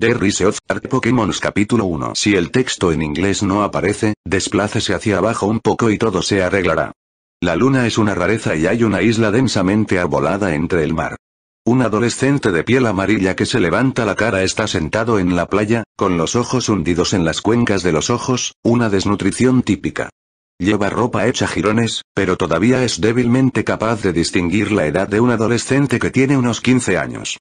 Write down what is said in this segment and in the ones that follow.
The Rise of Pokémon capítulo 1 Si el texto en inglés no aparece, desplácese hacia abajo un poco y todo se arreglará. La luna es una rareza y hay una isla densamente arbolada entre el mar. Un adolescente de piel amarilla que se levanta la cara está sentado en la playa, con los ojos hundidos en las cuencas de los ojos, una desnutrición típica. Lleva ropa hecha jirones, pero todavía es débilmente capaz de distinguir la edad de un adolescente que tiene unos 15 años.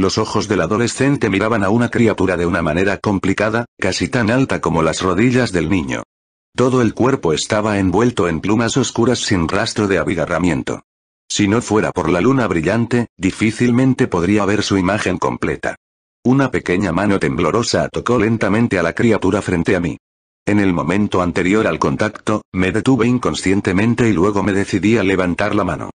Los ojos del adolescente miraban a una criatura de una manera complicada, casi tan alta como las rodillas del niño. Todo el cuerpo estaba envuelto en plumas oscuras sin rastro de abigarramiento. Si no fuera por la luna brillante, difícilmente podría ver su imagen completa. Una pequeña mano temblorosa tocó lentamente a la criatura frente a mí. En el momento anterior al contacto, me detuve inconscientemente y luego me decidí a levantar la mano.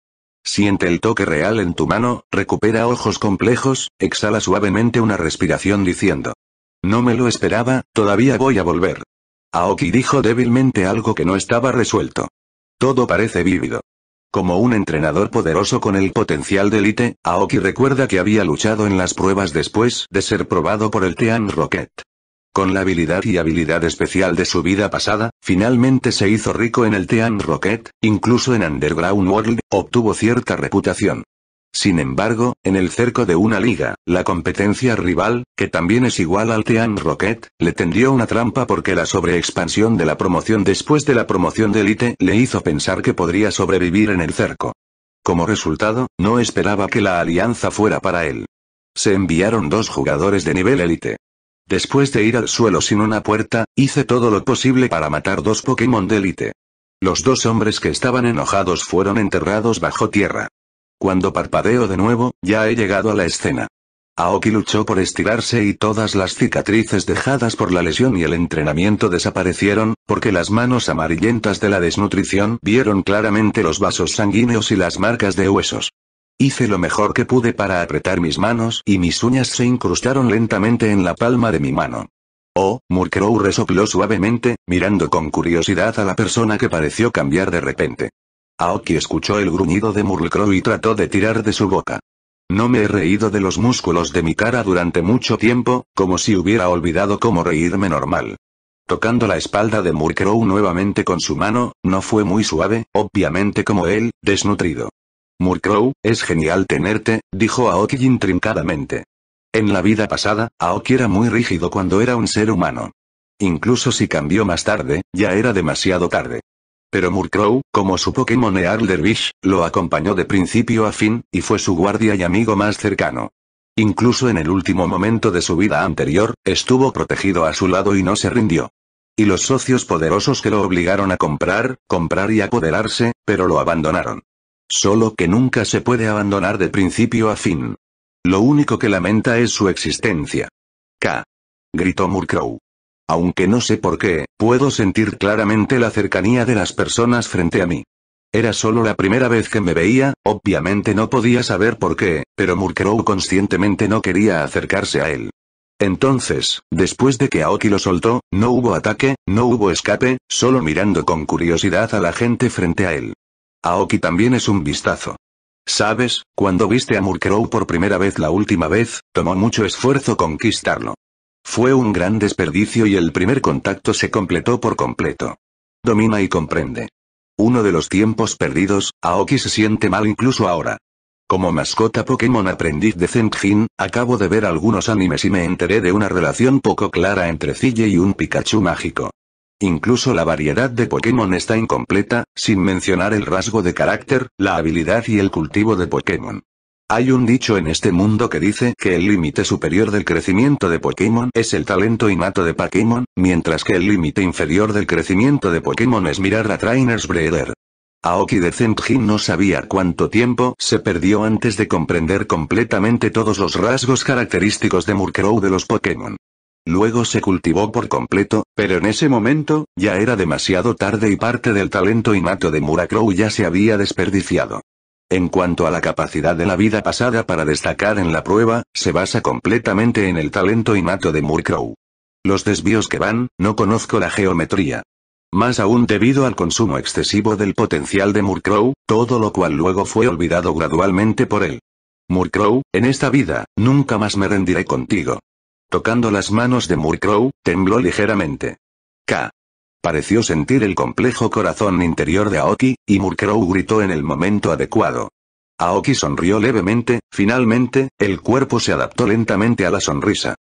Siente el toque real en tu mano, recupera ojos complejos, exhala suavemente una respiración diciendo. No me lo esperaba, todavía voy a volver. Aoki dijo débilmente algo que no estaba resuelto. Todo parece vívido. Como un entrenador poderoso con el potencial de élite, Aoki recuerda que había luchado en las pruebas después de ser probado por el Tian Rocket. Con la habilidad y habilidad especial de su vida pasada, finalmente se hizo rico en el Team Rocket, incluso en Underground World, obtuvo cierta reputación. Sin embargo, en el cerco de una liga, la competencia rival, que también es igual al Team Rocket, le tendió una trampa porque la sobreexpansión de la promoción después de la promoción de Elite le hizo pensar que podría sobrevivir en el cerco. Como resultado, no esperaba que la alianza fuera para él. Se enviaron dos jugadores de nivel Elite. Después de ir al suelo sin una puerta, hice todo lo posible para matar dos Pokémon de élite. Los dos hombres que estaban enojados fueron enterrados bajo tierra. Cuando parpadeo de nuevo, ya he llegado a la escena. Aoki luchó por estirarse y todas las cicatrices dejadas por la lesión y el entrenamiento desaparecieron, porque las manos amarillentas de la desnutrición vieron claramente los vasos sanguíneos y las marcas de huesos. Hice lo mejor que pude para apretar mis manos y mis uñas se incrustaron lentamente en la palma de mi mano. Oh, Murkrow resopló suavemente, mirando con curiosidad a la persona que pareció cambiar de repente. Aoki escuchó el gruñido de Murkrow y trató de tirar de su boca. No me he reído de los músculos de mi cara durante mucho tiempo, como si hubiera olvidado cómo reírme normal. Tocando la espalda de Murkrow nuevamente con su mano, no fue muy suave, obviamente como él, desnutrido. Murkrow, es genial tenerte, dijo Aoki intrincadamente. En la vida pasada, Aoki era muy rígido cuando era un ser humano. Incluso si cambió más tarde, ya era demasiado tarde. Pero Murkrow, como su Pokémon Earl Dervish, lo acompañó de principio a fin, y fue su guardia y amigo más cercano. Incluso en el último momento de su vida anterior, estuvo protegido a su lado y no se rindió. Y los socios poderosos que lo obligaron a comprar, comprar y apoderarse, pero lo abandonaron. Solo que nunca se puede abandonar de principio a fin. Lo único que lamenta es su existencia. K. Gritó Murkrow. Aunque no sé por qué, puedo sentir claramente la cercanía de las personas frente a mí. Era solo la primera vez que me veía, obviamente no podía saber por qué, pero Murkrow conscientemente no quería acercarse a él. Entonces, después de que Aoki lo soltó, no hubo ataque, no hubo escape, solo mirando con curiosidad a la gente frente a él. Aoki también es un vistazo. Sabes, cuando viste a Murkrow por primera vez la última vez, tomó mucho esfuerzo conquistarlo. Fue un gran desperdicio y el primer contacto se completó por completo. Domina y comprende. Uno de los tiempos perdidos, Aoki se siente mal incluso ahora. Como mascota Pokémon aprendiz de Zenjin, acabo de ver algunos animes y me enteré de una relación poco clara entre Cille y un Pikachu mágico. Incluso la variedad de Pokémon está incompleta, sin mencionar el rasgo de carácter, la habilidad y el cultivo de Pokémon. Hay un dicho en este mundo que dice que el límite superior del crecimiento de Pokémon es el talento innato de Pokémon, mientras que el límite inferior del crecimiento de Pokémon es mirar a Trainers Breeder. Aoki de Zenjin no sabía cuánto tiempo se perdió antes de comprender completamente todos los rasgos característicos de Murkrow de los Pokémon. Luego se cultivó por completo, pero en ese momento, ya era demasiado tarde y parte del talento innato de Murkrow ya se había desperdiciado. En cuanto a la capacidad de la vida pasada para destacar en la prueba, se basa completamente en el talento innato de Murkrow. Los desvíos que van, no conozco la geometría. Más aún debido al consumo excesivo del potencial de Murkrow, todo lo cual luego fue olvidado gradualmente por él. Murkrow, en esta vida, nunca más me rendiré contigo. Tocando las manos de Murkrow, tembló ligeramente. K. Pareció sentir el complejo corazón interior de Aoki, y Murkrow gritó en el momento adecuado. Aoki sonrió levemente, finalmente, el cuerpo se adaptó lentamente a la sonrisa.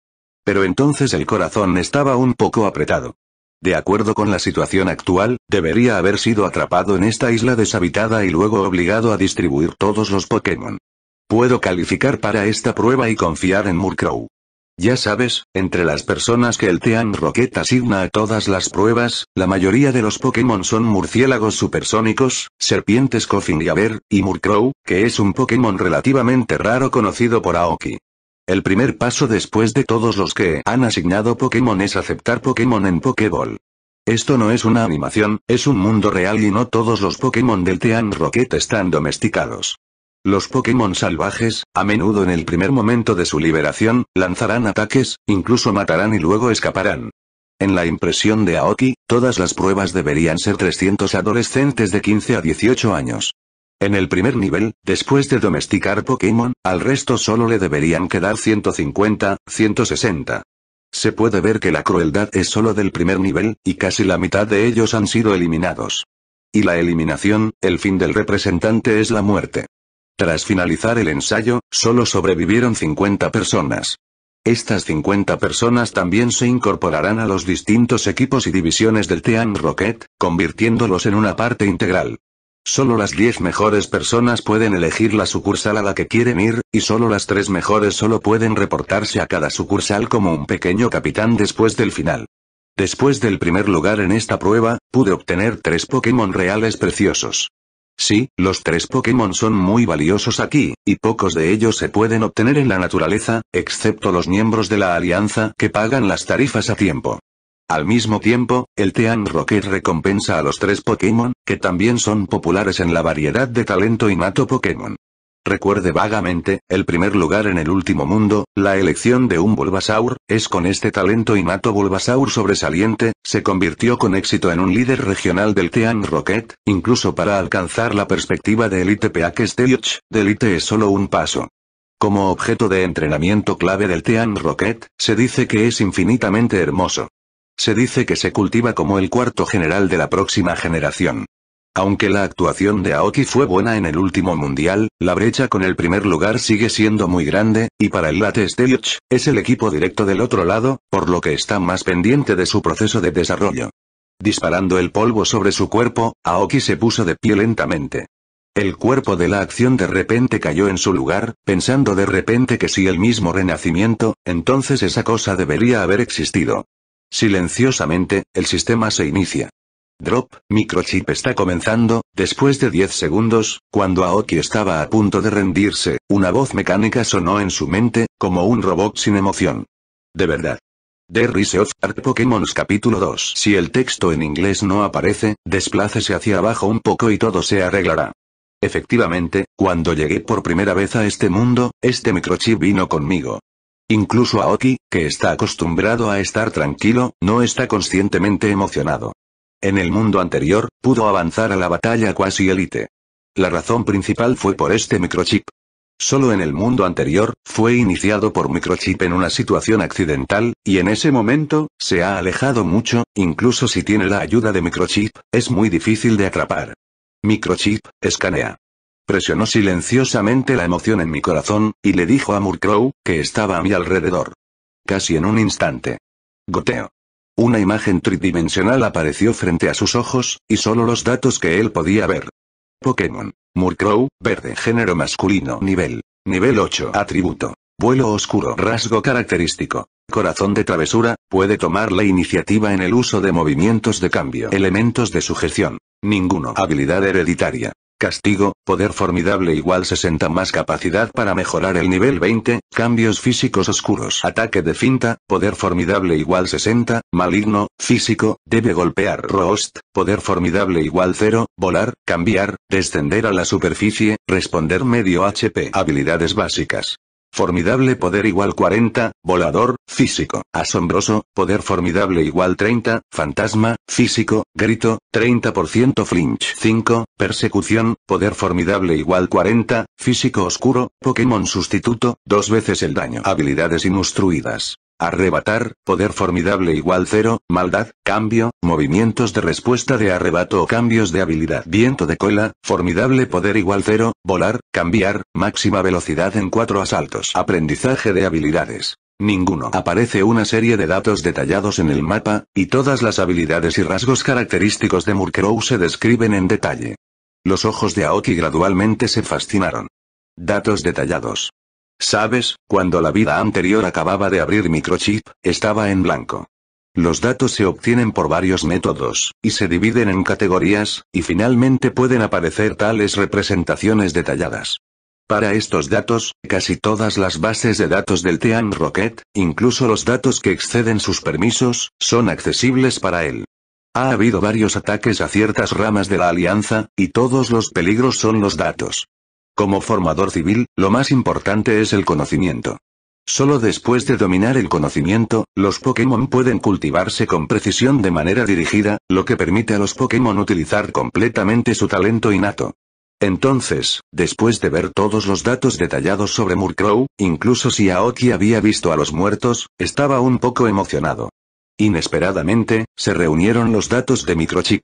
Pero entonces el corazón estaba un poco apretado. De acuerdo con la situación actual, debería haber sido atrapado en esta isla deshabitada y luego obligado a distribuir todos los Pokémon. Puedo calificar para esta prueba y confiar en Murkrow. Ya sabes, entre las personas que el Team Rocket asigna a todas las pruebas, la mayoría de los Pokémon son murciélagos supersónicos, serpientes Coffin y Aver, y Murkrow, que es un Pokémon relativamente raro conocido por Aoki. El primer paso después de todos los que han asignado Pokémon es aceptar Pokémon en Pokéball. Esto no es una animación, es un mundo real y no todos los Pokémon del Team Rocket están domesticados. Los Pokémon salvajes, a menudo en el primer momento de su liberación, lanzarán ataques, incluso matarán y luego escaparán. En la impresión de Aoki, todas las pruebas deberían ser 300 adolescentes de 15 a 18 años. En el primer nivel, después de domesticar Pokémon, al resto solo le deberían quedar 150, 160. Se puede ver que la crueldad es solo del primer nivel, y casi la mitad de ellos han sido eliminados. Y la eliminación, el fin del representante es la muerte. Tras finalizar el ensayo, solo sobrevivieron 50 personas. Estas 50 personas también se incorporarán a los distintos equipos y divisiones del Team Rocket, convirtiéndolos en una parte integral. Solo las 10 mejores personas pueden elegir la sucursal a la que quieren ir, y solo las 3 mejores solo pueden reportarse a cada sucursal como un pequeño capitán después del final. Después del primer lugar en esta prueba, pude obtener 3 Pokémon reales preciosos. Sí, los tres Pokémon son muy valiosos aquí, y pocos de ellos se pueden obtener en la naturaleza, excepto los miembros de la alianza que pagan las tarifas a tiempo. Al mismo tiempo, el Team Rocket recompensa a los tres Pokémon, que también son populares en la variedad de talento y nato Pokémon. Recuerde vagamente, el primer lugar en el último mundo, la elección de un Bulbasaur, es con este talento innato Bulbasaur sobresaliente, se convirtió con éxito en un líder regional del tean Rocket, incluso para alcanzar la perspectiva de Elite Peak Stage, de Elite es solo un paso. Como objeto de entrenamiento clave del tean Rocket, se dice que es infinitamente hermoso. Se dice que se cultiva como el cuarto general de la próxima generación. Aunque la actuación de Aoki fue buena en el último mundial, la brecha con el primer lugar sigue siendo muy grande, y para el Late Stage, es el equipo directo del otro lado, por lo que está más pendiente de su proceso de desarrollo. Disparando el polvo sobre su cuerpo, Aoki se puso de pie lentamente. El cuerpo de la acción de repente cayó en su lugar, pensando de repente que si el mismo renacimiento, entonces esa cosa debería haber existido. Silenciosamente, el sistema se inicia. Drop, Microchip está comenzando, después de 10 segundos, cuando Aoki estaba a punto de rendirse, una voz mecánica sonó en su mente, como un robot sin emoción. De verdad. The Rise of Art Pokémon capítulo 2 Si el texto en inglés no aparece, desplácese hacia abajo un poco y todo se arreglará. Efectivamente, cuando llegué por primera vez a este mundo, este microchip vino conmigo. Incluso Aoki, que está acostumbrado a estar tranquilo, no está conscientemente emocionado. En el mundo anterior, pudo avanzar a la batalla cuasi élite. La razón principal fue por este microchip. Solo en el mundo anterior, fue iniciado por microchip en una situación accidental, y en ese momento, se ha alejado mucho, incluso si tiene la ayuda de microchip, es muy difícil de atrapar. Microchip, escanea. Presionó silenciosamente la emoción en mi corazón, y le dijo a Murkrow, que estaba a mi alrededor. Casi en un instante. Goteo. Una imagen tridimensional apareció frente a sus ojos, y solo los datos que él podía ver. Pokémon. Murkrow, verde género masculino nivel. Nivel 8 atributo. Vuelo oscuro rasgo característico. Corazón de travesura, puede tomar la iniciativa en el uso de movimientos de cambio. Elementos de sujeción. Ninguno. Habilidad hereditaria. Castigo, poder formidable igual 60 más capacidad para mejorar el nivel 20, cambios físicos oscuros. Ataque de finta, poder formidable igual 60, maligno, físico, debe golpear Roast, poder formidable igual 0, volar, cambiar, descender a la superficie, responder medio HP. Habilidades básicas. Formidable poder igual 40, volador, físico, asombroso, poder formidable igual 30, fantasma, físico, grito, 30% flinch 5, persecución, poder formidable igual 40, físico oscuro, Pokémon sustituto, dos veces el daño. Habilidades inustruidas. Arrebatar, poder formidable igual cero, maldad, cambio, movimientos de respuesta de arrebato o cambios de habilidad. Viento de cola, formidable poder igual cero, volar, cambiar, máxima velocidad en cuatro asaltos. Aprendizaje de habilidades. Ninguno. Aparece una serie de datos detallados en el mapa, y todas las habilidades y rasgos característicos de Murkrow se describen en detalle. Los ojos de Aoki gradualmente se fascinaron. Datos detallados. Sabes, cuando la vida anterior acababa de abrir microchip, estaba en blanco. Los datos se obtienen por varios métodos, y se dividen en categorías, y finalmente pueden aparecer tales representaciones detalladas. Para estos datos, casi todas las bases de datos del Team Rocket, incluso los datos que exceden sus permisos, son accesibles para él. Ha habido varios ataques a ciertas ramas de la alianza, y todos los peligros son los datos. Como formador civil, lo más importante es el conocimiento. Solo después de dominar el conocimiento, los Pokémon pueden cultivarse con precisión de manera dirigida, lo que permite a los Pokémon utilizar completamente su talento innato. Entonces, después de ver todos los datos detallados sobre Murkrow, incluso si Aoki había visto a los muertos, estaba un poco emocionado. Inesperadamente, se reunieron los datos de Microchip.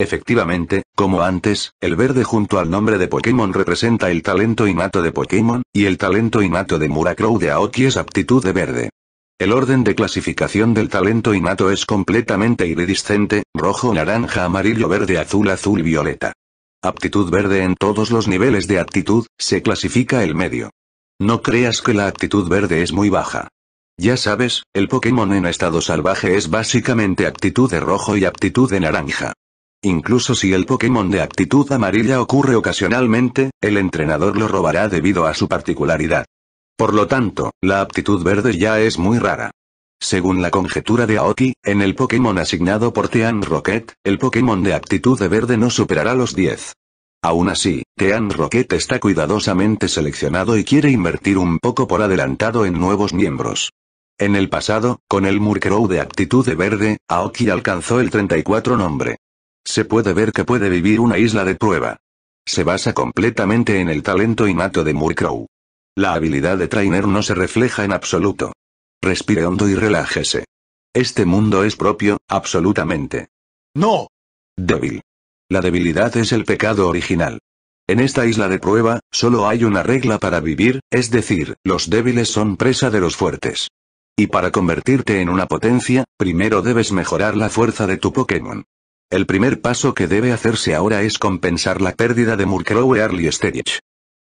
Efectivamente, como antes, el verde junto al nombre de Pokémon representa el talento innato de Pokémon, y el talento innato de Murakrow de Aoki es aptitud de verde. El orden de clasificación del talento innato es completamente iridiscente, rojo, naranja, amarillo, verde, azul, azul, violeta. Aptitud verde en todos los niveles de aptitud, se clasifica el medio. No creas que la aptitud verde es muy baja. Ya sabes, el Pokémon en estado salvaje es básicamente aptitud de rojo y aptitud de naranja. Incluso si el Pokémon de actitud amarilla ocurre ocasionalmente, el entrenador lo robará debido a su particularidad. Por lo tanto, la aptitud verde ya es muy rara. Según la conjetura de Aoki, en el Pokémon asignado por Tean Rocket, el Pokémon de aptitud de verde no superará los 10. Aún así, Tean Rocket está cuidadosamente seleccionado y quiere invertir un poco por adelantado en nuevos miembros. En el pasado, con el Murkrow de aptitud de verde, Aoki alcanzó el 34 nombre. Se puede ver que puede vivir una isla de prueba. Se basa completamente en el talento innato de Murkrow. La habilidad de Trainer no se refleja en absoluto. Respire hondo y relájese. Este mundo es propio, absolutamente. ¡No! Débil. La debilidad es el pecado original. En esta isla de prueba, solo hay una regla para vivir, es decir, los débiles son presa de los fuertes. Y para convertirte en una potencia, primero debes mejorar la fuerza de tu Pokémon. El primer paso que debe hacerse ahora es compensar la pérdida de Murkrow Early Stage.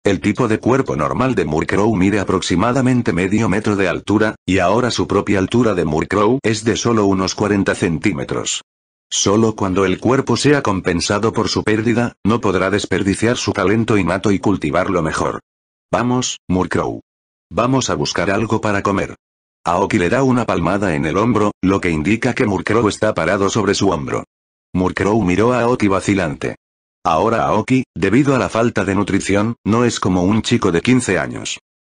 El tipo de cuerpo normal de Murkrow mide aproximadamente medio metro de altura, y ahora su propia altura de Murkrow es de solo unos 40 centímetros. Solo cuando el cuerpo sea compensado por su pérdida, no podrá desperdiciar su talento innato y cultivarlo mejor. Vamos, Murkrow. Vamos a buscar algo para comer. Aoki le da una palmada en el hombro, lo que indica que Murkrow está parado sobre su hombro. Murkrow miró a Aoki vacilante. Ahora Aoki, debido a la falta de nutrición, no es como un chico de 15 años.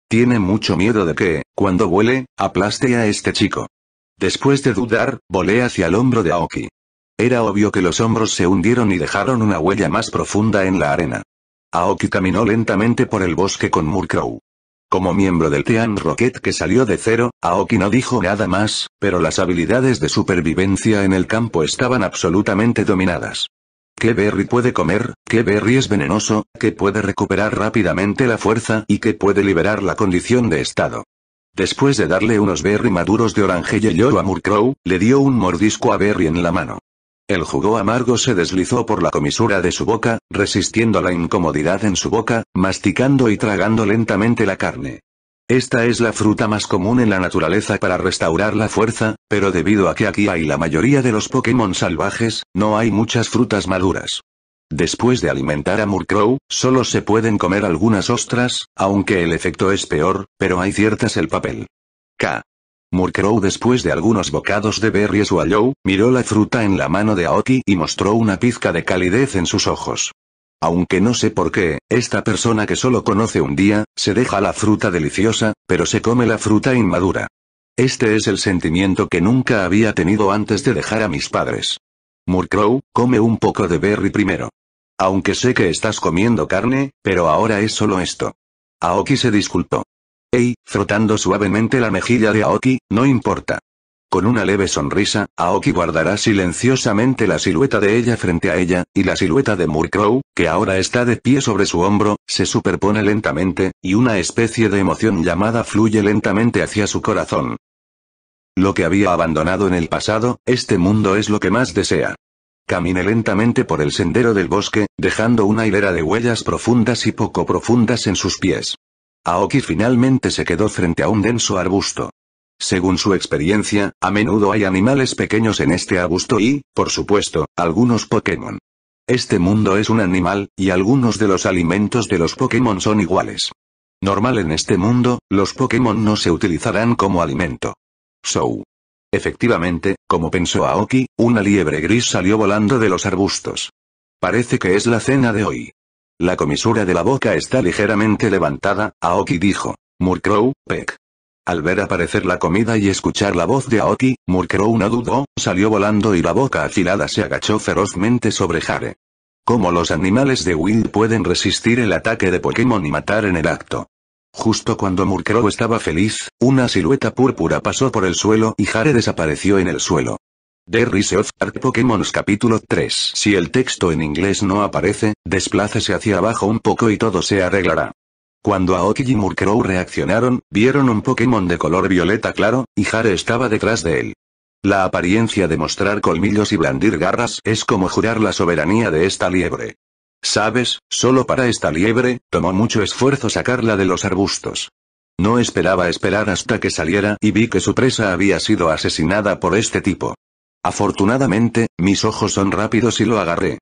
Tiene mucho miedo de que, cuando vuele, aplaste a este chico. Después de dudar, volé hacia el hombro de Aoki. Era obvio que los hombros se hundieron y dejaron una huella más profunda en la arena. Aoki caminó lentamente por el bosque con Murkrow. Como miembro del Team Rocket que salió de cero, Aoki no dijo nada más, pero las habilidades de supervivencia en el campo estaban absolutamente dominadas. Que berry puede comer? que berry es venenoso? que puede recuperar rápidamente la fuerza? ¿Y que puede liberar la condición de estado? Después de darle unos berry maduros de y yo a Murkrow, le dio un mordisco a Berry en la mano. El jugo amargo se deslizó por la comisura de su boca, resistiendo la incomodidad en su boca, masticando y tragando lentamente la carne. Esta es la fruta más común en la naturaleza para restaurar la fuerza, pero debido a que aquí hay la mayoría de los Pokémon salvajes, no hay muchas frutas maduras. Después de alimentar a Murkrow, solo se pueden comer algunas ostras, aunque el efecto es peor, pero hay ciertas el papel. K. Murkrow después de algunos bocados de berries swallow, miró la fruta en la mano de Aoki y mostró una pizca de calidez en sus ojos. Aunque no sé por qué, esta persona que solo conoce un día, se deja la fruta deliciosa, pero se come la fruta inmadura. Este es el sentimiento que nunca había tenido antes de dejar a mis padres. Murkrow, come un poco de berry primero. Aunque sé que estás comiendo carne, pero ahora es solo esto. Aoki se disculpó. Ei, frotando suavemente la mejilla de Aoki, no importa. Con una leve sonrisa, Aoki guardará silenciosamente la silueta de ella frente a ella, y la silueta de Murkrow, que ahora está de pie sobre su hombro, se superpone lentamente, y una especie de emoción llamada fluye lentamente hacia su corazón. Lo que había abandonado en el pasado, este mundo es lo que más desea. Camine lentamente por el sendero del bosque, dejando una hilera de huellas profundas y poco profundas en sus pies. Aoki finalmente se quedó frente a un denso arbusto. Según su experiencia, a menudo hay animales pequeños en este arbusto y, por supuesto, algunos Pokémon. Este mundo es un animal, y algunos de los alimentos de los Pokémon son iguales. Normal en este mundo, los Pokémon no se utilizarán como alimento. So. Efectivamente, como pensó Aoki, una liebre gris salió volando de los arbustos. Parece que es la cena de hoy. La comisura de la boca está ligeramente levantada, Aoki dijo. Murkrow, Peck. Al ver aparecer la comida y escuchar la voz de Aoki, Murkrow no dudó, salió volando y la boca afilada se agachó ferozmente sobre Jare. Como los animales de Will pueden resistir el ataque de Pokémon y matar en el acto? Justo cuando Murkrow estaba feliz, una silueta púrpura pasó por el suelo y Jare desapareció en el suelo. The Rise of Art Pokémon capítulo 3 Si el texto en inglés no aparece, desplácese hacia abajo un poco y todo se arreglará. Cuando Aoki y Murkrow reaccionaron, vieron un Pokémon de color violeta claro, y Jare estaba detrás de él. La apariencia de mostrar colmillos y blandir garras es como jurar la soberanía de esta liebre. Sabes, solo para esta liebre, tomó mucho esfuerzo sacarla de los arbustos. No esperaba esperar hasta que saliera y vi que su presa había sido asesinada por este tipo. Afortunadamente, mis ojos son rápidos y lo agarré.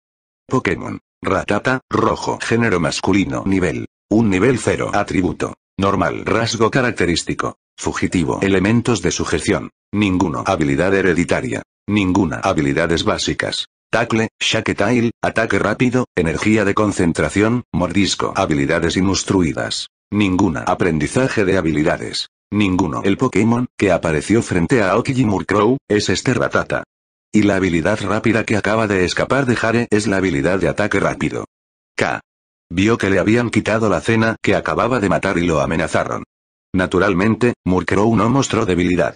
Pokémon. Ratata, rojo. Género masculino. Nivel. Un nivel cero Atributo. Normal. Rasgo característico. Fugitivo. Elementos de sujeción. Ninguno. Habilidad hereditaria. Ninguna. Habilidades básicas. Tackle, Shake Tail, ataque rápido, energía de concentración, mordisco. Habilidades inustruidas Ninguna. Aprendizaje de habilidades. Ninguno. El Pokémon, que apareció frente a Oki y Murkrow, es este Ratata. Y la habilidad rápida que acaba de escapar de Jare es la habilidad de ataque rápido. K. Vio que le habían quitado la cena que acababa de matar y lo amenazaron. Naturalmente, Murkrow no mostró debilidad.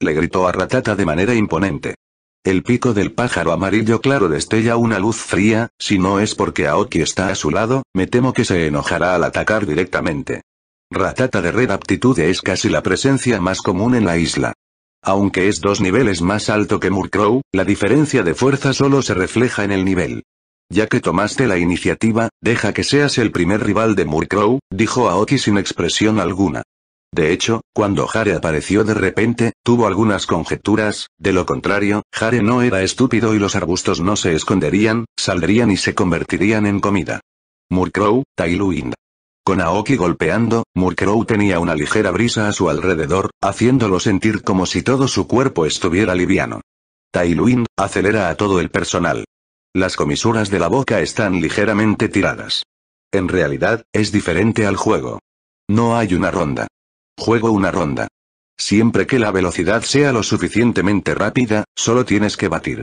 Le gritó a Ratata de manera imponente. El pico del pájaro amarillo claro destella una luz fría, si no es porque Aoki está a su lado, me temo que se enojará al atacar directamente. Ratata de red aptitud es casi la presencia más común en la isla. Aunque es dos niveles más alto que Murkrow, la diferencia de fuerza solo se refleja en el nivel. Ya que tomaste la iniciativa, deja que seas el primer rival de Murkrow, dijo Aoki sin expresión alguna. De hecho, cuando Hare apareció de repente, tuvo algunas conjeturas, de lo contrario, Hare no era estúpido y los arbustos no se esconderían, saldrían y se convertirían en comida. Murkrow, Tailwind. Con Aoki golpeando, Murkrow tenía una ligera brisa a su alrededor, haciéndolo sentir como si todo su cuerpo estuviera liviano. Tailwind, acelera a todo el personal. Las comisuras de la boca están ligeramente tiradas. En realidad, es diferente al juego. No hay una ronda. Juego una ronda. Siempre que la velocidad sea lo suficientemente rápida, solo tienes que batir.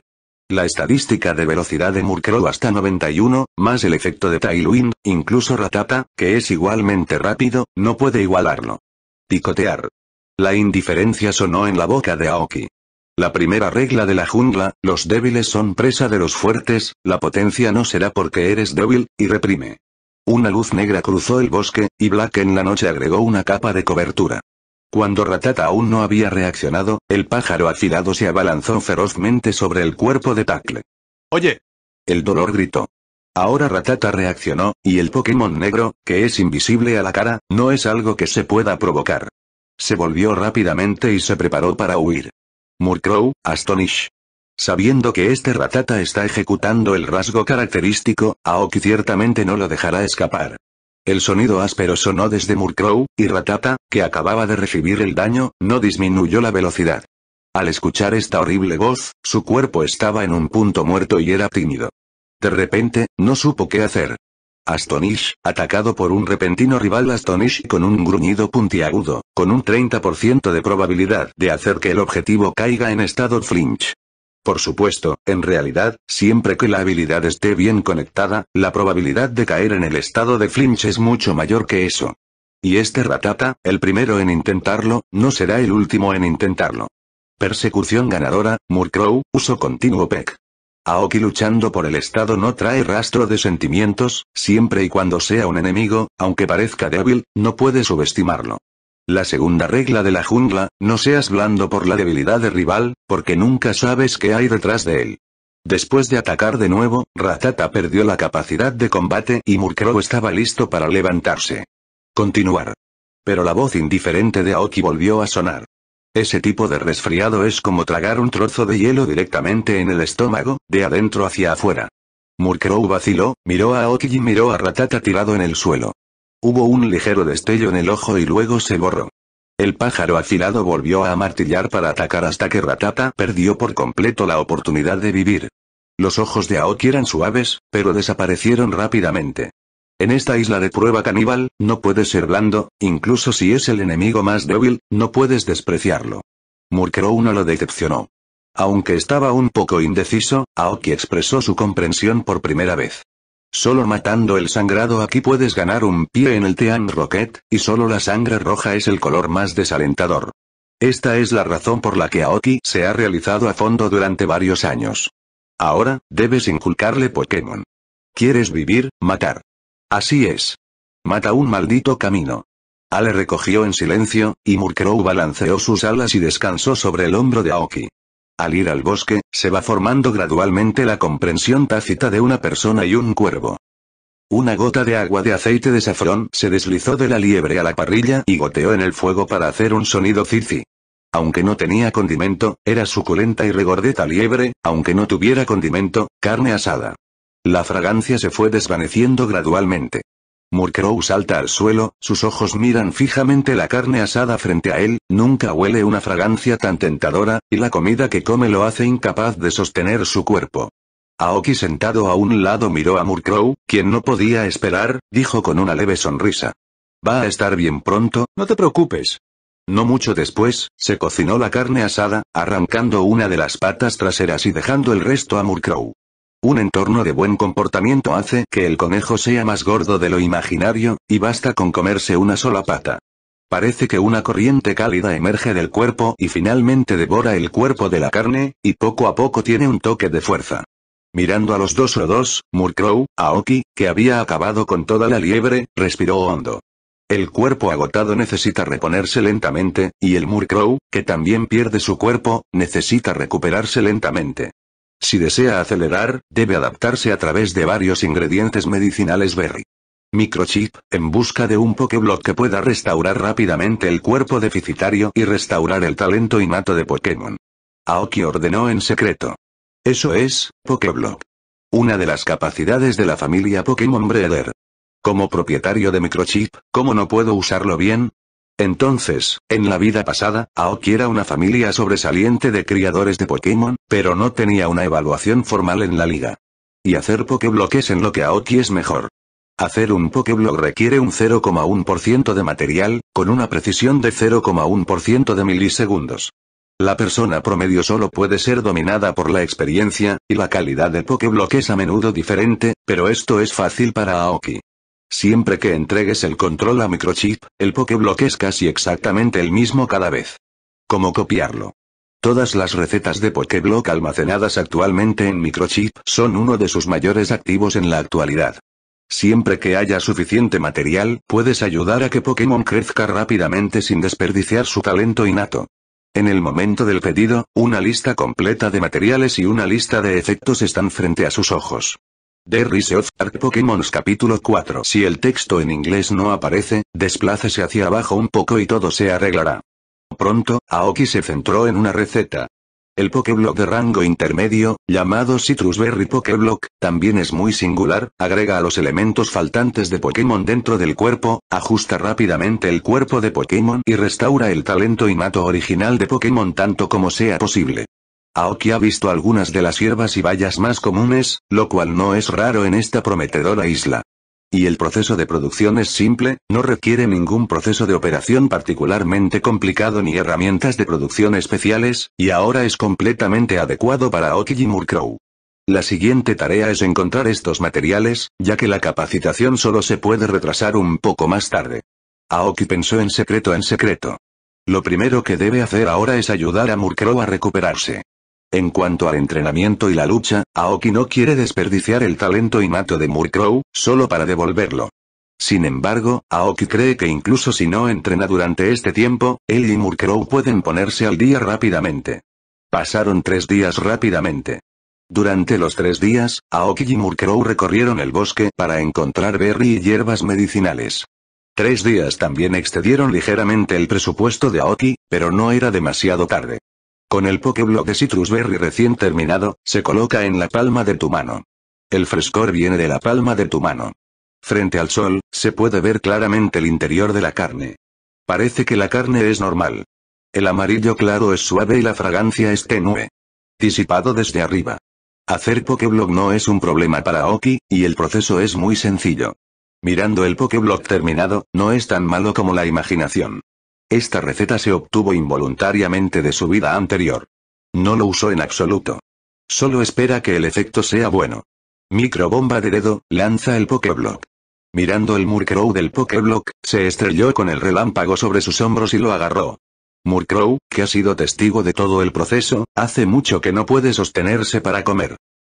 La estadística de velocidad de Murkrow hasta 91, más el efecto de Tailwind, incluso Ratata, que es igualmente rápido, no puede igualarlo. Picotear. La indiferencia sonó en la boca de Aoki. La primera regla de la jungla, los débiles son presa de los fuertes, la potencia no será porque eres débil, y reprime. Una luz negra cruzó el bosque, y Black en la noche agregó una capa de cobertura. Cuando Ratata aún no había reaccionado, el pájaro afilado se abalanzó ferozmente sobre el cuerpo de Tackle. ¡Oye! El dolor gritó. Ahora Ratata reaccionó, y el Pokémon negro, que es invisible a la cara, no es algo que se pueda provocar. Se volvió rápidamente y se preparó para huir. Murkrow, Astonish. Sabiendo que este Ratata está ejecutando el rasgo característico, Aoki ciertamente no lo dejará escapar. El sonido áspero sonó desde Murkrow, y Ratata, que acababa de recibir el daño, no disminuyó la velocidad. Al escuchar esta horrible voz, su cuerpo estaba en un punto muerto y era tímido. De repente, no supo qué hacer. Astonish, atacado por un repentino rival Astonish con un gruñido puntiagudo, con un 30% de probabilidad de hacer que el objetivo caiga en estado flinch. Por supuesto, en realidad, siempre que la habilidad esté bien conectada, la probabilidad de caer en el estado de flinch es mucho mayor que eso. Y este ratata, el primero en intentarlo, no será el último en intentarlo. Persecución ganadora, Murkrow, uso continuo PEC. Aoki luchando por el estado no trae rastro de sentimientos, siempre y cuando sea un enemigo, aunque parezca débil, no puede subestimarlo. La segunda regla de la jungla, no seas blando por la debilidad de rival, porque nunca sabes qué hay detrás de él. Después de atacar de nuevo, Ratata perdió la capacidad de combate y Murkrow estaba listo para levantarse. Continuar. Pero la voz indiferente de Aoki volvió a sonar. Ese tipo de resfriado es como tragar un trozo de hielo directamente en el estómago, de adentro hacia afuera. Murkrow vaciló, miró a Aoki y miró a Ratata tirado en el suelo. Hubo un ligero destello en el ojo y luego se borró. El pájaro afilado volvió a martillar para atacar hasta que Ratata perdió por completo la oportunidad de vivir. Los ojos de Aoki eran suaves, pero desaparecieron rápidamente. En esta isla de prueba caníbal, no puedes ser blando, incluso si es el enemigo más débil, no puedes despreciarlo. Murkrow no lo decepcionó. Aunque estaba un poco indeciso, Aoki expresó su comprensión por primera vez. Solo matando el sangrado aquí puedes ganar un pie en el Team Rocket, y solo la sangre roja es el color más desalentador. Esta es la razón por la que Aoki se ha realizado a fondo durante varios años. Ahora, debes inculcarle Pokémon. ¿Quieres vivir, matar? Así es. Mata un maldito camino. Ale recogió en silencio, y Murkrow balanceó sus alas y descansó sobre el hombro de Aoki. Al ir al bosque, se va formando gradualmente la comprensión tácita de una persona y un cuervo. Una gota de agua de aceite de safrón se deslizó de la liebre a la parrilla y goteó en el fuego para hacer un sonido cici. Aunque no tenía condimento, era suculenta y regordeta liebre, aunque no tuviera condimento, carne asada. La fragancia se fue desvaneciendo gradualmente. Murkrow salta al suelo, sus ojos miran fijamente la carne asada frente a él, nunca huele una fragancia tan tentadora, y la comida que come lo hace incapaz de sostener su cuerpo. Aoki sentado a un lado miró a Murkrow, quien no podía esperar, dijo con una leve sonrisa. Va a estar bien pronto, no te preocupes. No mucho después, se cocinó la carne asada, arrancando una de las patas traseras y dejando el resto a Murkrow. Un entorno de buen comportamiento hace que el conejo sea más gordo de lo imaginario, y basta con comerse una sola pata. Parece que una corriente cálida emerge del cuerpo y finalmente devora el cuerpo de la carne, y poco a poco tiene un toque de fuerza. Mirando a los dos o dos, Murkrow, Aoki, que había acabado con toda la liebre, respiró hondo. El cuerpo agotado necesita reponerse lentamente, y el Murkrow, que también pierde su cuerpo, necesita recuperarse lentamente. Si desea acelerar, debe adaptarse a través de varios ingredientes medicinales berry. Microchip, en busca de un Pokéblock que pueda restaurar rápidamente el cuerpo deficitario y restaurar el talento innato de Pokémon. Aoki ordenó en secreto. Eso es, Pokéblock. Una de las capacidades de la familia Pokémon Breeder. Como propietario de Microchip, ¿cómo no puedo usarlo bien? Entonces, en la vida pasada, Aoki era una familia sobresaliente de criadores de Pokémon, pero no tenía una evaluación formal en la liga. Y hacer Pokéblock es en lo que Aoki es mejor. Hacer un Pokéblock requiere un 0,1% de material, con una precisión de 0,1% de milisegundos. La persona promedio solo puede ser dominada por la experiencia, y la calidad del Pokéblock es a menudo diferente, pero esto es fácil para Aoki. Siempre que entregues el control a Microchip, el PokéBlock es casi exactamente el mismo cada vez. ¿Cómo copiarlo? Todas las recetas de PokéBlock almacenadas actualmente en Microchip son uno de sus mayores activos en la actualidad. Siempre que haya suficiente material, puedes ayudar a que Pokémon crezca rápidamente sin desperdiciar su talento innato. En el momento del pedido, una lista completa de materiales y una lista de efectos están frente a sus ojos. The Rise of Arc Pokémon capítulo 4 Si el texto en inglés no aparece, desplácese hacia abajo un poco y todo se arreglará. Pronto, Aoki se centró en una receta. El Pokeblock de rango intermedio, llamado Citrus Berry Pokéblock, también es muy singular, agrega a los elementos faltantes de Pokémon dentro del cuerpo, ajusta rápidamente el cuerpo de Pokémon y restaura el talento y mato original de Pokémon tanto como sea posible. Aoki ha visto algunas de las hierbas y bayas más comunes, lo cual no es raro en esta prometedora isla. Y el proceso de producción es simple, no requiere ningún proceso de operación particularmente complicado ni herramientas de producción especiales, y ahora es completamente adecuado para Aoki y Murkrow. La siguiente tarea es encontrar estos materiales, ya que la capacitación solo se puede retrasar un poco más tarde. Aoki pensó en secreto en secreto. Lo primero que debe hacer ahora es ayudar a Murkrow a recuperarse. En cuanto al entrenamiento y la lucha, Aoki no quiere desperdiciar el talento y mato de Murkrow, solo para devolverlo. Sin embargo, Aoki cree que incluso si no entrena durante este tiempo, él y Murkrow pueden ponerse al día rápidamente. Pasaron tres días rápidamente. Durante los tres días, Aoki y Murkrow recorrieron el bosque para encontrar berry y hierbas medicinales. Tres días también excedieron ligeramente el presupuesto de Aoki, pero no era demasiado tarde. Con el pokeblock de Citrus Berry recién terminado, se coloca en la palma de tu mano. El frescor viene de la palma de tu mano. Frente al sol, se puede ver claramente el interior de la carne. Parece que la carne es normal. El amarillo claro es suave y la fragancia es tenue. Disipado desde arriba. Hacer Pokéblock no es un problema para Oki, y el proceso es muy sencillo. Mirando el pokeblock terminado, no es tan malo como la imaginación. Esta receta se obtuvo involuntariamente de su vida anterior. No lo usó en absoluto. Solo espera que el efecto sea bueno. Microbomba de dedo, lanza el Pokéblock. Mirando el Murkrow del Pokéblock, se estrelló con el relámpago sobre sus hombros y lo agarró. Murkrow, que ha sido testigo de todo el proceso, hace mucho que no puede sostenerse para comer.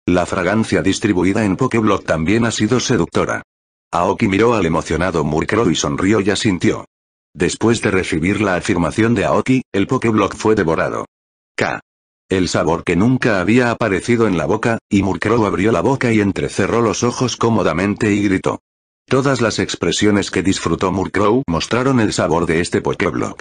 La fragancia distribuida en Pokéblock también ha sido seductora. Aoki miró al emocionado Murkrow y sonrió y asintió. Después de recibir la afirmación de Aoki, el Pokéblock fue devorado. K. El sabor que nunca había aparecido en la boca, y Murkrow abrió la boca y entrecerró los ojos cómodamente y gritó. Todas las expresiones que disfrutó Murkrow mostraron el sabor de este pokeblock.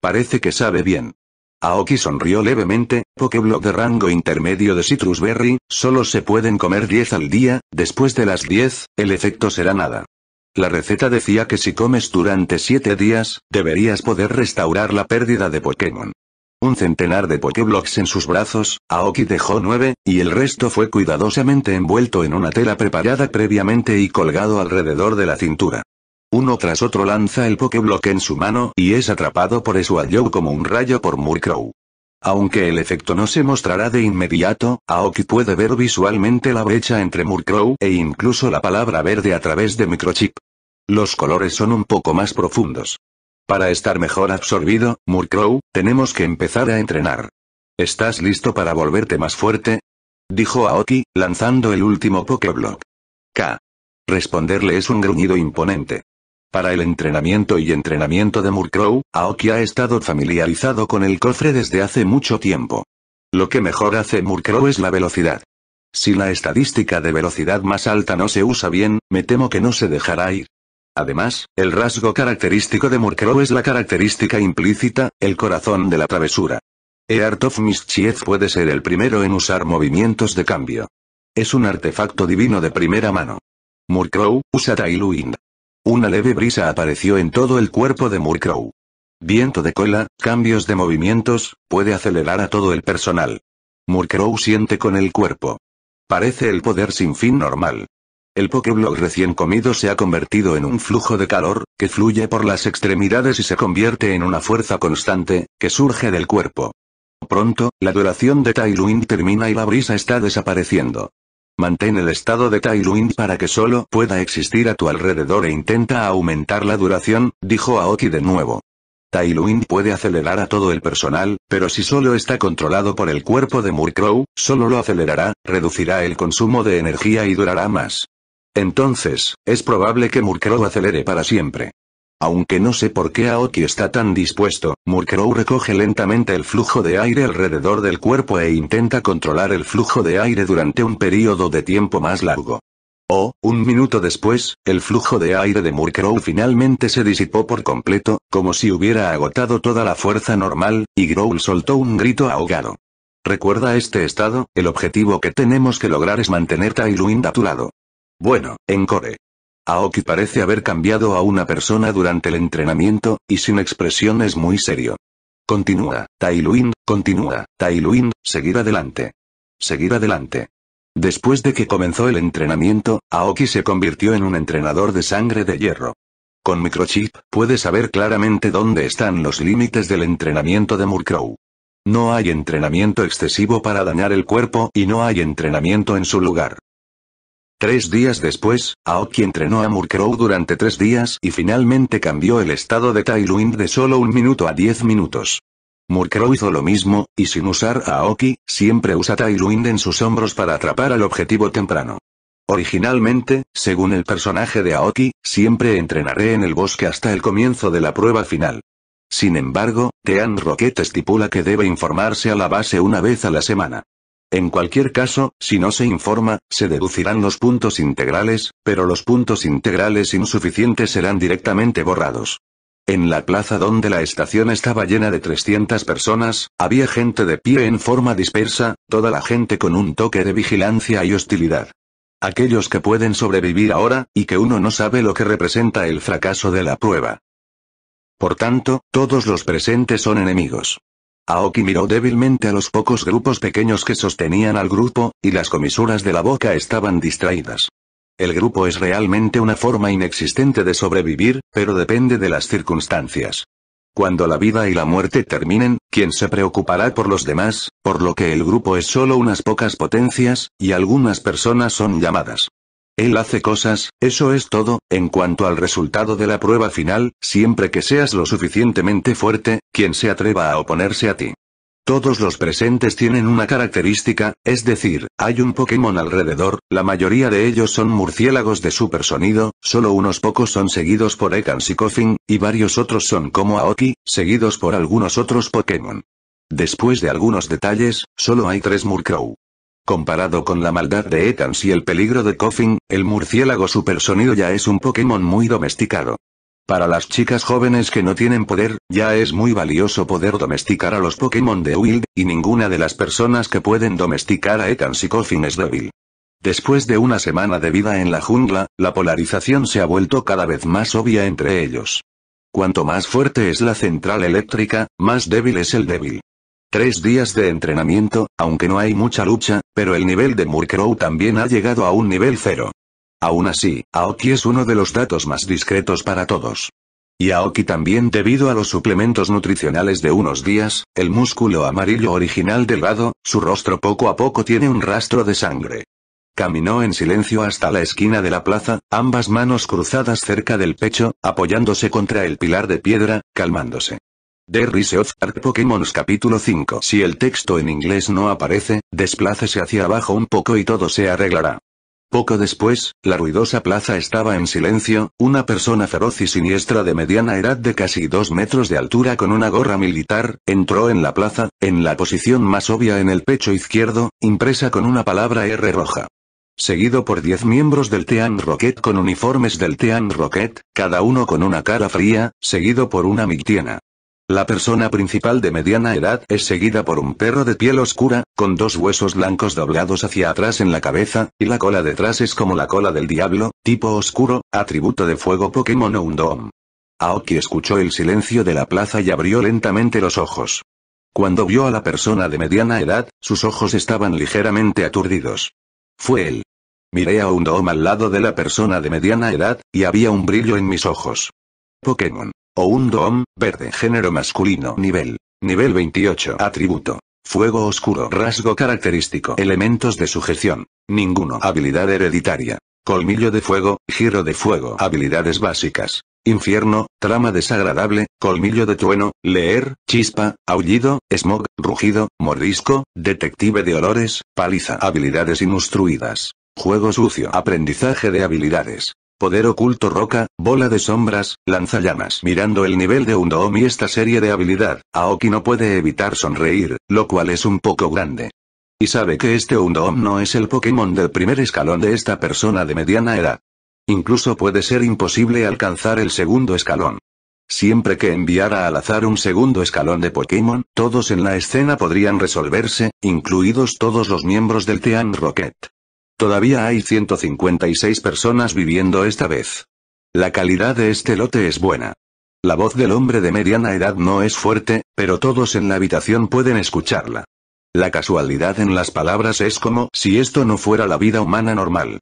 Parece que sabe bien. Aoki sonrió levemente, Pokéblock de rango intermedio de Citrus Berry, solo se pueden comer 10 al día, después de las 10, el efecto será nada. La receta decía que si comes durante 7 días, deberías poder restaurar la pérdida de Pokémon. Un centenar de Pokéblocks en sus brazos, Aoki dejó 9, y el resto fue cuidadosamente envuelto en una tela preparada previamente y colgado alrededor de la cintura. Uno tras otro lanza el Pokéblock en su mano y es atrapado por Joe como un rayo por Murkrow. Aunque el efecto no se mostrará de inmediato, Aoki puede ver visualmente la brecha entre Murkrow e incluso la palabra verde a través de microchip. Los colores son un poco más profundos. Para estar mejor absorbido, Murkrow, tenemos que empezar a entrenar. ¿Estás listo para volverte más fuerte? Dijo Aoki, lanzando el último pokeblock. K. Responderle es un gruñido imponente. Para el entrenamiento y entrenamiento de Murkrow, Aoki ha estado familiarizado con el cofre desde hace mucho tiempo. Lo que mejor hace Murkrow es la velocidad. Si la estadística de velocidad más alta no se usa bien, me temo que no se dejará ir. Además, el rasgo característico de Murkrow es la característica implícita, el corazón de la travesura. Eart of Mischief puede ser el primero en usar movimientos de cambio. Es un artefacto divino de primera mano. Murkrow, usa Tailwind. Una leve brisa apareció en todo el cuerpo de Murkrow. Viento de cola, cambios de movimientos, puede acelerar a todo el personal. Murkrow siente con el cuerpo. Parece el poder sin fin normal. El pokeblock recién comido se ha convertido en un flujo de calor, que fluye por las extremidades y se convierte en una fuerza constante, que surge del cuerpo. Pronto, la duración de Tailwind termina y la brisa está desapareciendo. Mantén el estado de Tailwind para que solo pueda existir a tu alrededor e intenta aumentar la duración, dijo Aoki de nuevo. Tailwind puede acelerar a todo el personal, pero si solo está controlado por el cuerpo de Murkrow, solo lo acelerará, reducirá el consumo de energía y durará más. Entonces, es probable que Murkrow acelere para siempre. Aunque no sé por qué Aoki está tan dispuesto, Murkrow recoge lentamente el flujo de aire alrededor del cuerpo e intenta controlar el flujo de aire durante un periodo de tiempo más largo. O, oh, un minuto después, el flujo de aire de Murkrow finalmente se disipó por completo, como si hubiera agotado toda la fuerza normal, y Growl soltó un grito ahogado. Recuerda este estado, el objetivo que tenemos que lograr es mantener Tailwind a tu lado. Bueno, Encore. Aoki parece haber cambiado a una persona durante el entrenamiento, y sin expresión es muy serio. Continúa, Tailuin, continúa, Tailuin, seguir adelante. Seguir adelante. Después de que comenzó el entrenamiento, Aoki se convirtió en un entrenador de sangre de hierro. Con microchip, puede saber claramente dónde están los límites del entrenamiento de Murkrow. No hay entrenamiento excesivo para dañar el cuerpo y no hay entrenamiento en su lugar. Tres días después, Aoki entrenó a Murkrow durante tres días y finalmente cambió el estado de Tailwind de solo un minuto a diez minutos. Murkrow hizo lo mismo, y sin usar a Aoki, siempre usa Tailwind en sus hombros para atrapar al objetivo temprano. Originalmente, según el personaje de Aoki, siempre entrenaré en el bosque hasta el comienzo de la prueba final. Sin embargo, Tean Rocket estipula que debe informarse a la base una vez a la semana. En cualquier caso, si no se informa, se deducirán los puntos integrales, pero los puntos integrales insuficientes serán directamente borrados. En la plaza donde la estación estaba llena de 300 personas, había gente de pie en forma dispersa, toda la gente con un toque de vigilancia y hostilidad. Aquellos que pueden sobrevivir ahora, y que uno no sabe lo que representa el fracaso de la prueba. Por tanto, todos los presentes son enemigos. Aoki miró débilmente a los pocos grupos pequeños que sostenían al grupo, y las comisuras de la boca estaban distraídas. El grupo es realmente una forma inexistente de sobrevivir, pero depende de las circunstancias. Cuando la vida y la muerte terminen, ¿quién se preocupará por los demás? Por lo que el grupo es solo unas pocas potencias, y algunas personas son llamadas él hace cosas, eso es todo, en cuanto al resultado de la prueba final, siempre que seas lo suficientemente fuerte, quien se atreva a oponerse a ti. Todos los presentes tienen una característica, es decir, hay un Pokémon alrededor, la mayoría de ellos son murciélagos de supersonido, solo unos pocos son seguidos por Ekans y Coffin, y varios otros son como Aoki, seguidos por algunos otros Pokémon. Después de algunos detalles, solo hay tres Murkrow. Comparado con la maldad de Ekans y el peligro de Coffin, el murciélago supersonido ya es un Pokémon muy domesticado. Para las chicas jóvenes que no tienen poder, ya es muy valioso poder domesticar a los Pokémon de Wild, y ninguna de las personas que pueden domesticar a Ekans y Coffin es débil. Después de una semana de vida en la jungla, la polarización se ha vuelto cada vez más obvia entre ellos. Cuanto más fuerte es la central eléctrica, más débil es el débil. Tres días de entrenamiento, aunque no hay mucha lucha, pero el nivel de Murkrow también ha llegado a un nivel cero. Aún así, Aoki es uno de los datos más discretos para todos. Y Aoki también debido a los suplementos nutricionales de unos días, el músculo amarillo original delgado, su rostro poco a poco tiene un rastro de sangre. Caminó en silencio hasta la esquina de la plaza, ambas manos cruzadas cerca del pecho, apoyándose contra el pilar de piedra, calmándose. The Rise of Art capítulo 5 Si el texto en inglés no aparece, desplácese hacia abajo un poco y todo se arreglará. Poco después, la ruidosa plaza estaba en silencio, una persona feroz y siniestra de mediana edad de casi 2 metros de altura con una gorra militar, entró en la plaza, en la posición más obvia en el pecho izquierdo, impresa con una palabra R roja seguido por 10 miembros del Team Rocket con uniformes del Team Rocket, cada uno con una cara fría, seguido por una mictiana. La persona principal de mediana edad es seguida por un perro de piel oscura, con dos huesos blancos doblados hacia atrás en la cabeza, y la cola detrás es como la cola del diablo, tipo oscuro, atributo de fuego Pokémon o Oundom. Aoki escuchó el silencio de la plaza y abrió lentamente los ojos. Cuando vio a la persona de mediana edad, sus ojos estaban ligeramente aturdidos. Fue él. Miré a Oundom al lado de la persona de mediana edad, y había un brillo en mis ojos. Pokémon. O un dom verde género masculino nivel. Nivel 28 atributo. Fuego oscuro rasgo característico elementos de sujeción. Ninguno habilidad hereditaria. Colmillo de fuego, giro de fuego habilidades básicas. Infierno, trama desagradable, colmillo de trueno, leer, chispa, aullido, smog, rugido, mordisco, detective de olores, paliza, habilidades inustruidas. Juego sucio, aprendizaje de habilidades. Poder oculto roca, bola de sombras, lanzallamas. Mirando el nivel de Undoom y esta serie de habilidad, Aoki no puede evitar sonreír, lo cual es un poco grande. Y sabe que este Undoom no es el Pokémon del primer escalón de esta persona de mediana edad. Incluso puede ser imposible alcanzar el segundo escalón. Siempre que enviara al azar un segundo escalón de Pokémon, todos en la escena podrían resolverse, incluidos todos los miembros del Team Rocket. Todavía hay 156 personas viviendo esta vez. La calidad de este lote es buena. La voz del hombre de mediana edad no es fuerte, pero todos en la habitación pueden escucharla. La casualidad en las palabras es como si esto no fuera la vida humana normal.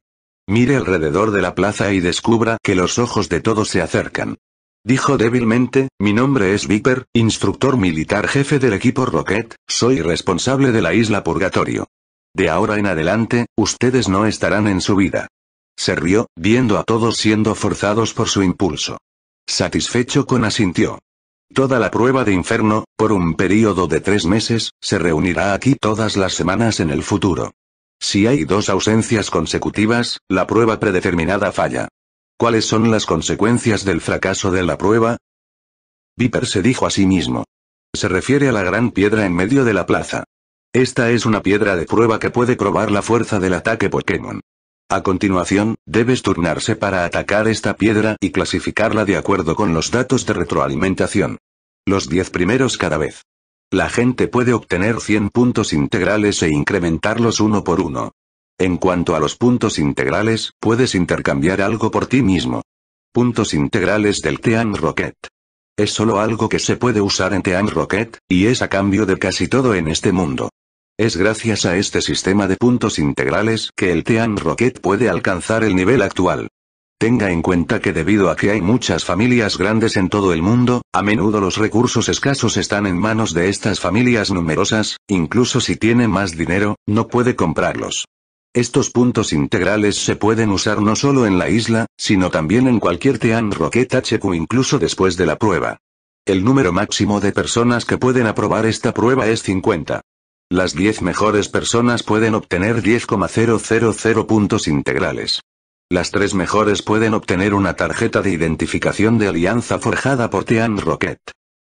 Mire alrededor de la plaza y descubra que los ojos de todos se acercan. Dijo débilmente, mi nombre es Viper, instructor militar jefe del equipo Rocket, soy responsable de la isla Purgatorio. De ahora en adelante, ustedes no estarán en su vida. Se rió, viendo a todos siendo forzados por su impulso. Satisfecho con asintió. Toda la prueba de infierno, por un período de tres meses, se reunirá aquí todas las semanas en el futuro. Si hay dos ausencias consecutivas, la prueba predeterminada falla. ¿Cuáles son las consecuencias del fracaso de la prueba? Viper se dijo a sí mismo. Se refiere a la gran piedra en medio de la plaza. Esta es una piedra de prueba que puede probar la fuerza del ataque Pokémon. A continuación, debes turnarse para atacar esta piedra y clasificarla de acuerdo con los datos de retroalimentación. Los 10 primeros cada vez. La gente puede obtener 100 puntos integrales e incrementarlos uno por uno. En cuanto a los puntos integrales, puedes intercambiar algo por ti mismo. Puntos integrales del Team Rocket. Es solo algo que se puede usar en Team Rocket, y es a cambio de casi todo en este mundo. Es gracias a este sistema de puntos integrales que el Tean Rocket puede alcanzar el nivel actual. Tenga en cuenta que debido a que hay muchas familias grandes en todo el mundo, a menudo los recursos escasos están en manos de estas familias numerosas, incluso si tiene más dinero, no puede comprarlos. Estos puntos integrales se pueden usar no solo en la isla, sino también en cualquier Tean Rocket HQ incluso después de la prueba. El número máximo de personas que pueden aprobar esta prueba es 50. Las 10 mejores personas pueden obtener 10,000 puntos integrales. Las 3 mejores pueden obtener una tarjeta de identificación de alianza forjada por Team Rocket.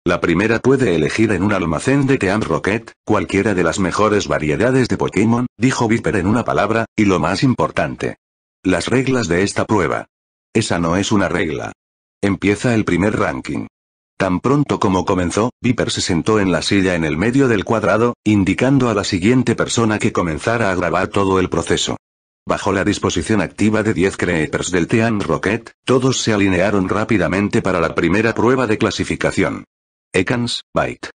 La primera puede elegir en un almacén de Team Rocket, cualquiera de las mejores variedades de Pokémon, dijo Viper en una palabra, y lo más importante. Las reglas de esta prueba. Esa no es una regla. Empieza el primer ranking. Tan pronto como comenzó, Viper se sentó en la silla en el medio del cuadrado, indicando a la siguiente persona que comenzara a grabar todo el proceso. Bajo la disposición activa de 10 creepers del Team Rocket, todos se alinearon rápidamente para la primera prueba de clasificación. Ekans, Bite.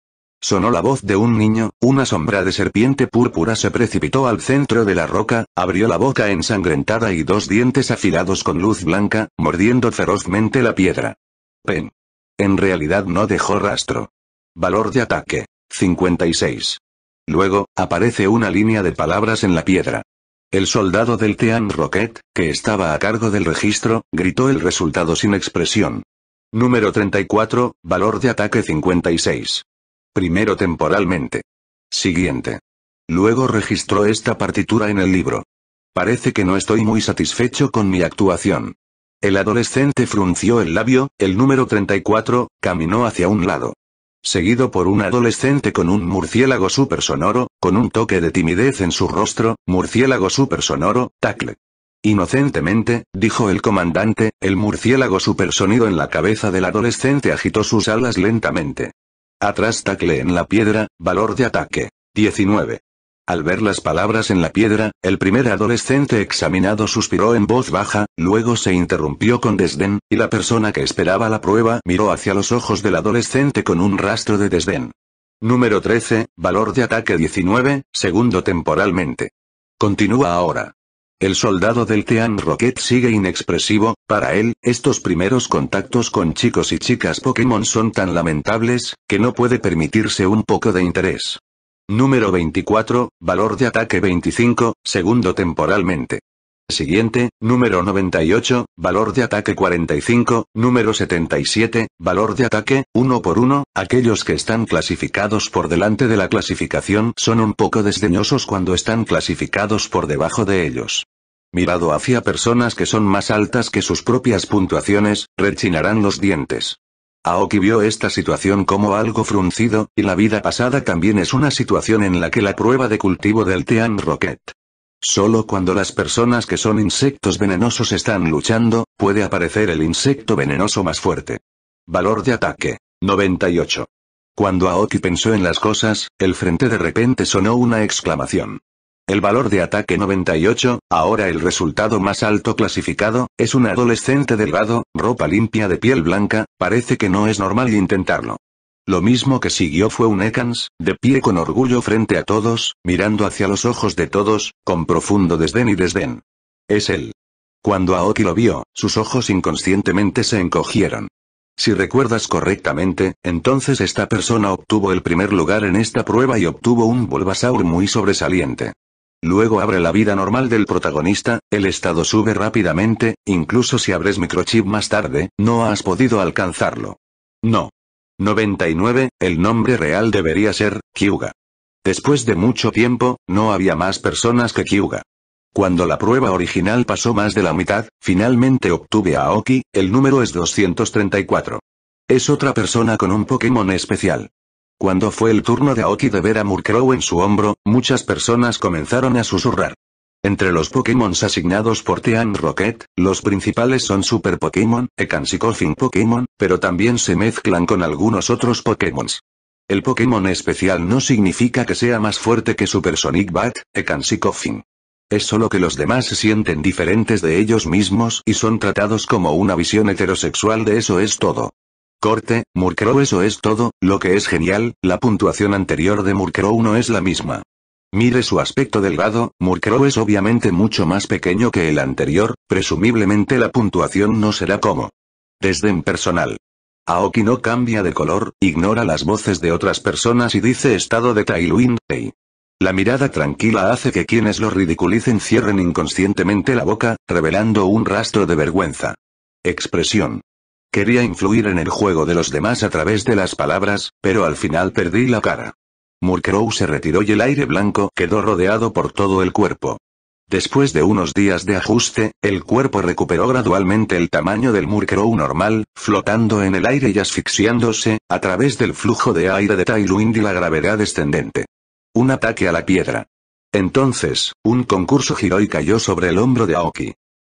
Sonó la voz de un niño, una sombra de serpiente púrpura se precipitó al centro de la roca, abrió la boca ensangrentada y dos dientes afilados con luz blanca, mordiendo ferozmente la piedra. Pen. En realidad no dejó rastro. Valor de ataque. 56. Luego, aparece una línea de palabras en la piedra. El soldado del tean Rocket, que estaba a cargo del registro, gritó el resultado sin expresión. Número 34, valor de ataque 56. Primero temporalmente. Siguiente. Luego registró esta partitura en el libro. Parece que no estoy muy satisfecho con mi actuación. El adolescente frunció el labio, el número 34, caminó hacia un lado. Seguido por un adolescente con un murciélago supersonoro, con un toque de timidez en su rostro, murciélago supersonoro, tacle. Inocentemente, dijo el comandante, el murciélago supersonido en la cabeza del adolescente agitó sus alas lentamente. Atrás tacle en la piedra, valor de ataque. 19. Al ver las palabras en la piedra, el primer adolescente examinado suspiró en voz baja, luego se interrumpió con desdén, y la persona que esperaba la prueba miró hacia los ojos del adolescente con un rastro de desdén. Número 13, valor de ataque 19, segundo temporalmente. Continúa ahora. El soldado del Team Rocket sigue inexpresivo, para él, estos primeros contactos con chicos y chicas Pokémon son tan lamentables, que no puede permitirse un poco de interés. Número 24, valor de ataque 25, segundo temporalmente. Siguiente, número 98, valor de ataque 45, número 77, valor de ataque, 1 por 1, aquellos que están clasificados por delante de la clasificación son un poco desdeñosos cuando están clasificados por debajo de ellos. Mirado hacia personas que son más altas que sus propias puntuaciones, rechinarán los dientes. Aoki vio esta situación como algo fruncido, y la vida pasada también es una situación en la que la prueba de cultivo del Tean Rocket. Solo cuando las personas que son insectos venenosos están luchando, puede aparecer el insecto venenoso más fuerte. Valor de ataque. 98. Cuando Aoki pensó en las cosas, el frente de repente sonó una exclamación. El valor de ataque 98, ahora el resultado más alto clasificado, es un adolescente delgado, ropa limpia de piel blanca, parece que no es normal intentarlo. Lo mismo que siguió fue un Ekans, de pie con orgullo frente a todos, mirando hacia los ojos de todos, con profundo desdén y desdén. Es él. Cuando Aoki lo vio, sus ojos inconscientemente se encogieron. Si recuerdas correctamente, entonces esta persona obtuvo el primer lugar en esta prueba y obtuvo un Bulbasaur muy sobresaliente. Luego abre la vida normal del protagonista, el estado sube rápidamente, incluso si abres microchip más tarde, no has podido alcanzarlo. No. 99, el nombre real debería ser, Kyuga. Después de mucho tiempo, no había más personas que Kyuga. Cuando la prueba original pasó más de la mitad, finalmente obtuve a Aoki, el número es 234. Es otra persona con un Pokémon especial. Cuando fue el turno de Aoki de ver a Murkrow en su hombro, muchas personas comenzaron a susurrar. Entre los Pokémon asignados por Team Rocket, los principales son Super Pokémon, kansikofin Pokémon, pero también se mezclan con algunos otros Pokémon. El Pokémon especial no significa que sea más fuerte que Super Sonic Bat, kansikofin Es solo que los demás se sienten diferentes de ellos mismos y son tratados como una visión heterosexual de eso es todo. Corte, Murkrow eso es todo, lo que es genial, la puntuación anterior de Murkrow no es la misma. Mire su aspecto delgado, Murkrow es obviamente mucho más pequeño que el anterior, presumiblemente la puntuación no será como. Desde en personal. Aoki no cambia de color, ignora las voces de otras personas y dice estado de Tailwind La mirada tranquila hace que quienes lo ridiculicen cierren inconscientemente la boca, revelando un rastro de vergüenza. Expresión. Quería influir en el juego de los demás a través de las palabras, pero al final perdí la cara. Murkrow se retiró y el aire blanco quedó rodeado por todo el cuerpo. Después de unos días de ajuste, el cuerpo recuperó gradualmente el tamaño del Murkrow normal, flotando en el aire y asfixiándose, a través del flujo de aire de Tailwind y la gravedad descendente. Un ataque a la piedra. Entonces, un concurso giró y cayó sobre el hombro de Aoki.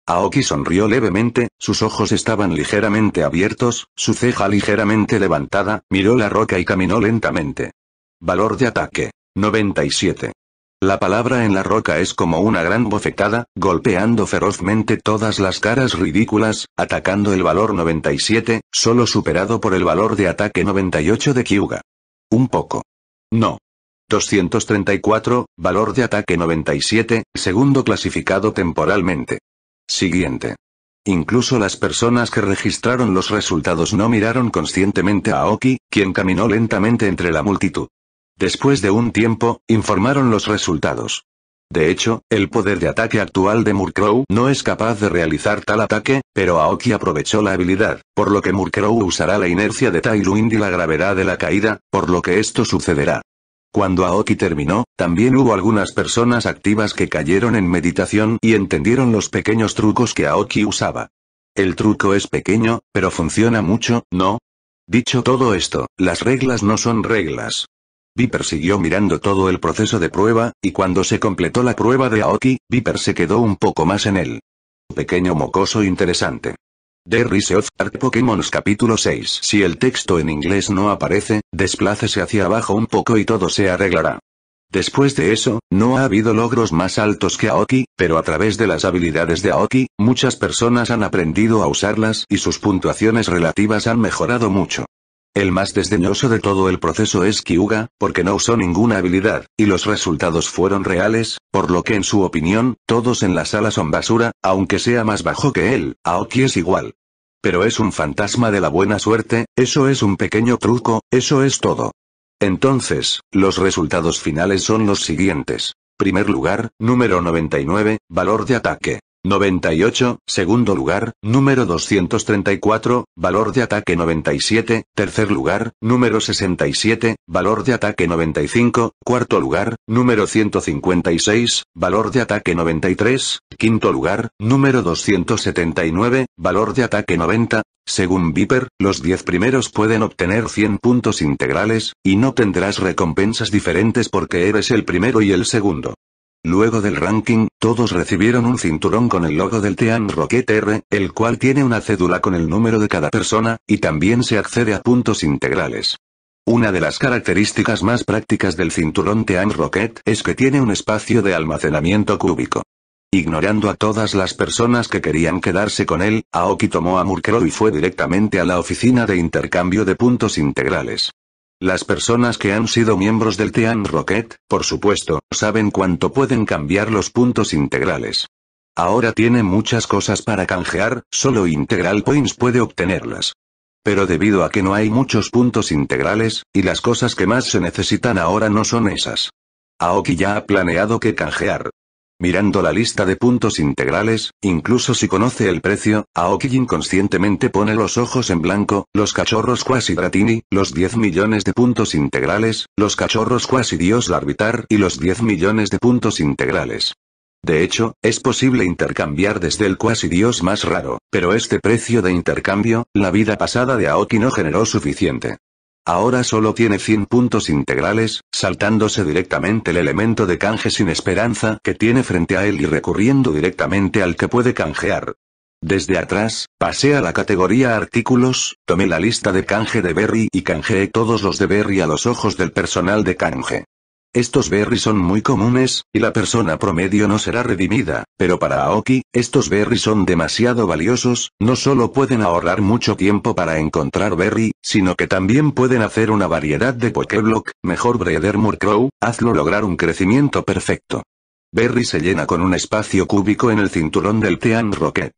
Aoki sonrió levemente, sus ojos estaban ligeramente abiertos, su ceja ligeramente levantada, miró la roca y caminó lentamente. Valor de ataque. 97. La palabra en la roca es como una gran bofetada, golpeando ferozmente todas las caras ridículas, atacando el valor 97, solo superado por el valor de ataque 98 de Kyuga. Un poco. No. 234, valor de ataque 97, segundo clasificado temporalmente. Siguiente. Incluso las personas que registraron los resultados no miraron conscientemente a Aoki, quien caminó lentamente entre la multitud. Después de un tiempo, informaron los resultados. De hecho, el poder de ataque actual de Murkrow no es capaz de realizar tal ataque, pero Aoki aprovechó la habilidad, por lo que Murkrow usará la inercia de Tailwind y la gravedad de la caída, por lo que esto sucederá. Cuando Aoki terminó, también hubo algunas personas activas que cayeron en meditación y entendieron los pequeños trucos que Aoki usaba. El truco es pequeño, pero funciona mucho, ¿no? Dicho todo esto, las reglas no son reglas. Viper siguió mirando todo el proceso de prueba, y cuando se completó la prueba de Aoki, Viper se quedó un poco más en él. Pequeño mocoso interesante. The Rise of Art Pokémon capítulo 6 Si el texto en inglés no aparece, desplácese hacia abajo un poco y todo se arreglará. Después de eso, no ha habido logros más altos que Aoki, pero a través de las habilidades de Aoki, muchas personas han aprendido a usarlas y sus puntuaciones relativas han mejorado mucho. El más desdeñoso de todo el proceso es Kyuga, porque no usó ninguna habilidad, y los resultados fueron reales, por lo que en su opinión, todos en la sala son basura, aunque sea más bajo que él, Aoki es igual. Pero es un fantasma de la buena suerte, eso es un pequeño truco, eso es todo. Entonces, los resultados finales son los siguientes. Primer lugar, número 99, valor de ataque. 98, segundo lugar, número 234, valor de ataque 97, tercer lugar, número 67, valor de ataque 95, cuarto lugar, número 156, valor de ataque 93, quinto lugar, número 279, valor de ataque 90. Según Viper, los 10 primeros pueden obtener 100 puntos integrales, y no tendrás recompensas diferentes porque eres el primero y el segundo. Luego del ranking, todos recibieron un cinturón con el logo del Team Rocket R, el cual tiene una cédula con el número de cada persona, y también se accede a puntos integrales. Una de las características más prácticas del cinturón Team Rocket es que tiene un espacio de almacenamiento cúbico. Ignorando a todas las personas que querían quedarse con él, Aoki tomó a Murkrow y fue directamente a la oficina de intercambio de puntos integrales. Las personas que han sido miembros del Team Rocket, por supuesto, saben cuánto pueden cambiar los puntos integrales. Ahora tiene muchas cosas para canjear, solo Integral Points puede obtenerlas. Pero debido a que no hay muchos puntos integrales, y las cosas que más se necesitan ahora no son esas. Aoki ya ha planeado que canjear, Mirando la lista de puntos integrales, incluso si conoce el precio, Aoki inconscientemente pone los ojos en blanco, los cachorros quasi Dratini, los 10 millones de puntos integrales, los cachorros cuasi Dios Larvitar y los 10 millones de puntos integrales. De hecho, es posible intercambiar desde el cuasi Dios más raro, pero este precio de intercambio, la vida pasada de Aoki no generó suficiente. Ahora solo tiene 100 puntos integrales, saltándose directamente el elemento de canje sin esperanza que tiene frente a él y recurriendo directamente al que puede canjear. Desde atrás, pasé a la categoría artículos, tomé la lista de canje de Berry y canjeé todos los de Berry a los ojos del personal de canje. Estos berries son muy comunes, y la persona promedio no será redimida, pero para Aoki, estos berries son demasiado valiosos, no solo pueden ahorrar mucho tiempo para encontrar berry, sino que también pueden hacer una variedad de Pokéblock, mejor Breeder Murkrow, hazlo lograr un crecimiento perfecto. Berry se llena con un espacio cúbico en el cinturón del Tean Rocket.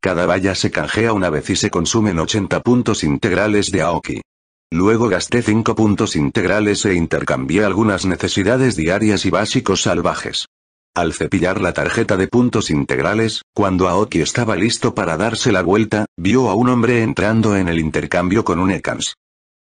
Cada valla se canjea una vez y se consumen 80 puntos integrales de Aoki. Luego gasté 5 puntos integrales e intercambié algunas necesidades diarias y básicos salvajes. Al cepillar la tarjeta de puntos integrales, cuando Aoki estaba listo para darse la vuelta, vio a un hombre entrando en el intercambio con un Ekans.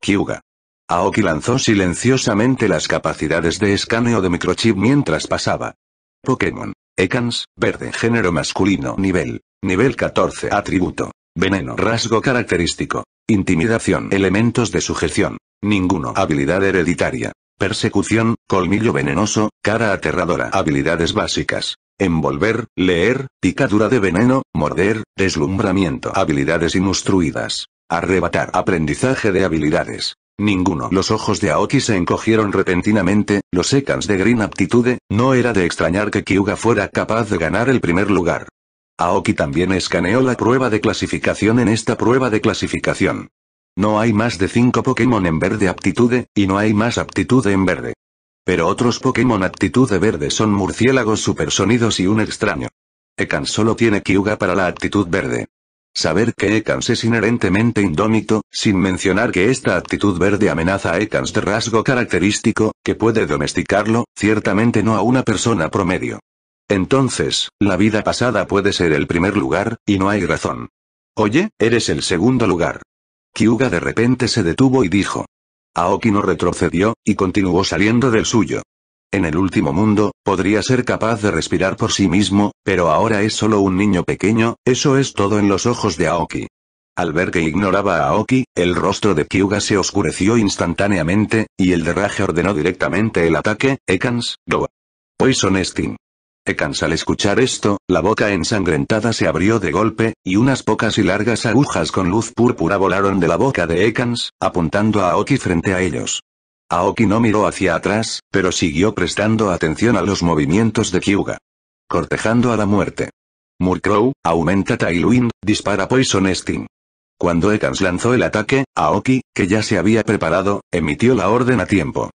Kyuga. Aoki lanzó silenciosamente las capacidades de escaneo de microchip mientras pasaba. Pokémon. Ekans, verde género masculino nivel. Nivel 14 atributo. Veneno rasgo característico. Intimidación. Elementos de sujeción. Ninguno. Habilidad hereditaria. Persecución, colmillo venenoso, cara aterradora. Habilidades básicas. Envolver, leer, picadura de veneno, morder, deslumbramiento. Habilidades inustruidas, Arrebatar. Aprendizaje de habilidades. Ninguno. Los ojos de Aoki se encogieron repentinamente, los secans de Green Aptitude, no era de extrañar que Kyuga fuera capaz de ganar el primer lugar. Aoki también escaneó la prueba de clasificación en esta prueba de clasificación. No hay más de 5 Pokémon en verde aptitude, y no hay más aptitude en verde. Pero otros Pokémon aptitude verde son murciélagos supersonidos y un extraño. Ekans solo tiene Kyuga para la aptitud verde. Saber que Ekans es inherentemente indómito, sin mencionar que esta aptitud verde amenaza a Ekans de rasgo característico, que puede domesticarlo, ciertamente no a una persona promedio. Entonces, la vida pasada puede ser el primer lugar, y no hay razón. Oye, eres el segundo lugar. Kyuga de repente se detuvo y dijo. Aoki no retrocedió, y continuó saliendo del suyo. En el último mundo, podría ser capaz de respirar por sí mismo, pero ahora es solo un niño pequeño, eso es todo en los ojos de Aoki. Al ver que ignoraba a Aoki, el rostro de Kyuga se oscureció instantáneamente, y el derraje ordenó directamente el ataque, Ekans, Doa. Poison Steam. Ekans al escuchar esto, la boca ensangrentada se abrió de golpe, y unas pocas y largas agujas con luz púrpura volaron de la boca de Ekans, apuntando a Aoki frente a ellos. Aoki no miró hacia atrás, pero siguió prestando atención a los movimientos de Kyuga. Cortejando a la muerte. Murkrow, aumenta Tailwind, dispara Poison Sting. Cuando Ekans lanzó el ataque, Aoki, que ya se había preparado, emitió la orden a tiempo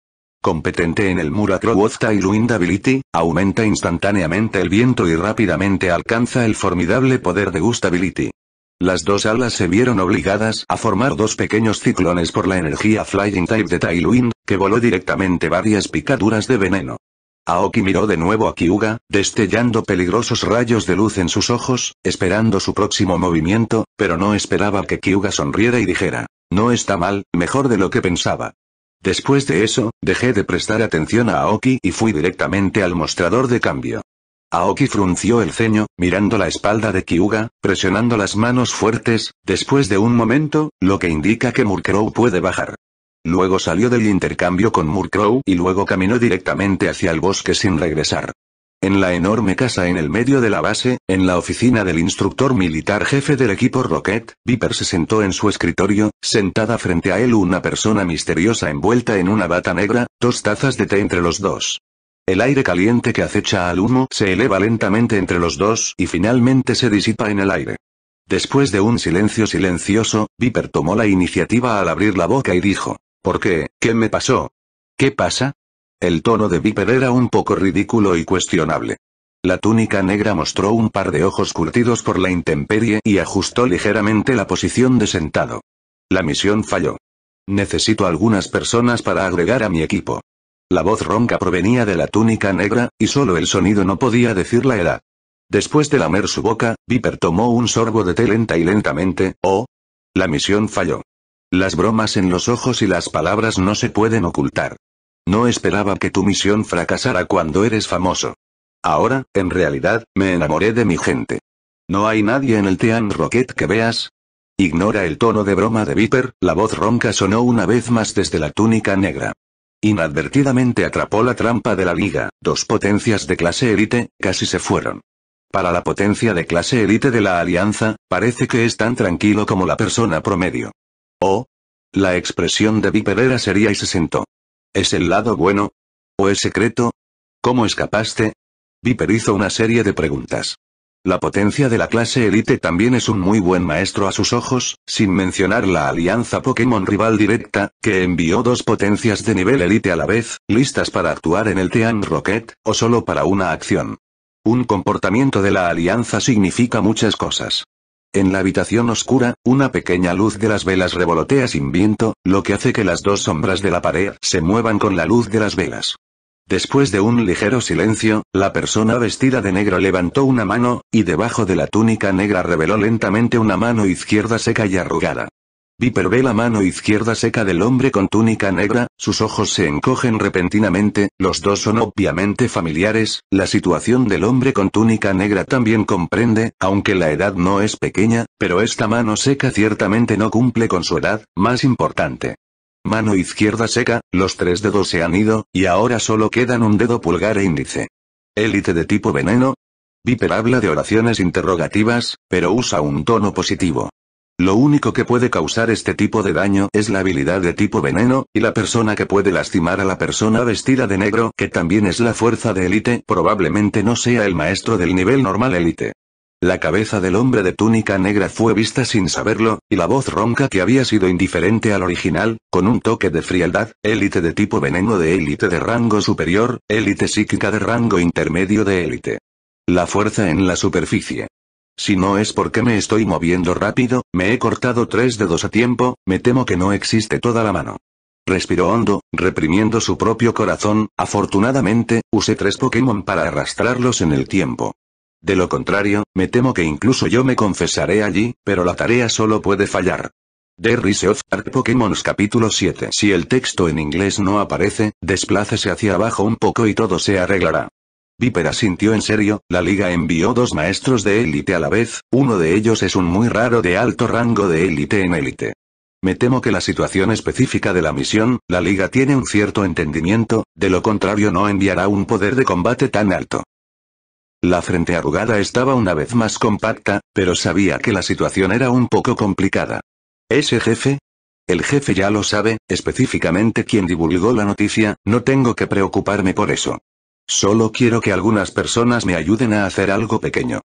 competente en el Murakrow of Tailwind Ability, aumenta instantáneamente el viento y rápidamente alcanza el formidable poder de Gustability. Las dos alas se vieron obligadas a formar dos pequeños ciclones por la energía Flying Type de Tailwind, que voló directamente varias picaduras de veneno. Aoki miró de nuevo a Kyuga, destellando peligrosos rayos de luz en sus ojos, esperando su próximo movimiento, pero no esperaba que Kyuga sonriera y dijera, no está mal, mejor de lo que pensaba. Después de eso, dejé de prestar atención a Aoki y fui directamente al mostrador de cambio. Aoki frunció el ceño, mirando la espalda de Kyuga, presionando las manos fuertes, después de un momento, lo que indica que Murkrow puede bajar. Luego salió del intercambio con Murkrow y luego caminó directamente hacia el bosque sin regresar. En la enorme casa en el medio de la base, en la oficina del instructor militar jefe del equipo Rocket, Viper se sentó en su escritorio, sentada frente a él una persona misteriosa envuelta en una bata negra, dos tazas de té entre los dos. El aire caliente que acecha al humo se eleva lentamente entre los dos y finalmente se disipa en el aire. Después de un silencio silencioso, Viper tomó la iniciativa al abrir la boca y dijo, ¿Por qué? ¿Qué me pasó? ¿Qué pasa? El tono de Viper era un poco ridículo y cuestionable. La túnica negra mostró un par de ojos curtidos por la intemperie y ajustó ligeramente la posición de sentado. La misión falló. Necesito algunas personas para agregar a mi equipo. La voz ronca provenía de la túnica negra, y solo el sonido no podía decir la edad. Después de lamer su boca, Viper tomó un sorbo de té lenta y lentamente, oh. La misión falló. Las bromas en los ojos y las palabras no se pueden ocultar. No esperaba que tu misión fracasara cuando eres famoso. Ahora, en realidad, me enamoré de mi gente. No hay nadie en el Team Rocket que veas. Ignora el tono de broma de Viper, la voz ronca sonó una vez más desde la túnica negra. Inadvertidamente atrapó la trampa de la liga, dos potencias de clase élite, casi se fueron. Para la potencia de clase élite de la Alianza, parece que es tan tranquilo como la persona promedio. Oh. La expresión de Viper era seria y se sentó. ¿Es el lado bueno? ¿O es secreto? ¿Cómo escapaste? Viper hizo una serie de preguntas. La potencia de la clase Elite también es un muy buen maestro a sus ojos, sin mencionar la alianza Pokémon rival directa, que envió dos potencias de nivel Elite a la vez, listas para actuar en el Team Rocket, o solo para una acción. Un comportamiento de la alianza significa muchas cosas. En la habitación oscura, una pequeña luz de las velas revolotea sin viento, lo que hace que las dos sombras de la pared se muevan con la luz de las velas. Después de un ligero silencio, la persona vestida de negro levantó una mano, y debajo de la túnica negra reveló lentamente una mano izquierda seca y arrugada. Viper ve la mano izquierda seca del hombre con túnica negra, sus ojos se encogen repentinamente, los dos son obviamente familiares, la situación del hombre con túnica negra también comprende, aunque la edad no es pequeña, pero esta mano seca ciertamente no cumple con su edad, más importante. Mano izquierda seca, los tres dedos se han ido, y ahora solo quedan un dedo pulgar e índice. Élite de tipo veneno, Viper habla de oraciones interrogativas, pero usa un tono positivo. Lo único que puede causar este tipo de daño es la habilidad de tipo veneno, y la persona que puede lastimar a la persona vestida de negro, que también es la fuerza de élite, probablemente no sea el maestro del nivel normal élite. La cabeza del hombre de túnica negra fue vista sin saberlo, y la voz ronca que había sido indiferente al original, con un toque de frialdad, élite de tipo veneno de élite de rango superior, élite psíquica de rango intermedio de élite. La fuerza en la superficie. Si no es porque me estoy moviendo rápido, me he cortado tres dedos a tiempo, me temo que no existe toda la mano. Respiró hondo, reprimiendo su propio corazón, afortunadamente, usé tres Pokémon para arrastrarlos en el tiempo. De lo contrario, me temo que incluso yo me confesaré allí, pero la tarea solo puede fallar. The of Art Pokémon capítulo 7 Si el texto en inglés no aparece, desplácese hacia abajo un poco y todo se arreglará. Viper asintió en serio, la liga envió dos maestros de élite a la vez, uno de ellos es un muy raro de alto rango de élite en élite. Me temo que la situación específica de la misión, la liga tiene un cierto entendimiento, de lo contrario no enviará un poder de combate tan alto. La frente arrugada estaba una vez más compacta, pero sabía que la situación era un poco complicada. ¿Ese jefe? El jefe ya lo sabe, específicamente quien divulgó la noticia, no tengo que preocuparme por eso. Solo quiero que algunas personas me ayuden a hacer algo pequeño.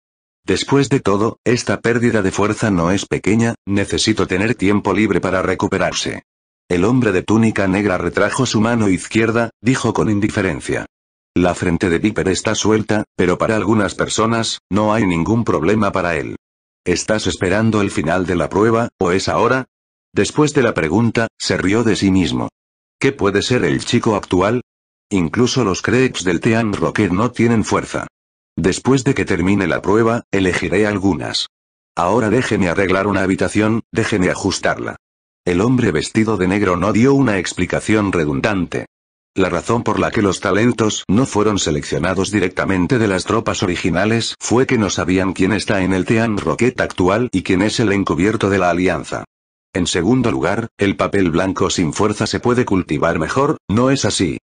Después de todo, esta pérdida de fuerza no es pequeña, necesito tener tiempo libre para recuperarse. El hombre de túnica negra retrajo su mano izquierda, dijo con indiferencia. La frente de Viper está suelta, pero para algunas personas, no hay ningún problema para él. ¿Estás esperando el final de la prueba, o es ahora? Después de la pregunta, se rió de sí mismo. ¿Qué puede ser el chico actual? Incluso los crepes del Tean Rocket no tienen fuerza. Después de que termine la prueba, elegiré algunas. Ahora déjeme arreglar una habitación, déjeme ajustarla. El hombre vestido de negro no dio una explicación redundante. La razón por la que los talentos no fueron seleccionados directamente de las tropas originales fue que no sabían quién está en el Tean Rocket actual y quién es el encubierto de la alianza. En segundo lugar, el papel blanco sin fuerza se puede cultivar mejor, ¿no es así?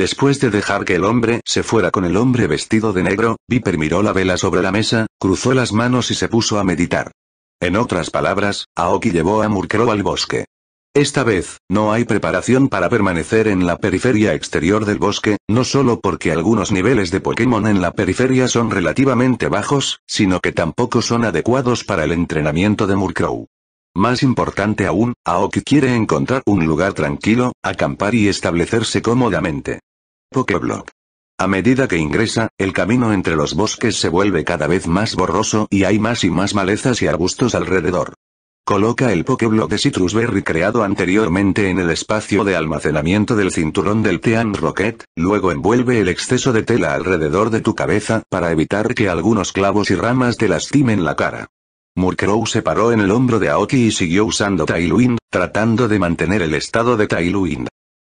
Después de dejar que el hombre se fuera con el hombre vestido de negro, Viper miró la vela sobre la mesa, cruzó las manos y se puso a meditar. En otras palabras, Aoki llevó a Murkrow al bosque. Esta vez, no hay preparación para permanecer en la periferia exterior del bosque, no solo porque algunos niveles de Pokémon en la periferia son relativamente bajos, sino que tampoco son adecuados para el entrenamiento de Murkrow. Más importante aún, Aoki quiere encontrar un lugar tranquilo, acampar y establecerse cómodamente. Pokeblock. A medida que ingresa, el camino entre los bosques se vuelve cada vez más borroso y hay más y más malezas y arbustos alrededor. Coloca el Pokeblock de Citrus Berry creado anteriormente en el espacio de almacenamiento del cinturón del Team Rocket, luego envuelve el exceso de tela alrededor de tu cabeza para evitar que algunos clavos y ramas te lastimen la cara. Murkrow se paró en el hombro de Aoki y siguió usando Tailwind, tratando de mantener el estado de Tailwind.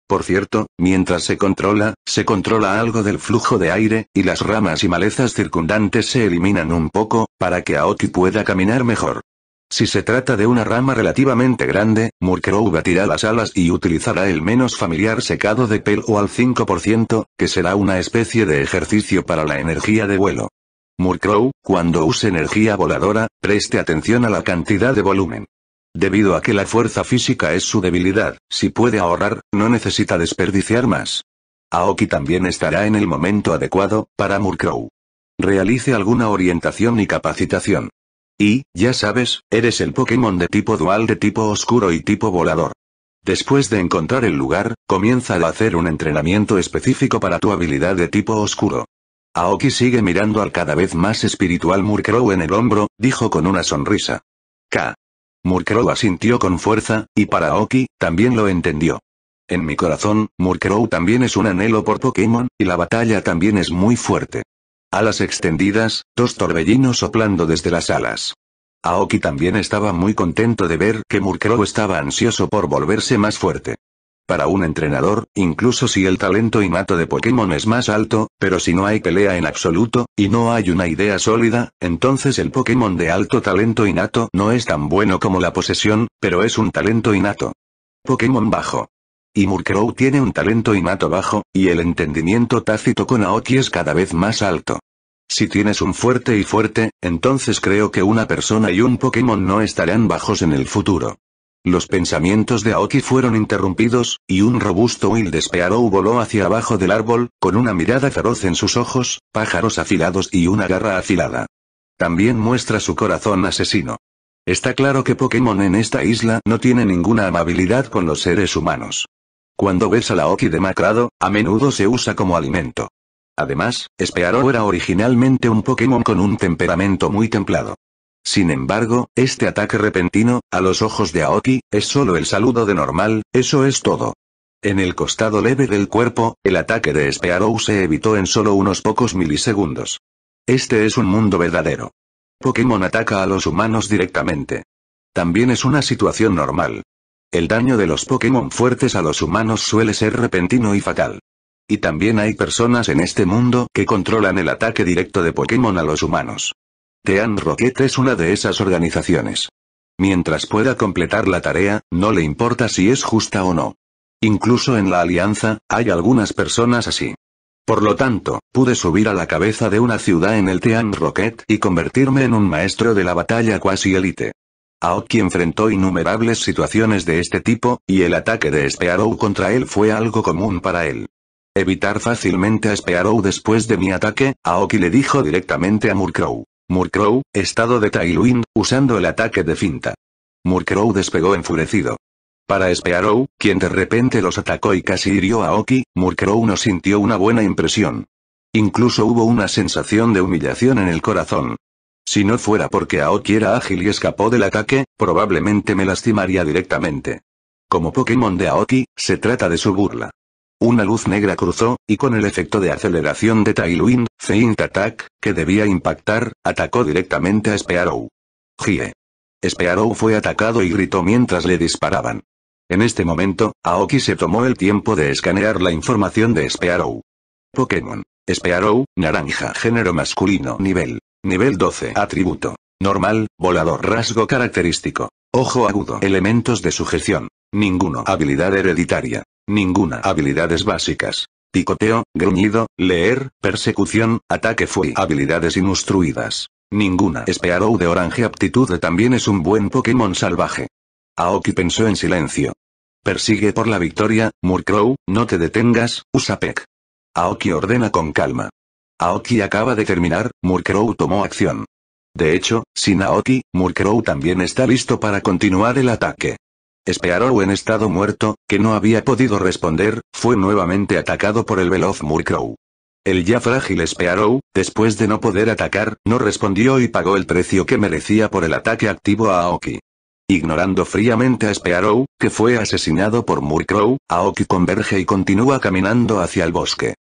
Por cierto, mientras se controla, se controla algo del flujo de aire, y las ramas y malezas circundantes se eliminan un poco, para que Aoki pueda caminar mejor. Si se trata de una rama relativamente grande, Murkrow batirá las alas y utilizará el menos familiar secado de pelo al 5%, que será una especie de ejercicio para la energía de vuelo. Murkrow, cuando use energía voladora, preste atención a la cantidad de volumen. Debido a que la fuerza física es su debilidad, si puede ahorrar, no necesita desperdiciar más. Aoki también estará en el momento adecuado, para Murkrow. Realice alguna orientación y capacitación. Y, ya sabes, eres el Pokémon de tipo dual de tipo oscuro y tipo volador. Después de encontrar el lugar, comienza a hacer un entrenamiento específico para tu habilidad de tipo oscuro. Aoki sigue mirando al cada vez más espiritual Murkrow en el hombro, dijo con una sonrisa. K. Murkrow asintió con fuerza, y para Aoki, también lo entendió. En mi corazón, Murkrow también es un anhelo por Pokémon, y la batalla también es muy fuerte. Alas extendidas, dos torbellinos soplando desde las alas. Aoki también estaba muy contento de ver que Murkrow estaba ansioso por volverse más fuerte. Para un entrenador, incluso si el talento innato de Pokémon es más alto, pero si no hay pelea en absoluto, y no hay una idea sólida, entonces el Pokémon de alto talento innato no es tan bueno como la posesión, pero es un talento innato. Pokémon bajo. Y Murkrow tiene un talento innato bajo, y el entendimiento tácito con Aoki es cada vez más alto. Si tienes un fuerte y fuerte, entonces creo que una persona y un Pokémon no estarán bajos en el futuro. Los pensamientos de Aoki fueron interrumpidos, y un robusto Will de Spearow voló hacia abajo del árbol, con una mirada feroz en sus ojos, pájaros afilados y una garra afilada. También muestra su corazón asesino. Está claro que Pokémon en esta isla no tiene ninguna amabilidad con los seres humanos. Cuando ves a la de Macrado, a menudo se usa como alimento. Además, Spearow era originalmente un Pokémon con un temperamento muy templado. Sin embargo, este ataque repentino, a los ojos de Aoki, es solo el saludo de normal, eso es todo. En el costado leve del cuerpo, el ataque de Spearow se evitó en solo unos pocos milisegundos. Este es un mundo verdadero. Pokémon ataca a los humanos directamente. También es una situación normal. El daño de los Pokémon fuertes a los humanos suele ser repentino y fatal. Y también hay personas en este mundo que controlan el ataque directo de Pokémon a los humanos. Tean Rocket es una de esas organizaciones. Mientras pueda completar la tarea, no le importa si es justa o no. Incluso en la Alianza, hay algunas personas así. Por lo tanto, pude subir a la cabeza de una ciudad en el Tean Rocket y convertirme en un maestro de la batalla cuasi élite. Aoki enfrentó innumerables situaciones de este tipo, y el ataque de Spearow contra él fue algo común para él. Evitar fácilmente a Spearow después de mi ataque, Aoki le dijo directamente a Murkrow. Murkrow, estado de Tailwind, usando el ataque de finta. Murkrow despegó enfurecido. Para Spearow, quien de repente los atacó y casi hirió a Oki, Murkrow no sintió una buena impresión. Incluso hubo una sensación de humillación en el corazón. Si no fuera porque Aoki era ágil y escapó del ataque, probablemente me lastimaría directamente. Como Pokémon de Aoki, se trata de su burla. Una luz negra cruzó, y con el efecto de aceleración de Tailwind, Feint Attack, que debía impactar, atacó directamente a Spearow. Gie. Spearow fue atacado y gritó mientras le disparaban. En este momento, Aoki se tomó el tiempo de escanear la información de Spearow. Pokémon. Spearow, naranja, género masculino, nivel. Nivel 12, atributo. Normal, volador, rasgo característico. Ojo agudo, elementos de sujeción. Ninguno. Habilidad hereditaria. Ninguna. Habilidades básicas. Picoteo, gruñido, leer, persecución, ataque fui. Habilidades inustruidas, Ninguna. Spearow de Orange Aptitud también es un buen Pokémon salvaje. Aoki pensó en silencio. Persigue por la victoria, Murkrow, no te detengas, Usapec. Aoki ordena con calma. Aoki acaba de terminar, Murkrow tomó acción. De hecho, sin Aoki, Murkrow también está listo para continuar el ataque. Spearow en estado muerto, que no había podido responder, fue nuevamente atacado por el veloz Murkrow. El ya frágil Spearow, después de no poder atacar, no respondió y pagó el precio que merecía por el ataque activo a Aoki. Ignorando fríamente a Spearow, que fue asesinado por Murkrow, Aoki converge y continúa caminando hacia el bosque.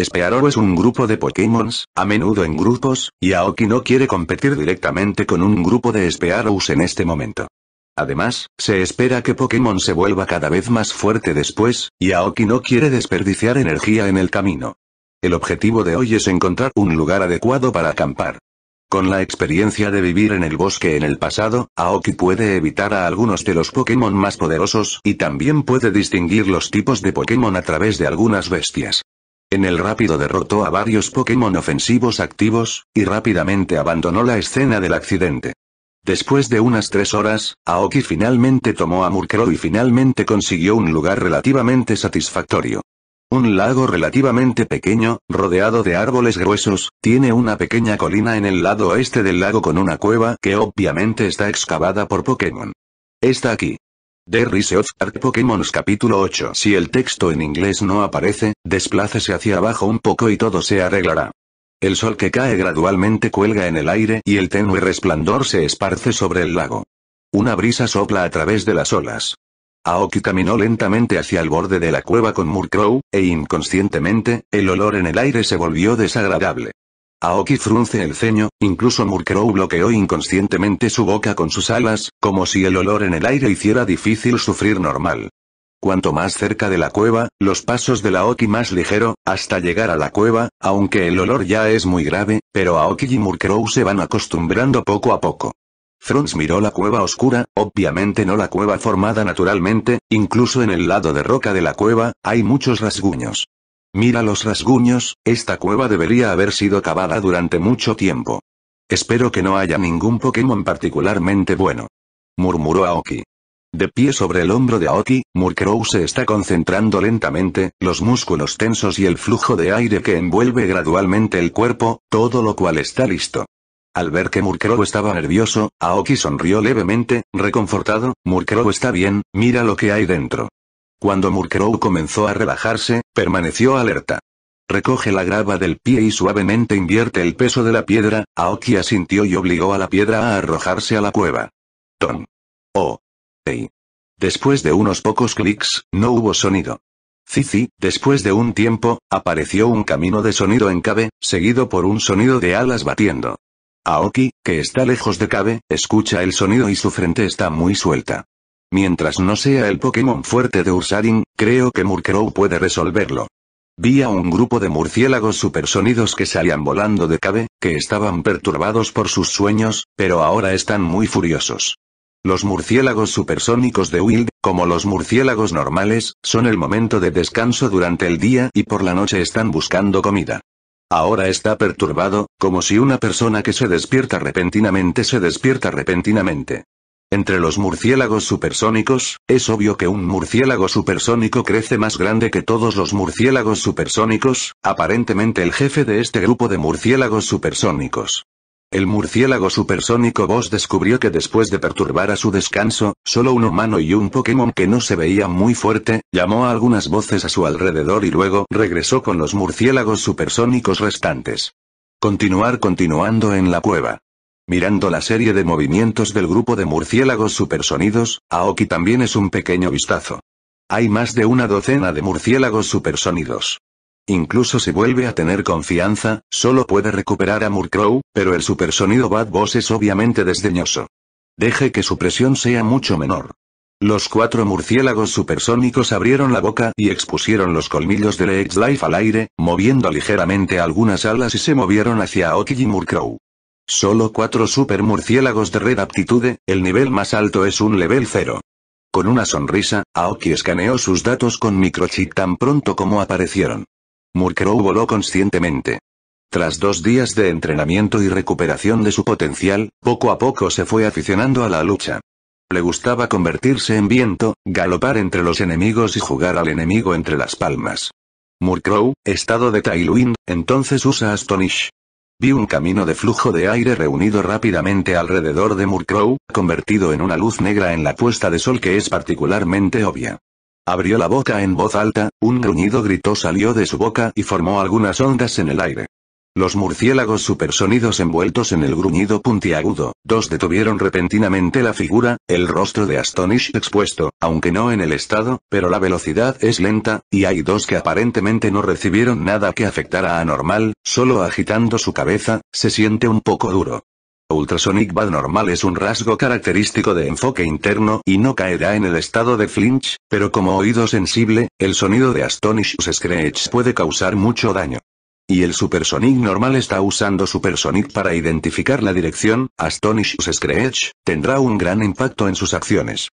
Spearow es un grupo de Pokémons, a menudo en grupos, y Aoki no quiere competir directamente con un grupo de Spearows en este momento. Además, se espera que Pokémon se vuelva cada vez más fuerte después, y Aoki no quiere desperdiciar energía en el camino. El objetivo de hoy es encontrar un lugar adecuado para acampar. Con la experiencia de vivir en el bosque en el pasado, Aoki puede evitar a algunos de los Pokémon más poderosos y también puede distinguir los tipos de Pokémon a través de algunas bestias. En el rápido derrotó a varios Pokémon ofensivos activos, y rápidamente abandonó la escena del accidente. Después de unas tres horas, Aoki finalmente tomó a Murkrow y finalmente consiguió un lugar relativamente satisfactorio. Un lago relativamente pequeño, rodeado de árboles gruesos, tiene una pequeña colina en el lado oeste del lago con una cueva que obviamente está excavada por Pokémon. Está aquí. The Research Pokémons Pokémon capítulo 8 Si el texto en inglés no aparece, desplácese hacia abajo un poco y todo se arreglará. El sol que cae gradualmente cuelga en el aire y el tenue resplandor se esparce sobre el lago. Una brisa sopla a través de las olas. Aoki caminó lentamente hacia el borde de la cueva con Murkrow, e inconscientemente, el olor en el aire se volvió desagradable. Aoki frunce el ceño, incluso Murkrow bloqueó inconscientemente su boca con sus alas, como si el olor en el aire hiciera difícil sufrir normal. Cuanto más cerca de la cueva, los pasos de la Oki más ligero, hasta llegar a la cueva, aunque el olor ya es muy grave, pero Aoki y Murkrow se van acostumbrando poco a poco. Franz miró la cueva oscura, obviamente no la cueva formada naturalmente, incluso en el lado de roca de la cueva, hay muchos rasguños. Mira los rasguños, esta cueva debería haber sido cavada durante mucho tiempo. Espero que no haya ningún Pokémon particularmente bueno. Murmuró Aoki. De pie sobre el hombro de Aoki, Murkrow se está concentrando lentamente, los músculos tensos y el flujo de aire que envuelve gradualmente el cuerpo, todo lo cual está listo. Al ver que Murkrow estaba nervioso, Aoki sonrió levemente, reconfortado, Murkrow está bien, mira lo que hay dentro. Cuando Murkrow comenzó a relajarse, permaneció alerta. Recoge la grava del pie y suavemente invierte el peso de la piedra, Aoki asintió y obligó a la piedra a arrojarse a la cueva. Tom. Oh, después de unos pocos clics, no hubo sonido. Cici, después de un tiempo, apareció un camino de sonido en Cabe, seguido por un sonido de alas batiendo. Aoki, que está lejos de Cabe, escucha el sonido y su frente está muy suelta. Mientras no sea el Pokémon fuerte de Ursaring, creo que Murkrow puede resolverlo. Vi a un grupo de murciélagos supersonidos que salían volando de Cabe, que estaban perturbados por sus sueños, pero ahora están muy furiosos. Los murciélagos supersónicos de Wild, como los murciélagos normales, son el momento de descanso durante el día y por la noche están buscando comida. Ahora está perturbado, como si una persona que se despierta repentinamente se despierta repentinamente. Entre los murciélagos supersónicos, es obvio que un murciélago supersónico crece más grande que todos los murciélagos supersónicos, aparentemente el jefe de este grupo de murciélagos supersónicos. El murciélago supersónico Boss descubrió que después de perturbar a su descanso, solo un humano y un Pokémon que no se veía muy fuerte, llamó a algunas voces a su alrededor y luego regresó con los murciélagos supersónicos restantes. Continuar continuando en la cueva. Mirando la serie de movimientos del grupo de murciélagos supersonidos, Aoki también es un pequeño vistazo. Hay más de una docena de murciélagos supersonidos. Incluso si vuelve a tener confianza, solo puede recuperar a Murkrow, pero el supersonido Bad Boss es obviamente desdeñoso. Deje que su presión sea mucho menor. Los cuatro murciélagos supersónicos abrieron la boca y expusieron los colmillos de Lex Life al aire, moviendo ligeramente algunas alas y se movieron hacia Aoki y Murkrow. Solo cuatro super murciélagos de red aptitude, el nivel más alto es un level 0. Con una sonrisa, Aoki escaneó sus datos con microchip tan pronto como aparecieron. Murkrow voló conscientemente. Tras dos días de entrenamiento y recuperación de su potencial, poco a poco se fue aficionando a la lucha. Le gustaba convertirse en viento, galopar entre los enemigos y jugar al enemigo entre las palmas. Murkrow, estado de Tailwind, entonces usa Astonish. Vi un camino de flujo de aire reunido rápidamente alrededor de Murkrow, convertido en una luz negra en la puesta de sol que es particularmente obvia. Abrió la boca en voz alta, un gruñido gritó salió de su boca y formó algunas ondas en el aire. Los murciélagos supersonidos envueltos en el gruñido puntiagudo, dos detuvieron repentinamente la figura, el rostro de Astonish expuesto, aunque no en el estado, pero la velocidad es lenta, y hay dos que aparentemente no recibieron nada que afectara a normal, solo agitando su cabeza, se siente un poco duro. Ultrasonic Bad Normal es un rasgo característico de enfoque interno y no caerá en el estado de flinch, pero como oído sensible, el sonido de Astonish Scratch puede causar mucho daño. Y el Supersonic normal está usando Supersonic para identificar la dirección, Astonish Scratch, tendrá un gran impacto en sus acciones.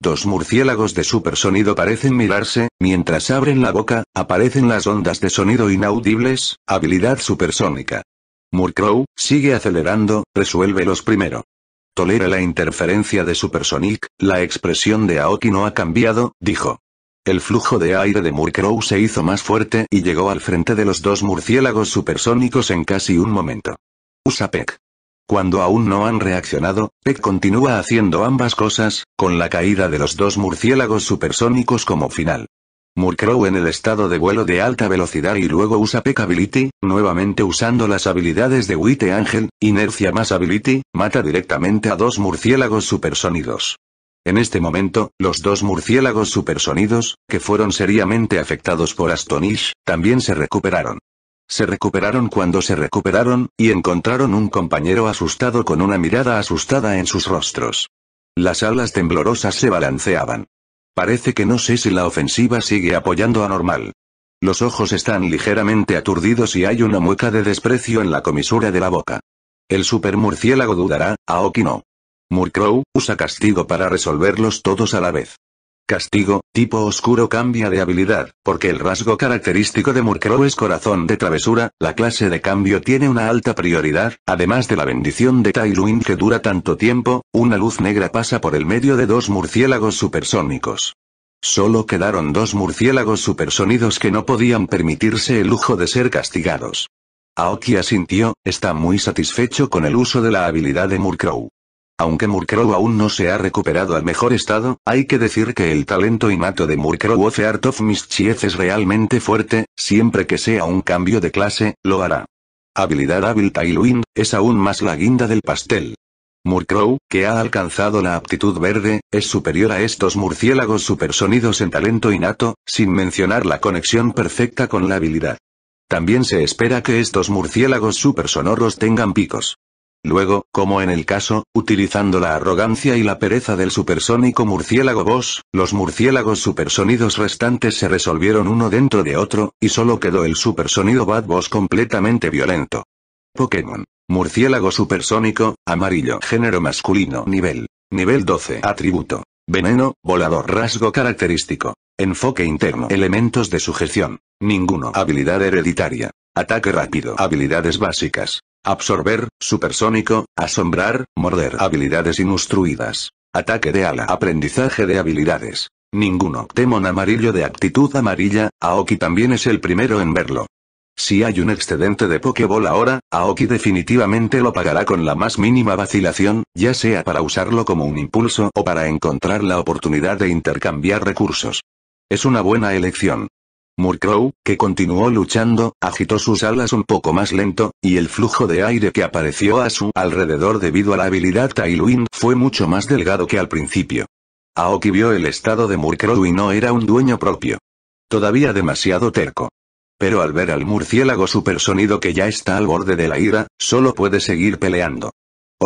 Dos murciélagos de supersonido parecen mirarse, mientras abren la boca, aparecen las ondas de sonido inaudibles, habilidad supersónica. Murkrow, sigue acelerando, resuelve los primero. Tolera la interferencia de Supersonic, la expresión de Aoki no ha cambiado, dijo. El flujo de aire de Murkrow se hizo más fuerte y llegó al frente de los dos murciélagos supersónicos en casi un momento. Usa Peck. Cuando aún no han reaccionado, Peck continúa haciendo ambas cosas, con la caída de los dos murciélagos supersónicos como final. Murkrow en el estado de vuelo de alta velocidad y luego usa Peck nuevamente usando las habilidades de Witte Angel, Inercia más Ability, mata directamente a dos murciélagos supersonidos. En este momento, los dos murciélagos supersonidos, que fueron seriamente afectados por Astonish, también se recuperaron. Se recuperaron cuando se recuperaron, y encontraron un compañero asustado con una mirada asustada en sus rostros. Las alas temblorosas se balanceaban. Parece que no sé si la ofensiva sigue apoyando a Normal. Los ojos están ligeramente aturdidos y hay una mueca de desprecio en la comisura de la boca. El super murciélago dudará, Aoki no. Murkrow usa castigo para resolverlos todos a la vez. Castigo, tipo oscuro cambia de habilidad, porque el rasgo característico de Murkrow es corazón de travesura, la clase de cambio tiene una alta prioridad, además de la bendición de Tailwind que dura tanto tiempo, una luz negra pasa por el medio de dos murciélagos supersónicos. Solo quedaron dos murciélagos supersonidos que no podían permitirse el lujo de ser castigados. Aoki asintió, está muy satisfecho con el uso de la habilidad de Murkrow. Aunque Murkrow aún no se ha recuperado al mejor estado, hay que decir que el talento innato de Murkrow of Art of Mischief es realmente fuerte, siempre que sea un cambio de clase, lo hará. Habilidad hábil Tailwind, es aún más la guinda del pastel. Murkrow, que ha alcanzado la aptitud verde, es superior a estos murciélagos supersonidos en talento innato, sin mencionar la conexión perfecta con la habilidad. También se espera que estos murciélagos supersonoros tengan picos. Luego, como en el caso, utilizando la arrogancia y la pereza del supersónico murciélago Boss, los murciélagos supersonidos restantes se resolvieron uno dentro de otro, y solo quedó el supersonido Bad Boss completamente violento. Pokémon. Murciélago supersónico, amarillo. Género masculino. Nivel. Nivel 12. Atributo. Veneno, volador. Rasgo característico. Enfoque interno. Elementos de sujeción. Ninguno. Habilidad hereditaria. Ataque rápido. Habilidades básicas. Absorber, supersónico, asombrar, morder. Habilidades Inustruidas, Ataque de ala. Aprendizaje de habilidades. Ningún Octemon amarillo de actitud amarilla, Aoki también es el primero en verlo. Si hay un excedente de Pokéball ahora, Aoki definitivamente lo pagará con la más mínima vacilación, ya sea para usarlo como un impulso o para encontrar la oportunidad de intercambiar recursos. Es una buena elección. Murkrow, que continuó luchando, agitó sus alas un poco más lento, y el flujo de aire que apareció a su alrededor debido a la habilidad Tailwind fue mucho más delgado que al principio. Aoki vio el estado de Murkrow y no era un dueño propio. Todavía demasiado terco. Pero al ver al murciélago supersonido que ya está al borde de la ira, solo puede seguir peleando.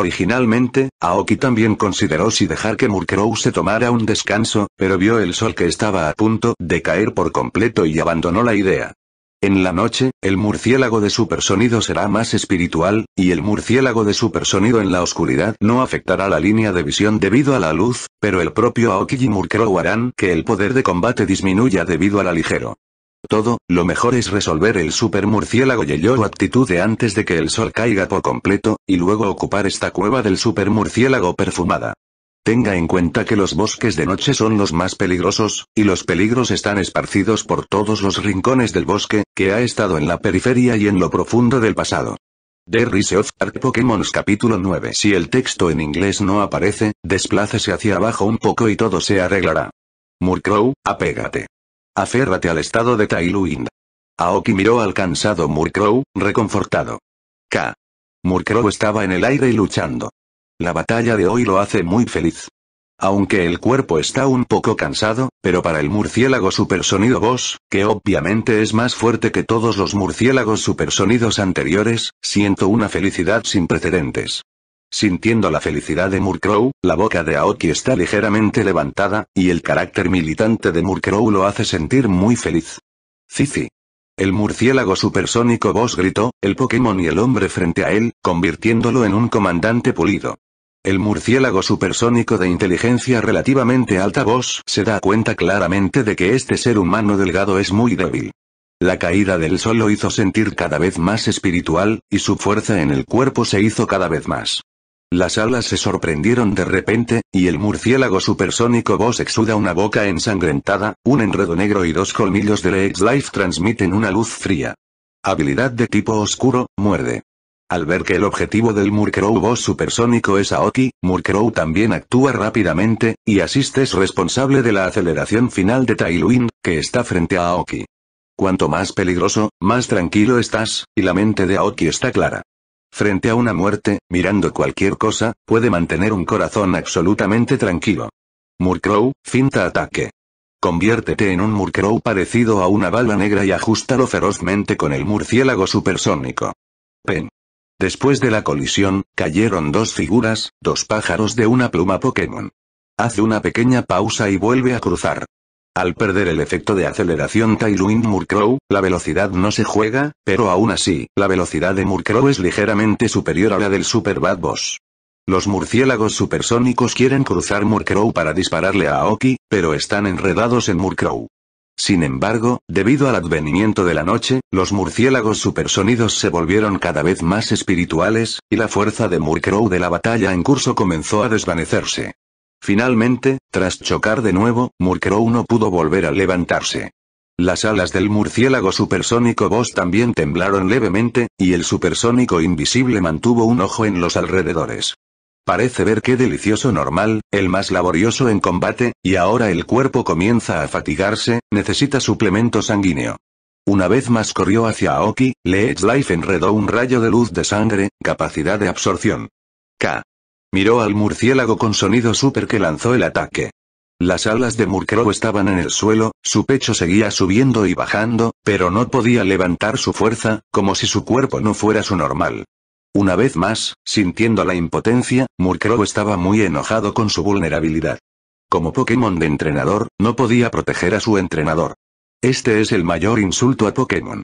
Originalmente, Aoki también consideró si dejar que Murkrow se tomara un descanso, pero vio el sol que estaba a punto de caer por completo y abandonó la idea. En la noche, el murciélago de supersonido será más espiritual, y el murciélago de supersonido en la oscuridad no afectará la línea de visión debido a la luz, pero el propio Aoki y Murkrow harán que el poder de combate disminuya debido a la ligero todo, lo mejor es resolver el super murciélago y yo actitud de antes de que el sol caiga por completo, y luego ocupar esta cueva del super murciélago perfumada. Tenga en cuenta que los bosques de noche son los más peligrosos, y los peligros están esparcidos por todos los rincones del bosque, que ha estado en la periferia y en lo profundo del pasado. The of Art Pokémon capítulo 9 Si el texto en inglés no aparece, desplácese hacia abajo un poco y todo se arreglará. Murkrow, apégate. Aférrate al estado de Tailwind. Aoki miró al cansado Murkrow, reconfortado. K. Murkrow estaba en el aire y luchando. La batalla de hoy lo hace muy feliz. Aunque el cuerpo está un poco cansado, pero para el murciélago supersonido Boss, que obviamente es más fuerte que todos los murciélagos supersonidos anteriores, siento una felicidad sin precedentes. Sintiendo la felicidad de Murkrow, la boca de Aoki está ligeramente levantada, y el carácter militante de Murkrow lo hace sentir muy feliz. Cici. El murciélago supersónico Boss gritó, el Pokémon y el hombre frente a él, convirtiéndolo en un comandante pulido. El murciélago supersónico de inteligencia relativamente alta Boss se da cuenta claramente de que este ser humano delgado es muy débil. La caída del sol lo hizo sentir cada vez más espiritual, y su fuerza en el cuerpo se hizo cada vez más las alas se sorprendieron de repente, y el murciélago supersónico Boss exuda una boca ensangrentada, un enredo negro y dos colmillos de Lex Life transmiten una luz fría. Habilidad de tipo oscuro, muerde. Al ver que el objetivo del Murkrow Boss supersónico es Aoki, Murkrow también actúa rápidamente, y Asiste es responsable de la aceleración final de Tailwind, que está frente a Aoki. Cuanto más peligroso, más tranquilo estás, y la mente de Aoki está clara. Frente a una muerte, mirando cualquier cosa, puede mantener un corazón absolutamente tranquilo. Murkrow, finta ataque. Conviértete en un Murkrow parecido a una bala negra y ajustalo ferozmente con el murciélago supersónico. Pen. Después de la colisión, cayeron dos figuras, dos pájaros de una pluma Pokémon. Haz una pequeña pausa y vuelve a cruzar. Al perder el efecto de aceleración Tailwind Murkrow, la velocidad no se juega, pero aún así, la velocidad de Murkrow es ligeramente superior a la del Super Bad Boss. Los murciélagos supersónicos quieren cruzar Murkrow para dispararle a Aoki, pero están enredados en Murkrow. Sin embargo, debido al advenimiento de la noche, los murciélagos supersonidos se volvieron cada vez más espirituales, y la fuerza de Murkrow de la batalla en curso comenzó a desvanecerse. Finalmente, tras chocar de nuevo, Murkrow no pudo volver a levantarse. Las alas del murciélago supersónico Boss también temblaron levemente, y el supersónico invisible mantuvo un ojo en los alrededores. Parece ver qué delicioso normal, el más laborioso en combate, y ahora el cuerpo comienza a fatigarse, necesita suplemento sanguíneo. Una vez más corrió hacia Aoki, Leeds Life enredó un rayo de luz de sangre, capacidad de absorción. K. Miró al murciélago con sonido súper que lanzó el ataque. Las alas de Murkrow estaban en el suelo, su pecho seguía subiendo y bajando, pero no podía levantar su fuerza, como si su cuerpo no fuera su normal. Una vez más, sintiendo la impotencia, Murkrow estaba muy enojado con su vulnerabilidad. Como Pokémon de entrenador, no podía proteger a su entrenador. Este es el mayor insulto a Pokémon.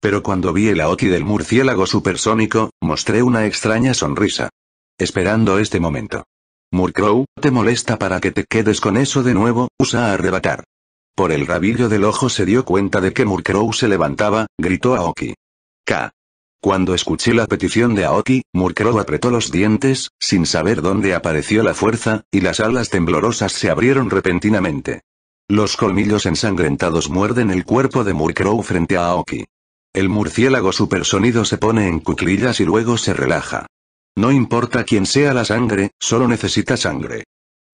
Pero cuando vi el Aoki del murciélago supersónico, mostré una extraña sonrisa esperando este momento. Murkrow, te molesta para que te quedes con eso de nuevo, usa a arrebatar. Por el rabillo del ojo se dio cuenta de que Murkrow se levantaba, gritó a Oki. K. Cuando escuché la petición de Aoki, Murkrow apretó los dientes, sin saber dónde apareció la fuerza, y las alas temblorosas se abrieron repentinamente. Los colmillos ensangrentados muerden el cuerpo de Murkrow frente a Aoki. El murciélago supersonido se pone en cuclillas y luego se relaja. No importa quién sea la sangre, solo necesita sangre.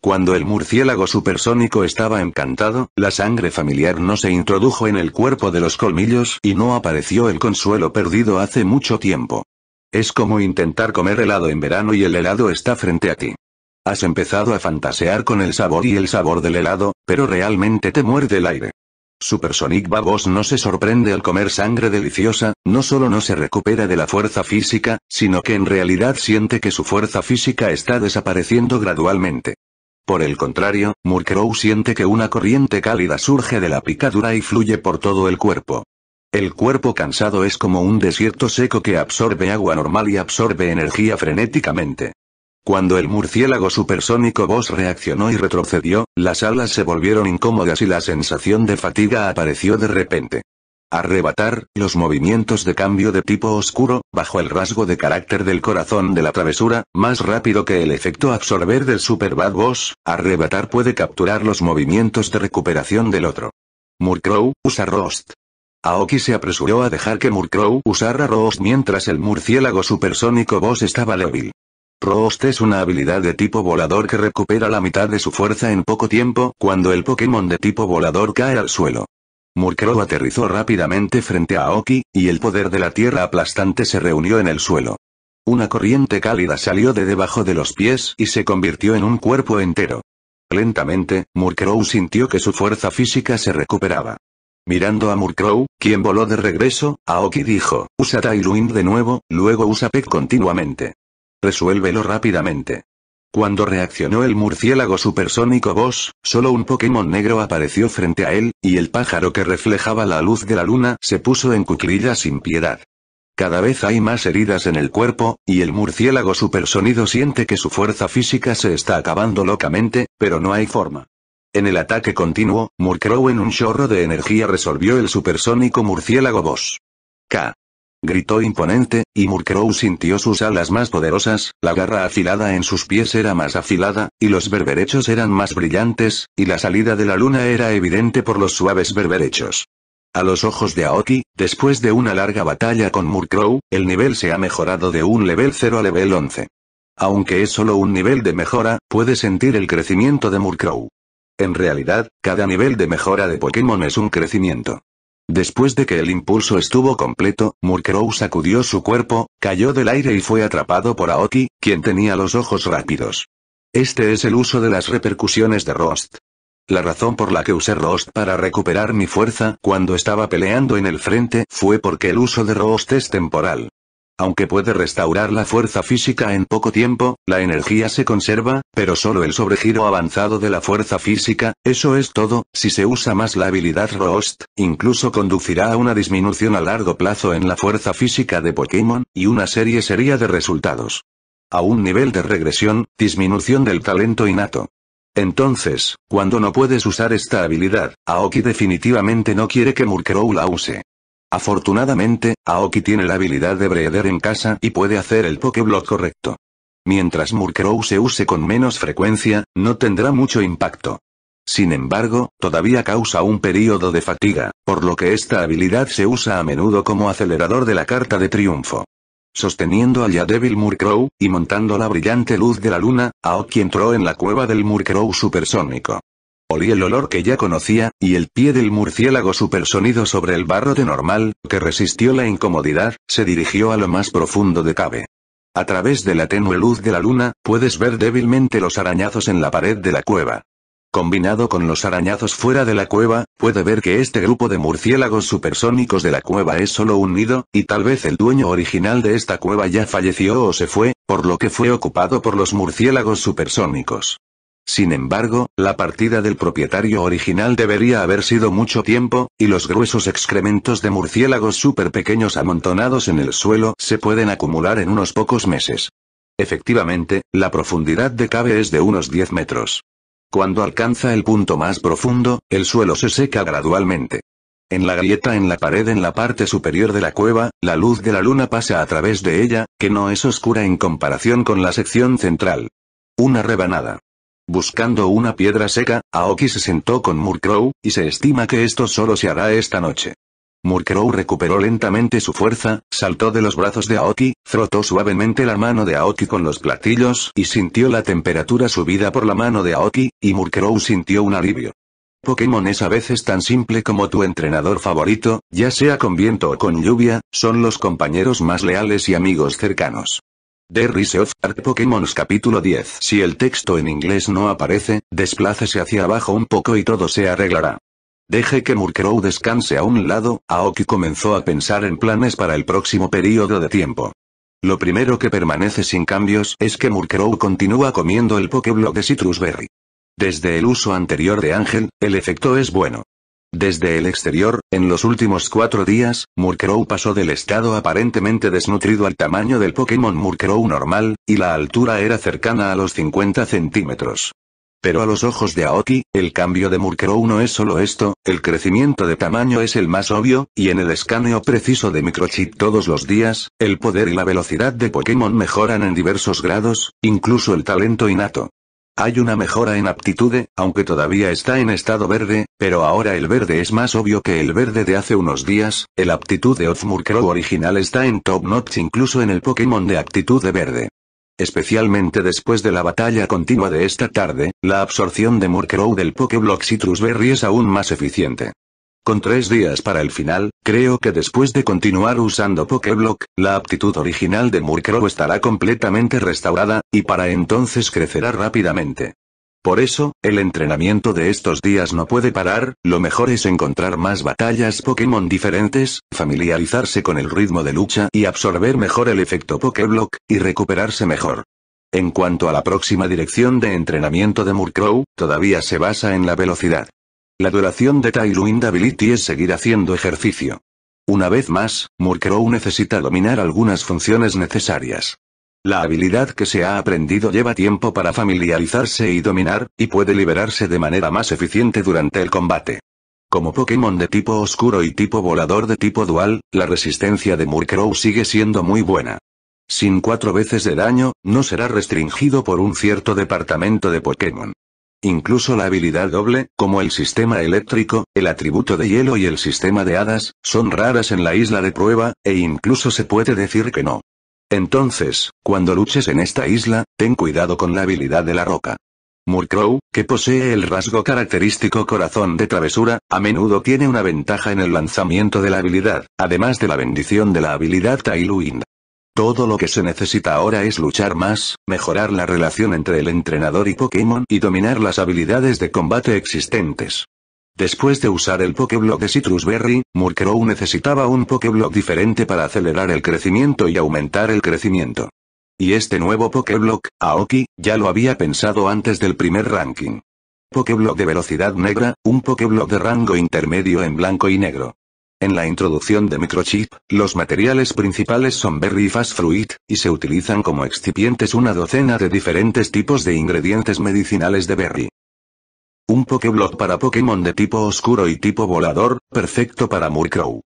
Cuando el murciélago supersónico estaba encantado, la sangre familiar no se introdujo en el cuerpo de los colmillos y no apareció el consuelo perdido hace mucho tiempo. Es como intentar comer helado en verano y el helado está frente a ti. Has empezado a fantasear con el sabor y el sabor del helado, pero realmente te muerde el aire. Supersonic Babos no se sorprende al comer sangre deliciosa, no solo no se recupera de la fuerza física, sino que en realidad siente que su fuerza física está desapareciendo gradualmente. Por el contrario, Murkrow siente que una corriente cálida surge de la picadura y fluye por todo el cuerpo. El cuerpo cansado es como un desierto seco que absorbe agua normal y absorbe energía frenéticamente. Cuando el murciélago supersónico Boss reaccionó y retrocedió, las alas se volvieron incómodas y la sensación de fatiga apareció de repente. Arrebatar, los movimientos de cambio de tipo oscuro, bajo el rasgo de carácter del corazón de la travesura, más rápido que el efecto absorber del Super Bad Boss, arrebatar puede capturar los movimientos de recuperación del otro. Murkrow, usa Rost. Aoki se apresuró a dejar que Murkrow usara Rost mientras el murciélago supersónico Boss estaba débil. Proost es una habilidad de tipo volador que recupera la mitad de su fuerza en poco tiempo cuando el Pokémon de tipo volador cae al suelo. Murkrow aterrizó rápidamente frente a Aoki, y el poder de la tierra aplastante se reunió en el suelo. Una corriente cálida salió de debajo de los pies y se convirtió en un cuerpo entero. Lentamente, Murkrow sintió que su fuerza física se recuperaba. Mirando a Murkrow, quien voló de regreso, Aoki dijo, usa Tailwind de nuevo, luego usa Peck continuamente. Resuélvelo rápidamente. Cuando reaccionó el murciélago supersónico Boss, solo un Pokémon negro apareció frente a él, y el pájaro que reflejaba la luz de la luna se puso en cuclillas sin piedad. Cada vez hay más heridas en el cuerpo, y el murciélago supersonido siente que su fuerza física se está acabando locamente, pero no hay forma. En el ataque continuo, Murkrow en un chorro de energía resolvió el supersónico murciélago Boss. K gritó imponente, y Murkrow sintió sus alas más poderosas, la garra afilada en sus pies era más afilada, y los berberechos eran más brillantes, y la salida de la luna era evidente por los suaves berberechos. A los ojos de Aoki, después de una larga batalla con Murkrow, el nivel se ha mejorado de un level 0 a level 11. Aunque es solo un nivel de mejora, puede sentir el crecimiento de Murkrow. En realidad, cada nivel de mejora de Pokémon es un crecimiento. Después de que el impulso estuvo completo, Murkrow sacudió su cuerpo, cayó del aire y fue atrapado por Aoki, quien tenía los ojos rápidos. Este es el uso de las repercusiones de Rost. La razón por la que usé Rost para recuperar mi fuerza cuando estaba peleando en el frente fue porque el uso de Rost es temporal. Aunque puede restaurar la fuerza física en poco tiempo, la energía se conserva, pero solo el sobregiro avanzado de la fuerza física, eso es todo, si se usa más la habilidad Roost, incluso conducirá a una disminución a largo plazo en la fuerza física de Pokémon, y una serie sería de resultados. A un nivel de regresión, disminución del talento innato. Entonces, cuando no puedes usar esta habilidad, Aoki definitivamente no quiere que Murkrow la use. Afortunadamente, Aoki tiene la habilidad de breeder en casa y puede hacer el Pokéblock correcto. Mientras Murkrow se use con menos frecuencia, no tendrá mucho impacto. Sin embargo, todavía causa un período de fatiga, por lo que esta habilidad se usa a menudo como acelerador de la carta de triunfo. Sosteniendo a débil Murkrow, y montando la brillante luz de la luna, Aoki entró en la cueva del Murkrow supersónico. Olí el olor que ya conocía, y el pie del murciélago supersonido sobre el barro de normal, que resistió la incomodidad, se dirigió a lo más profundo de Cabe. A través de la tenue luz de la luna, puedes ver débilmente los arañazos en la pared de la cueva. Combinado con los arañazos fuera de la cueva, puede ver que este grupo de murciélagos supersónicos de la cueva es solo un nido, y tal vez el dueño original de esta cueva ya falleció o se fue, por lo que fue ocupado por los murciélagos supersónicos. Sin embargo, la partida del propietario original debería haber sido mucho tiempo, y los gruesos excrementos de murciélagos súper pequeños amontonados en el suelo se pueden acumular en unos pocos meses. Efectivamente, la profundidad de Cabe es de unos 10 metros. Cuando alcanza el punto más profundo, el suelo se seca gradualmente. En la galleta en la pared en la parte superior de la cueva, la luz de la luna pasa a través de ella, que no es oscura en comparación con la sección central. Una rebanada. Buscando una piedra seca, Aoki se sentó con Murkrow, y se estima que esto solo se hará esta noche. Murkrow recuperó lentamente su fuerza, saltó de los brazos de Aoki, frotó suavemente la mano de Aoki con los platillos y sintió la temperatura subida por la mano de Aoki, y Murkrow sintió un alivio. Pokémon es a veces tan simple como tu entrenador favorito, ya sea con viento o con lluvia, son los compañeros más leales y amigos cercanos. The Rise of Pokémon capítulo 10 Si el texto en inglés no aparece, desplácese hacia abajo un poco y todo se arreglará. Deje que Murkrow descanse a un lado, Aoki comenzó a pensar en planes para el próximo periodo de tiempo. Lo primero que permanece sin cambios es que Murkrow continúa comiendo el Pokéblock de Citrus Berry. Desde el uso anterior de Ángel, el efecto es bueno. Desde el exterior, en los últimos cuatro días, Murkrow pasó del estado aparentemente desnutrido al tamaño del Pokémon Murkrow normal, y la altura era cercana a los 50 centímetros. Pero a los ojos de Aoki, el cambio de Murkrow no es solo esto, el crecimiento de tamaño es el más obvio, y en el escaneo preciso de microchip todos los días, el poder y la velocidad de Pokémon mejoran en diversos grados, incluso el talento innato. Hay una mejora en aptitude, aunque todavía está en estado verde, pero ahora el verde es más obvio que el verde de hace unos días, el aptitud de Ozmurkrow original está en top notch incluso en el Pokémon de aptitud de verde. Especialmente después de la batalla continua de esta tarde, la absorción de Murkrow del Pokéblock Citrus Berry es aún más eficiente. Con tres días para el final, creo que después de continuar usando Pokéblock, la aptitud original de Murkrow estará completamente restaurada, y para entonces crecerá rápidamente. Por eso, el entrenamiento de estos días no puede parar, lo mejor es encontrar más batallas Pokémon diferentes, familiarizarse con el ritmo de lucha y absorber mejor el efecto Pokéblock, y recuperarse mejor. En cuanto a la próxima dirección de entrenamiento de Murkrow, todavía se basa en la velocidad. La duración de Tailwind Ability es seguir haciendo ejercicio. Una vez más, Murkrow necesita dominar algunas funciones necesarias. La habilidad que se ha aprendido lleva tiempo para familiarizarse y dominar, y puede liberarse de manera más eficiente durante el combate. Como Pokémon de tipo oscuro y tipo volador de tipo dual, la resistencia de Murkrow sigue siendo muy buena. Sin cuatro veces de daño, no será restringido por un cierto departamento de Pokémon. Incluso la habilidad doble, como el sistema eléctrico, el atributo de hielo y el sistema de hadas, son raras en la isla de prueba, e incluso se puede decir que no. Entonces, cuando luches en esta isla, ten cuidado con la habilidad de la roca. Murkrow, que posee el rasgo característico corazón de travesura, a menudo tiene una ventaja en el lanzamiento de la habilidad, además de la bendición de la habilidad Tailwind. Todo lo que se necesita ahora es luchar más, mejorar la relación entre el entrenador y Pokémon y dominar las habilidades de combate existentes. Después de usar el Pokéblock de Citrus Berry, Murkrow necesitaba un Pokéblock diferente para acelerar el crecimiento y aumentar el crecimiento. Y este nuevo Pokéblock, Aoki, ya lo había pensado antes del primer ranking. Pokéblock de velocidad negra, un Pokéblock de rango intermedio en blanco y negro. En la introducción de microchip, los materiales principales son berry y fast fruit, y se utilizan como excipientes una docena de diferentes tipos de ingredientes medicinales de berry. Un Pokéblock para Pokémon de tipo oscuro y tipo volador, perfecto para Murkrow.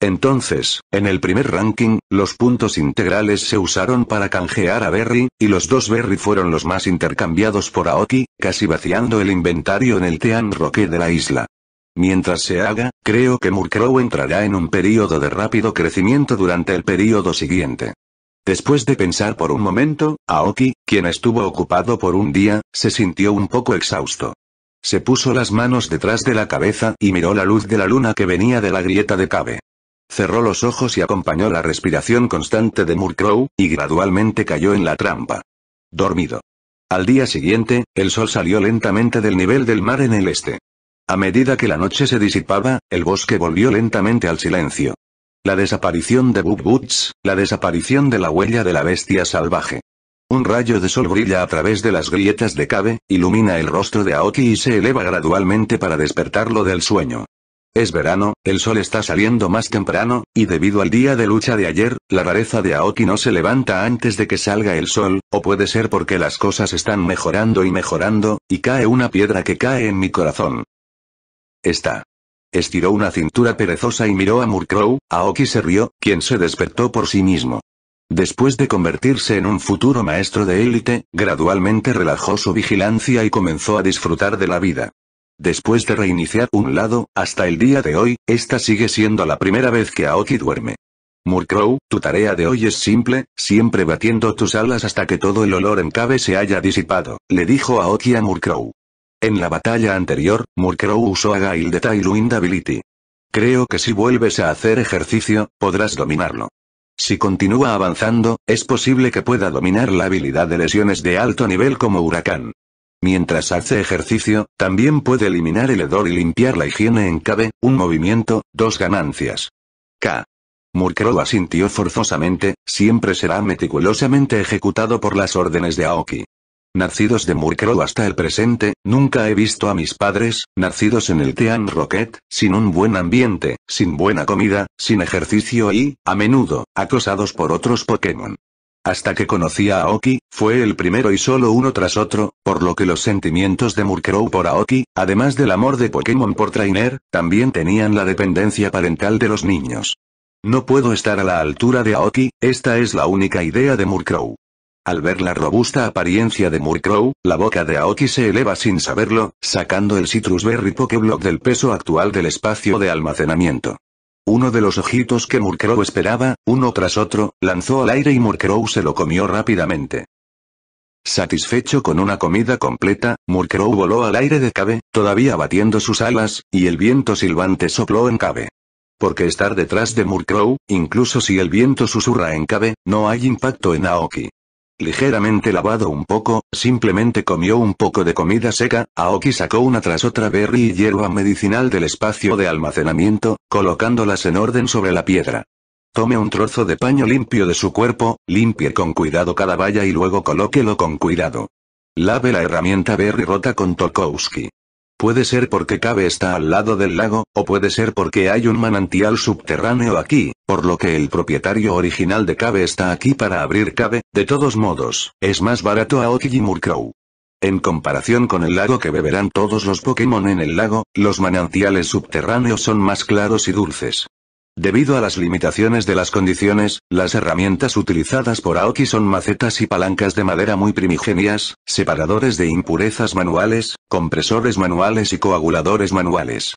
Entonces, en el primer ranking, los puntos integrales se usaron para canjear a Berry, y los dos Berry fueron los más intercambiados por Aoki, casi vaciando el inventario en el Tean Roque de la isla. Mientras se haga, creo que Murkrow entrará en un periodo de rápido crecimiento durante el periodo siguiente. Después de pensar por un momento, Aoki, quien estuvo ocupado por un día, se sintió un poco exhausto. Se puso las manos detrás de la cabeza y miró la luz de la luna que venía de la grieta de Cabe. Cerró los ojos y acompañó la respiración constante de Murkrow, y gradualmente cayó en la trampa. Dormido. Al día siguiente, el sol salió lentamente del nivel del mar en el este. A medida que la noche se disipaba, el bosque volvió lentamente al silencio. La desaparición de Bub la desaparición de la huella de la bestia salvaje. Un rayo de sol brilla a través de las grietas de Cabe, ilumina el rostro de Aoki y se eleva gradualmente para despertarlo del sueño. Es verano, el sol está saliendo más temprano, y debido al día de lucha de ayer, la rareza de Aoki no se levanta antes de que salga el sol, o puede ser porque las cosas están mejorando y mejorando, y cae una piedra que cae en mi corazón. Está. Estiró una cintura perezosa y miró a Murkrow, Aoki se rió, quien se despertó por sí mismo. Después de convertirse en un futuro maestro de élite, gradualmente relajó su vigilancia y comenzó a disfrutar de la vida. Después de reiniciar un lado, hasta el día de hoy, esta sigue siendo la primera vez que Aoki duerme. Murkrow, tu tarea de hoy es simple, siempre batiendo tus alas hasta que todo el olor en cabe se haya disipado, le dijo Aoki a Murkrow. En la batalla anterior, Murkrow usó a Gail de Tailwind Ability. Creo que si vuelves a hacer ejercicio, podrás dominarlo. Si continúa avanzando, es posible que pueda dominar la habilidad de lesiones de alto nivel como Huracán. Mientras hace ejercicio, también puede eliminar el hedor y limpiar la higiene en cabe, un movimiento, dos ganancias. K. Murkrow asintió forzosamente, siempre será meticulosamente ejecutado por las órdenes de Aoki. Nacidos de Murkrow hasta el presente, nunca he visto a mis padres, nacidos en el Tean Rocket, sin un buen ambiente, sin buena comida, sin ejercicio y, a menudo, acosados por otros Pokémon. Hasta que conocí a Aoki, fue el primero y solo uno tras otro, por lo que los sentimientos de Murkrow por Aoki, además del amor de Pokémon por Trainer, también tenían la dependencia parental de los niños. No puedo estar a la altura de Aoki, esta es la única idea de Murkrow. Al ver la robusta apariencia de Murkrow, la boca de Aoki se eleva sin saberlo, sacando el Citrus Berry Pokeblock del peso actual del espacio de almacenamiento. Uno de los ojitos que Murkrow esperaba, uno tras otro, lanzó al aire y Murkrow se lo comió rápidamente. Satisfecho con una comida completa, Murkrow voló al aire de Cabe, todavía batiendo sus alas, y el viento silbante sopló en Cabe. Porque estar detrás de Murkrow, incluso si el viento susurra en Cabe, no hay impacto en Aoki. Ligeramente lavado un poco, simplemente comió un poco de comida seca, Aoki sacó una tras otra berry y hierba medicinal del espacio de almacenamiento, colocándolas en orden sobre la piedra. Tome un trozo de paño limpio de su cuerpo, limpie con cuidado cada valla y luego colóquelo con cuidado. Lave la herramienta berry rota con Tokowski. Puede ser porque Cabe está al lado del lago, o puede ser porque hay un manantial subterráneo aquí, por lo que el propietario original de Cabe está aquí para abrir Cabe, de todos modos, es más barato a Oki y Murkrow. En comparación con el lago que beberán todos los Pokémon en el lago, los manantiales subterráneos son más claros y dulces. Debido a las limitaciones de las condiciones, las herramientas utilizadas por Aoki son macetas y palancas de madera muy primigenias, separadores de impurezas manuales, compresores manuales y coaguladores manuales.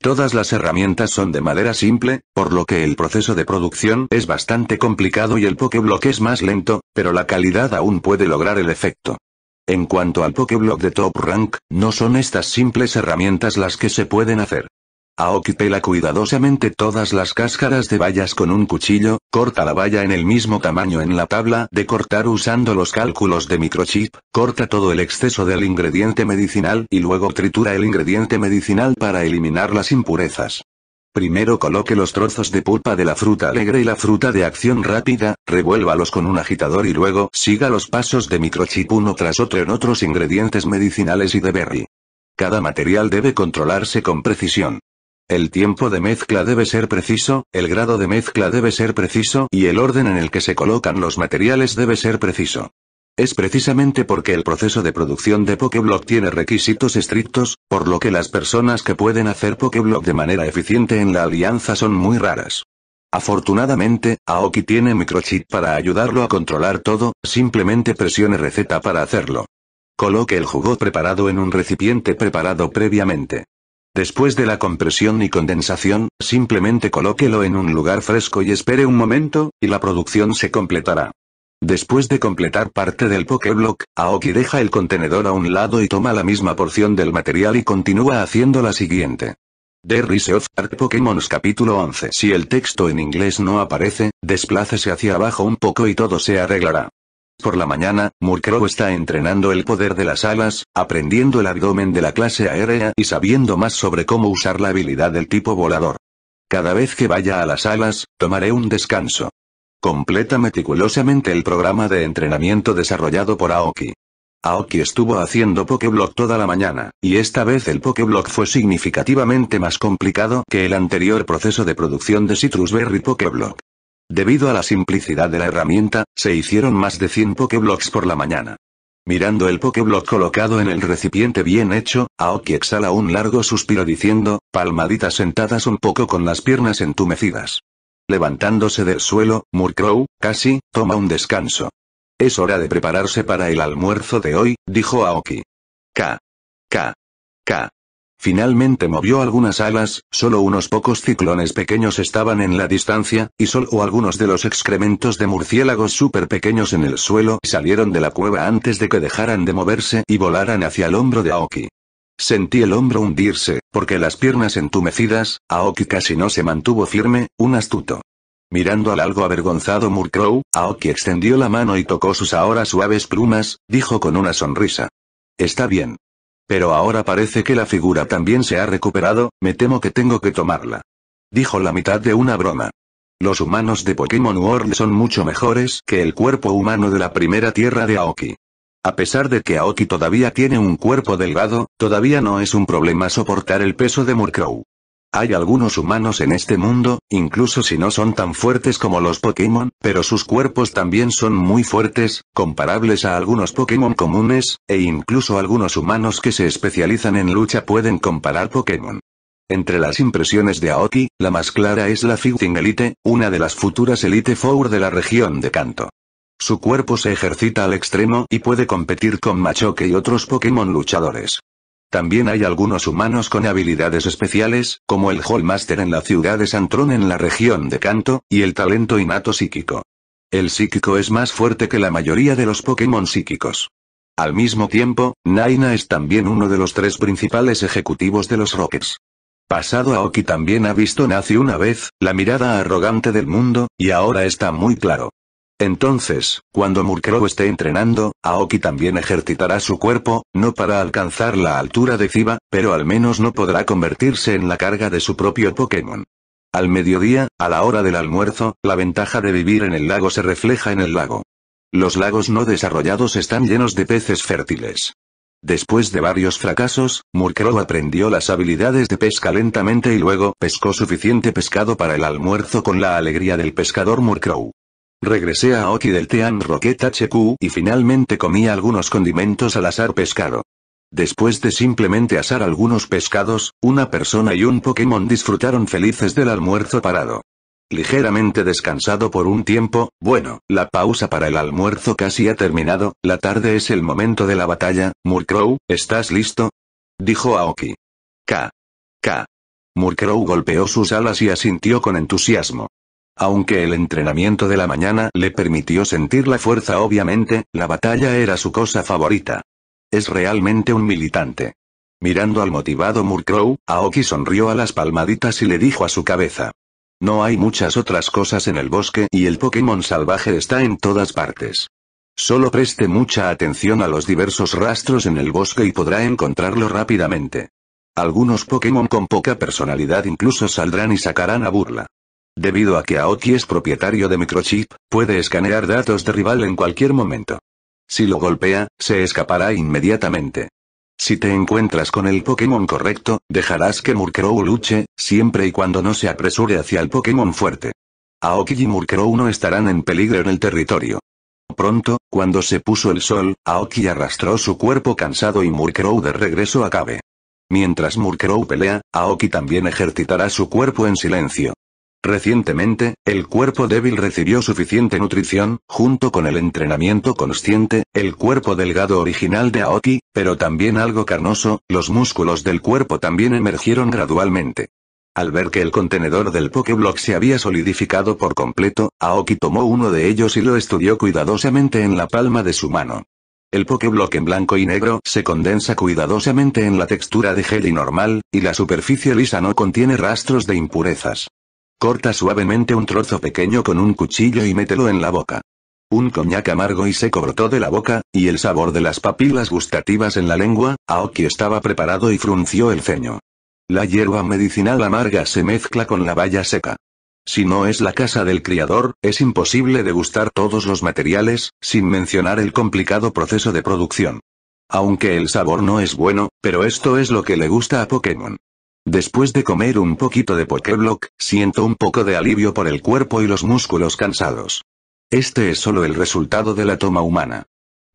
Todas las herramientas son de madera simple, por lo que el proceso de producción es bastante complicado y el pokeblock es más lento, pero la calidad aún puede lograr el efecto. En cuanto al pokeblock de top rank, no son estas simples herramientas las que se pueden hacer. Aoki pela cuidadosamente todas las cáscaras de bayas con un cuchillo, corta la valla en el mismo tamaño en la tabla de cortar usando los cálculos de microchip, corta todo el exceso del ingrediente medicinal y luego tritura el ingrediente medicinal para eliminar las impurezas. Primero coloque los trozos de pulpa de la fruta alegre y la fruta de acción rápida, revuélvalos con un agitador y luego siga los pasos de microchip uno tras otro en otros ingredientes medicinales y de berry. Cada material debe controlarse con precisión. El tiempo de mezcla debe ser preciso, el grado de mezcla debe ser preciso y el orden en el que se colocan los materiales debe ser preciso. Es precisamente porque el proceso de producción de Pokéblock tiene requisitos estrictos, por lo que las personas que pueden hacer Pokéblock de manera eficiente en la alianza son muy raras. Afortunadamente, Aoki tiene microchip para ayudarlo a controlar todo, simplemente presione receta para hacerlo. Coloque el jugo preparado en un recipiente preparado previamente. Después de la compresión y condensación, simplemente colóquelo en un lugar fresco y espere un momento, y la producción se completará. Después de completar parte del Pokéblock, Aoki deja el contenedor a un lado y toma la misma porción del material y continúa haciendo la siguiente. The Rise of Art Pokémon capítulo 11 Si el texto en inglés no aparece, desplácese hacia abajo un poco y todo se arreglará. Por la mañana, Murkrow está entrenando el poder de las alas, aprendiendo el abdomen de la clase aérea y sabiendo más sobre cómo usar la habilidad del tipo volador. Cada vez que vaya a las alas, tomaré un descanso. Completa meticulosamente el programa de entrenamiento desarrollado por Aoki. Aoki estuvo haciendo Pokéblock toda la mañana, y esta vez el Pokéblock fue significativamente más complicado que el anterior proceso de producción de Citrus Berry Pokéblock. Debido a la simplicidad de la herramienta, se hicieron más de 100 pokeblocks por la mañana. Mirando el pokeblock colocado en el recipiente bien hecho, Aoki exhala un largo suspiro diciendo, palmaditas sentadas un poco con las piernas entumecidas. Levantándose del suelo, Murkrow, casi, toma un descanso. Es hora de prepararse para el almuerzo de hoy, dijo Aoki. K. K. K. Finalmente movió algunas alas, solo unos pocos ciclones pequeños estaban en la distancia, y solo algunos de los excrementos de murciélagos súper pequeños en el suelo salieron de la cueva antes de que dejaran de moverse y volaran hacia el hombro de Aoki. Sentí el hombro hundirse, porque las piernas entumecidas, Aoki casi no se mantuvo firme, un astuto. Mirando al algo avergonzado Murkrow, Aoki extendió la mano y tocó sus ahora suaves plumas, dijo con una sonrisa. Está bien. Pero ahora parece que la figura también se ha recuperado, me temo que tengo que tomarla. Dijo la mitad de una broma. Los humanos de Pokémon World son mucho mejores que el cuerpo humano de la primera tierra de Aoki. A pesar de que Aoki todavía tiene un cuerpo delgado, todavía no es un problema soportar el peso de Murkrow. Hay algunos humanos en este mundo, incluso si no son tan fuertes como los Pokémon, pero sus cuerpos también son muy fuertes, comparables a algunos Pokémon comunes, e incluso algunos humanos que se especializan en lucha pueden comparar Pokémon. Entre las impresiones de Aoki, la más clara es la Fighting Elite, una de las futuras Elite Four de la región de Kanto. Su cuerpo se ejercita al extremo y puede competir con Machoke y otros Pokémon luchadores. También hay algunos humanos con habilidades especiales, como el Hallmaster en la ciudad de Santrón en la región de Kanto, y el talento innato psíquico. El psíquico es más fuerte que la mayoría de los Pokémon psíquicos. Al mismo tiempo, Naina es también uno de los tres principales ejecutivos de los Rockets. Pasado Aoki también ha visto Nazi una vez, la mirada arrogante del mundo, y ahora está muy claro. Entonces, cuando Murkrow esté entrenando, Aoki también ejercitará su cuerpo, no para alcanzar la altura de Ciba, pero al menos no podrá convertirse en la carga de su propio Pokémon. Al mediodía, a la hora del almuerzo, la ventaja de vivir en el lago se refleja en el lago. Los lagos no desarrollados están llenos de peces fértiles. Después de varios fracasos, Murkrow aprendió las habilidades de pesca lentamente y luego pescó suficiente pescado para el almuerzo con la alegría del pescador Murkrow. Regresé a Oki del Team Rocket HQ y finalmente comí algunos condimentos al asar pescado. Después de simplemente asar algunos pescados, una persona y un Pokémon disfrutaron felices del almuerzo parado. Ligeramente descansado por un tiempo, bueno, la pausa para el almuerzo casi ha terminado, la tarde es el momento de la batalla, Murkrow, ¿estás listo? Dijo Aoki. K. K. Murkrow golpeó sus alas y asintió con entusiasmo. Aunque el entrenamiento de la mañana le permitió sentir la fuerza obviamente, la batalla era su cosa favorita. Es realmente un militante. Mirando al motivado Murkrow, Aoki sonrió a las palmaditas y le dijo a su cabeza. No hay muchas otras cosas en el bosque y el Pokémon salvaje está en todas partes. Solo preste mucha atención a los diversos rastros en el bosque y podrá encontrarlo rápidamente. Algunos Pokémon con poca personalidad incluso saldrán y sacarán a burla. Debido a que Aoki es propietario de Microchip, puede escanear datos de rival en cualquier momento. Si lo golpea, se escapará inmediatamente. Si te encuentras con el Pokémon correcto, dejarás que Murkrow luche, siempre y cuando no se apresure hacia el Pokémon fuerte. Aoki y Murkrow no estarán en peligro en el territorio. Pronto, cuando se puso el sol, Aoki arrastró su cuerpo cansado y Murkrow de regreso a Mientras Murkrow pelea, Aoki también ejercitará su cuerpo en silencio. Recientemente, el cuerpo débil recibió suficiente nutrición, junto con el entrenamiento consciente, el cuerpo delgado original de Aoki, pero también algo carnoso, los músculos del cuerpo también emergieron gradualmente. Al ver que el contenedor del pokeblock se había solidificado por completo, Aoki tomó uno de ellos y lo estudió cuidadosamente en la palma de su mano. El pokeblock en blanco y negro se condensa cuidadosamente en la textura de gel normal, y la superficie lisa no contiene rastros de impurezas. Corta suavemente un trozo pequeño con un cuchillo y mételo en la boca. Un coñac amargo y seco brotó de la boca, y el sabor de las papilas gustativas en la lengua, Aoki estaba preparado y frunció el ceño. La hierba medicinal amarga se mezcla con la valla seca. Si no es la casa del criador, es imposible degustar todos los materiales, sin mencionar el complicado proceso de producción. Aunque el sabor no es bueno, pero esto es lo que le gusta a Pokémon. Después de comer un poquito de Pokéblock, siento un poco de alivio por el cuerpo y los músculos cansados. Este es solo el resultado de la toma humana.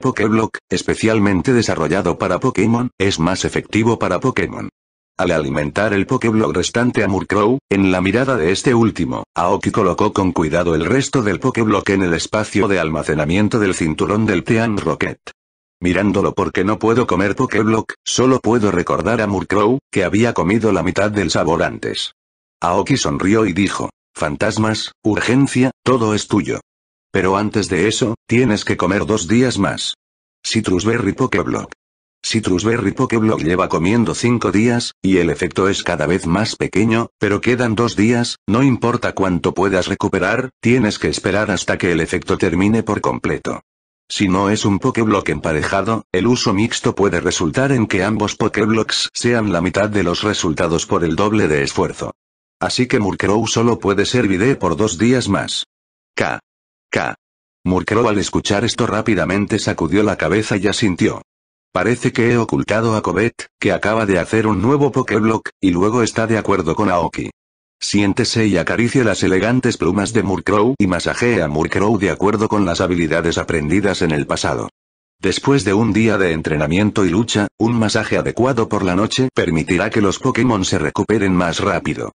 Pokeblock, especialmente desarrollado para Pokémon, es más efectivo para Pokémon. Al alimentar el Pokéblock restante a Murkrow, en la mirada de este último, Aoki colocó con cuidado el resto del Pokéblock en el espacio de almacenamiento del cinturón del Tean Rocket. Mirándolo porque no puedo comer Pokéblock, solo puedo recordar a Murkrow, que había comido la mitad del sabor antes. Aoki sonrió y dijo, fantasmas, urgencia, todo es tuyo. Pero antes de eso, tienes que comer dos días más. Citrusberry Pokéblock. Citrusberry Pokéblock lleva comiendo cinco días, y el efecto es cada vez más pequeño, pero quedan dos días, no importa cuánto puedas recuperar, tienes que esperar hasta que el efecto termine por completo. Si no es un Pokéblock emparejado, el uso mixto puede resultar en que ambos Pokéblocks sean la mitad de los resultados por el doble de esfuerzo. Así que Murkrow solo puede ser vide por dos días más. K. K. Murkrow al escuchar esto rápidamente sacudió la cabeza y asintió. Parece que he ocultado a Kobet, que acaba de hacer un nuevo Pokéblock, y luego está de acuerdo con Aoki. Siéntese y acaricie las elegantes plumas de Murkrow y masajee a Murkrow de acuerdo con las habilidades aprendidas en el pasado. Después de un día de entrenamiento y lucha, un masaje adecuado por la noche permitirá que los Pokémon se recuperen más rápido.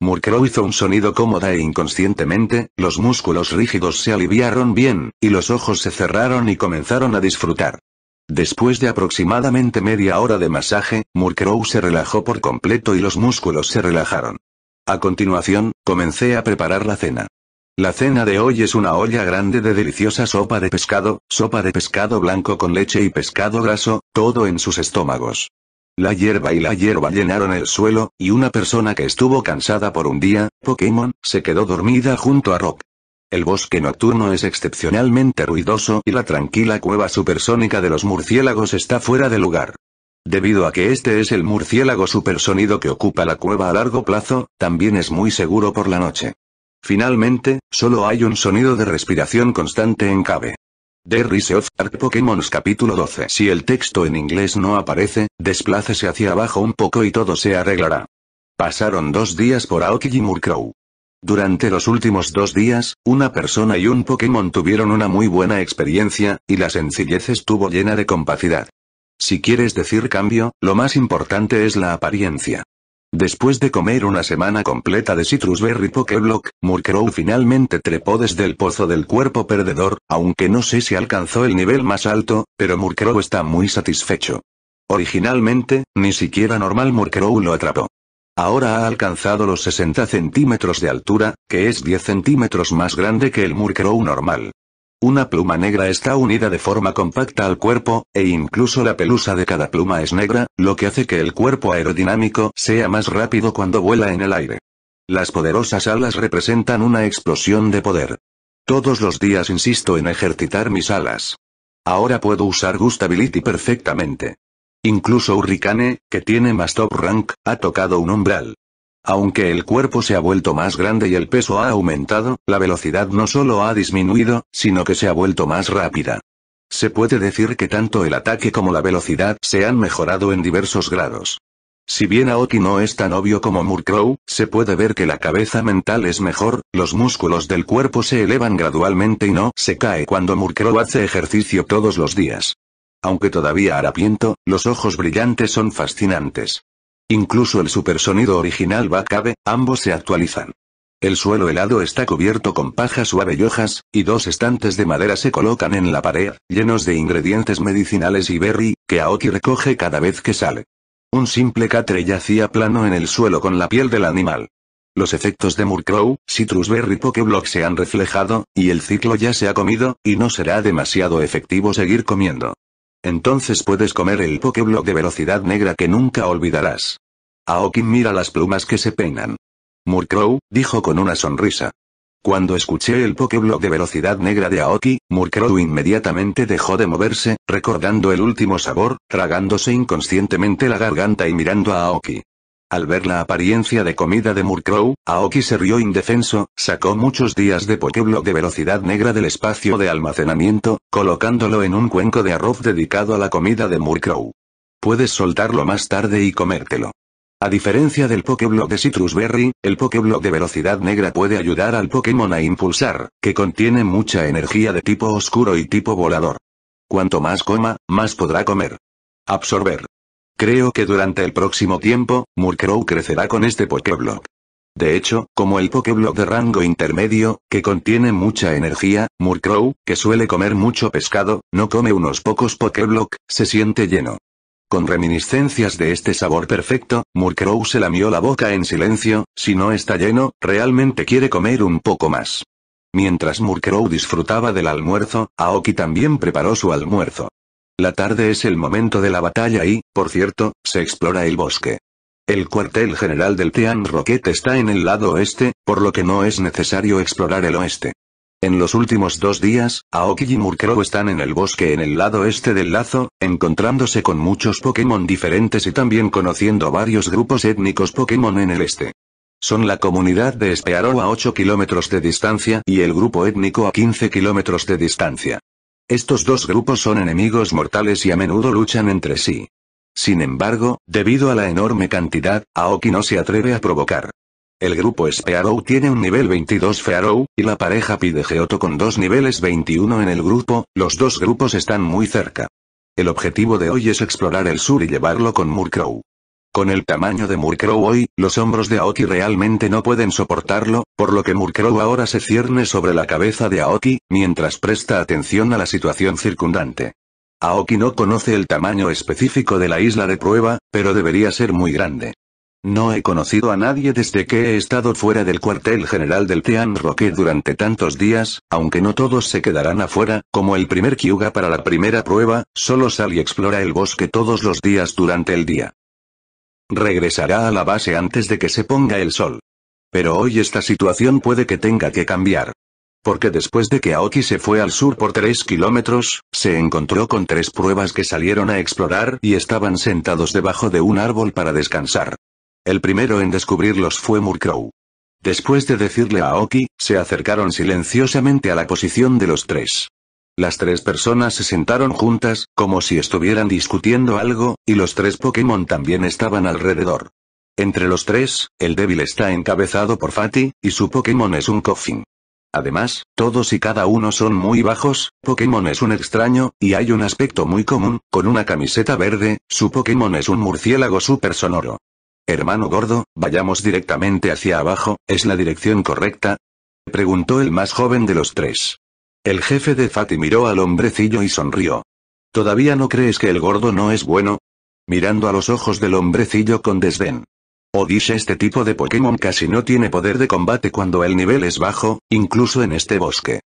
Murkrow hizo un sonido cómoda e inconscientemente, los músculos rígidos se aliviaron bien, y los ojos se cerraron y comenzaron a disfrutar. Después de aproximadamente media hora de masaje, Murkrow se relajó por completo y los músculos se relajaron. A continuación, comencé a preparar la cena. La cena de hoy es una olla grande de deliciosa sopa de pescado, sopa de pescado blanco con leche y pescado graso, todo en sus estómagos. La hierba y la hierba llenaron el suelo, y una persona que estuvo cansada por un día, Pokémon, se quedó dormida junto a Rock. El bosque nocturno es excepcionalmente ruidoso y la tranquila cueva supersónica de los murciélagos está fuera de lugar. Debido a que este es el murciélago supersonido que ocupa la cueva a largo plazo, también es muy seguro por la noche. Finalmente, solo hay un sonido de respiración constante en Cabe. The Rise of Art Pokémon capítulo 12 Si el texto en inglés no aparece, desplácese hacia abajo un poco y todo se arreglará. Pasaron dos días por Aoki y Murkrow. Durante los últimos dos días, una persona y un Pokémon tuvieron una muy buena experiencia, y la sencillez estuvo llena de compacidad. Si quieres decir cambio, lo más importante es la apariencia. Después de comer una semana completa de Citrus Berry Pokeblock, Murkrow finalmente trepó desde el pozo del cuerpo perdedor, aunque no sé si alcanzó el nivel más alto, pero Murkrow está muy satisfecho. Originalmente, ni siquiera normal Murkrow lo atrapó. Ahora ha alcanzado los 60 centímetros de altura, que es 10 centímetros más grande que el Murkrow normal. Una pluma negra está unida de forma compacta al cuerpo, e incluso la pelusa de cada pluma es negra, lo que hace que el cuerpo aerodinámico sea más rápido cuando vuela en el aire. Las poderosas alas representan una explosión de poder. Todos los días insisto en ejercitar mis alas. Ahora puedo usar Gustability perfectamente. Incluso Hurricane, que tiene más top rank, ha tocado un umbral. Aunque el cuerpo se ha vuelto más grande y el peso ha aumentado, la velocidad no solo ha disminuido, sino que se ha vuelto más rápida. Se puede decir que tanto el ataque como la velocidad se han mejorado en diversos grados. Si bien Aoki no es tan obvio como Murkrow, se puede ver que la cabeza mental es mejor, los músculos del cuerpo se elevan gradualmente y no se cae cuando Murkrow hace ejercicio todos los días. Aunque todavía harapiento, los ojos brillantes son fascinantes. Incluso el supersonido original va cabe, ambos se actualizan. El suelo helado está cubierto con pajas suave y hojas, y dos estantes de madera se colocan en la pared, llenos de ingredientes medicinales y berry, que Aoki recoge cada vez que sale. Un simple catre yacía plano en el suelo con la piel del animal. Los efectos de Murkrow, Citrus Berry Pokeblock se han reflejado, y el ciclo ya se ha comido, y no será demasiado efectivo seguir comiendo. Entonces puedes comer el pokeblock de velocidad negra que nunca olvidarás. Aoki mira las plumas que se peinan. Murkrow, dijo con una sonrisa. Cuando escuché el pokeblock de velocidad negra de Aoki, Murkrow inmediatamente dejó de moverse, recordando el último sabor, tragándose inconscientemente la garganta y mirando a Aoki. Al ver la apariencia de comida de Murkrow, Aoki se rió indefenso, sacó muchos días de Pokéblock de velocidad negra del espacio de almacenamiento, colocándolo en un cuenco de arroz dedicado a la comida de Murkrow. Puedes soltarlo más tarde y comértelo. A diferencia del Pokéblock de Citrus Berry, el Pokéblock de velocidad negra puede ayudar al Pokémon a impulsar, que contiene mucha energía de tipo oscuro y tipo volador. Cuanto más coma, más podrá comer. Absorber. Creo que durante el próximo tiempo, Murkrow crecerá con este Pokéblock. De hecho, como el Pokéblock de rango intermedio, que contiene mucha energía, Murkrow, que suele comer mucho pescado, no come unos pocos Pokéblock, se siente lleno. Con reminiscencias de este sabor perfecto, Murkrow se lamió la boca en silencio, si no está lleno, realmente quiere comer un poco más. Mientras Murkrow disfrutaba del almuerzo, Aoki también preparó su almuerzo. La tarde es el momento de la batalla y, por cierto, se explora el bosque. El cuartel general del Tean Rocket está en el lado oeste, por lo que no es necesario explorar el oeste. En los últimos dos días, Aoki y Murkrow están en el bosque en el lado este del lazo, encontrándose con muchos Pokémon diferentes y también conociendo varios grupos étnicos Pokémon en el este. Son la comunidad de Spearow a 8 kilómetros de distancia y el grupo étnico a 15 kilómetros de distancia. Estos dos grupos son enemigos mortales y a menudo luchan entre sí. Sin embargo, debido a la enorme cantidad, Aoki no se atreve a provocar. El grupo Spearow tiene un nivel 22 Fearow, y la pareja pide Geoto con dos niveles 21 en el grupo, los dos grupos están muy cerca. El objetivo de hoy es explorar el sur y llevarlo con Murkrow. Con el tamaño de Murkrow hoy, los hombros de Aoki realmente no pueden soportarlo, por lo que Murkrow ahora se cierne sobre la cabeza de Aoki, mientras presta atención a la situación circundante. Aoki no conoce el tamaño específico de la isla de prueba, pero debería ser muy grande. No he conocido a nadie desde que he estado fuera del cuartel general del Tean Rocket durante tantos días, aunque no todos se quedarán afuera, como el primer Kyuga para la primera prueba, solo sale y explora el bosque todos los días durante el día. Regresará a la base antes de que se ponga el sol. Pero hoy esta situación puede que tenga que cambiar. Porque después de que Aoki se fue al sur por tres kilómetros, se encontró con tres pruebas que salieron a explorar y estaban sentados debajo de un árbol para descansar. El primero en descubrirlos fue Murkrow. Después de decirle a Aoki, se acercaron silenciosamente a la posición de los tres. Las tres personas se sentaron juntas, como si estuvieran discutiendo algo, y los tres Pokémon también estaban alrededor. Entre los tres, el débil está encabezado por Fatty, y su Pokémon es un Coffin. Además, todos y cada uno son muy bajos, Pokémon es un extraño, y hay un aspecto muy común, con una camiseta verde, su Pokémon es un murciélago super sonoro. Hermano gordo, vayamos directamente hacia abajo, ¿es la dirección correcta? Preguntó el más joven de los tres. El jefe de Fati miró al hombrecillo y sonrió. ¿Todavía no crees que el gordo no es bueno? Mirando a los ojos del hombrecillo con desdén. O dice este tipo de Pokémon casi no tiene poder de combate cuando el nivel es bajo, incluso en este bosque.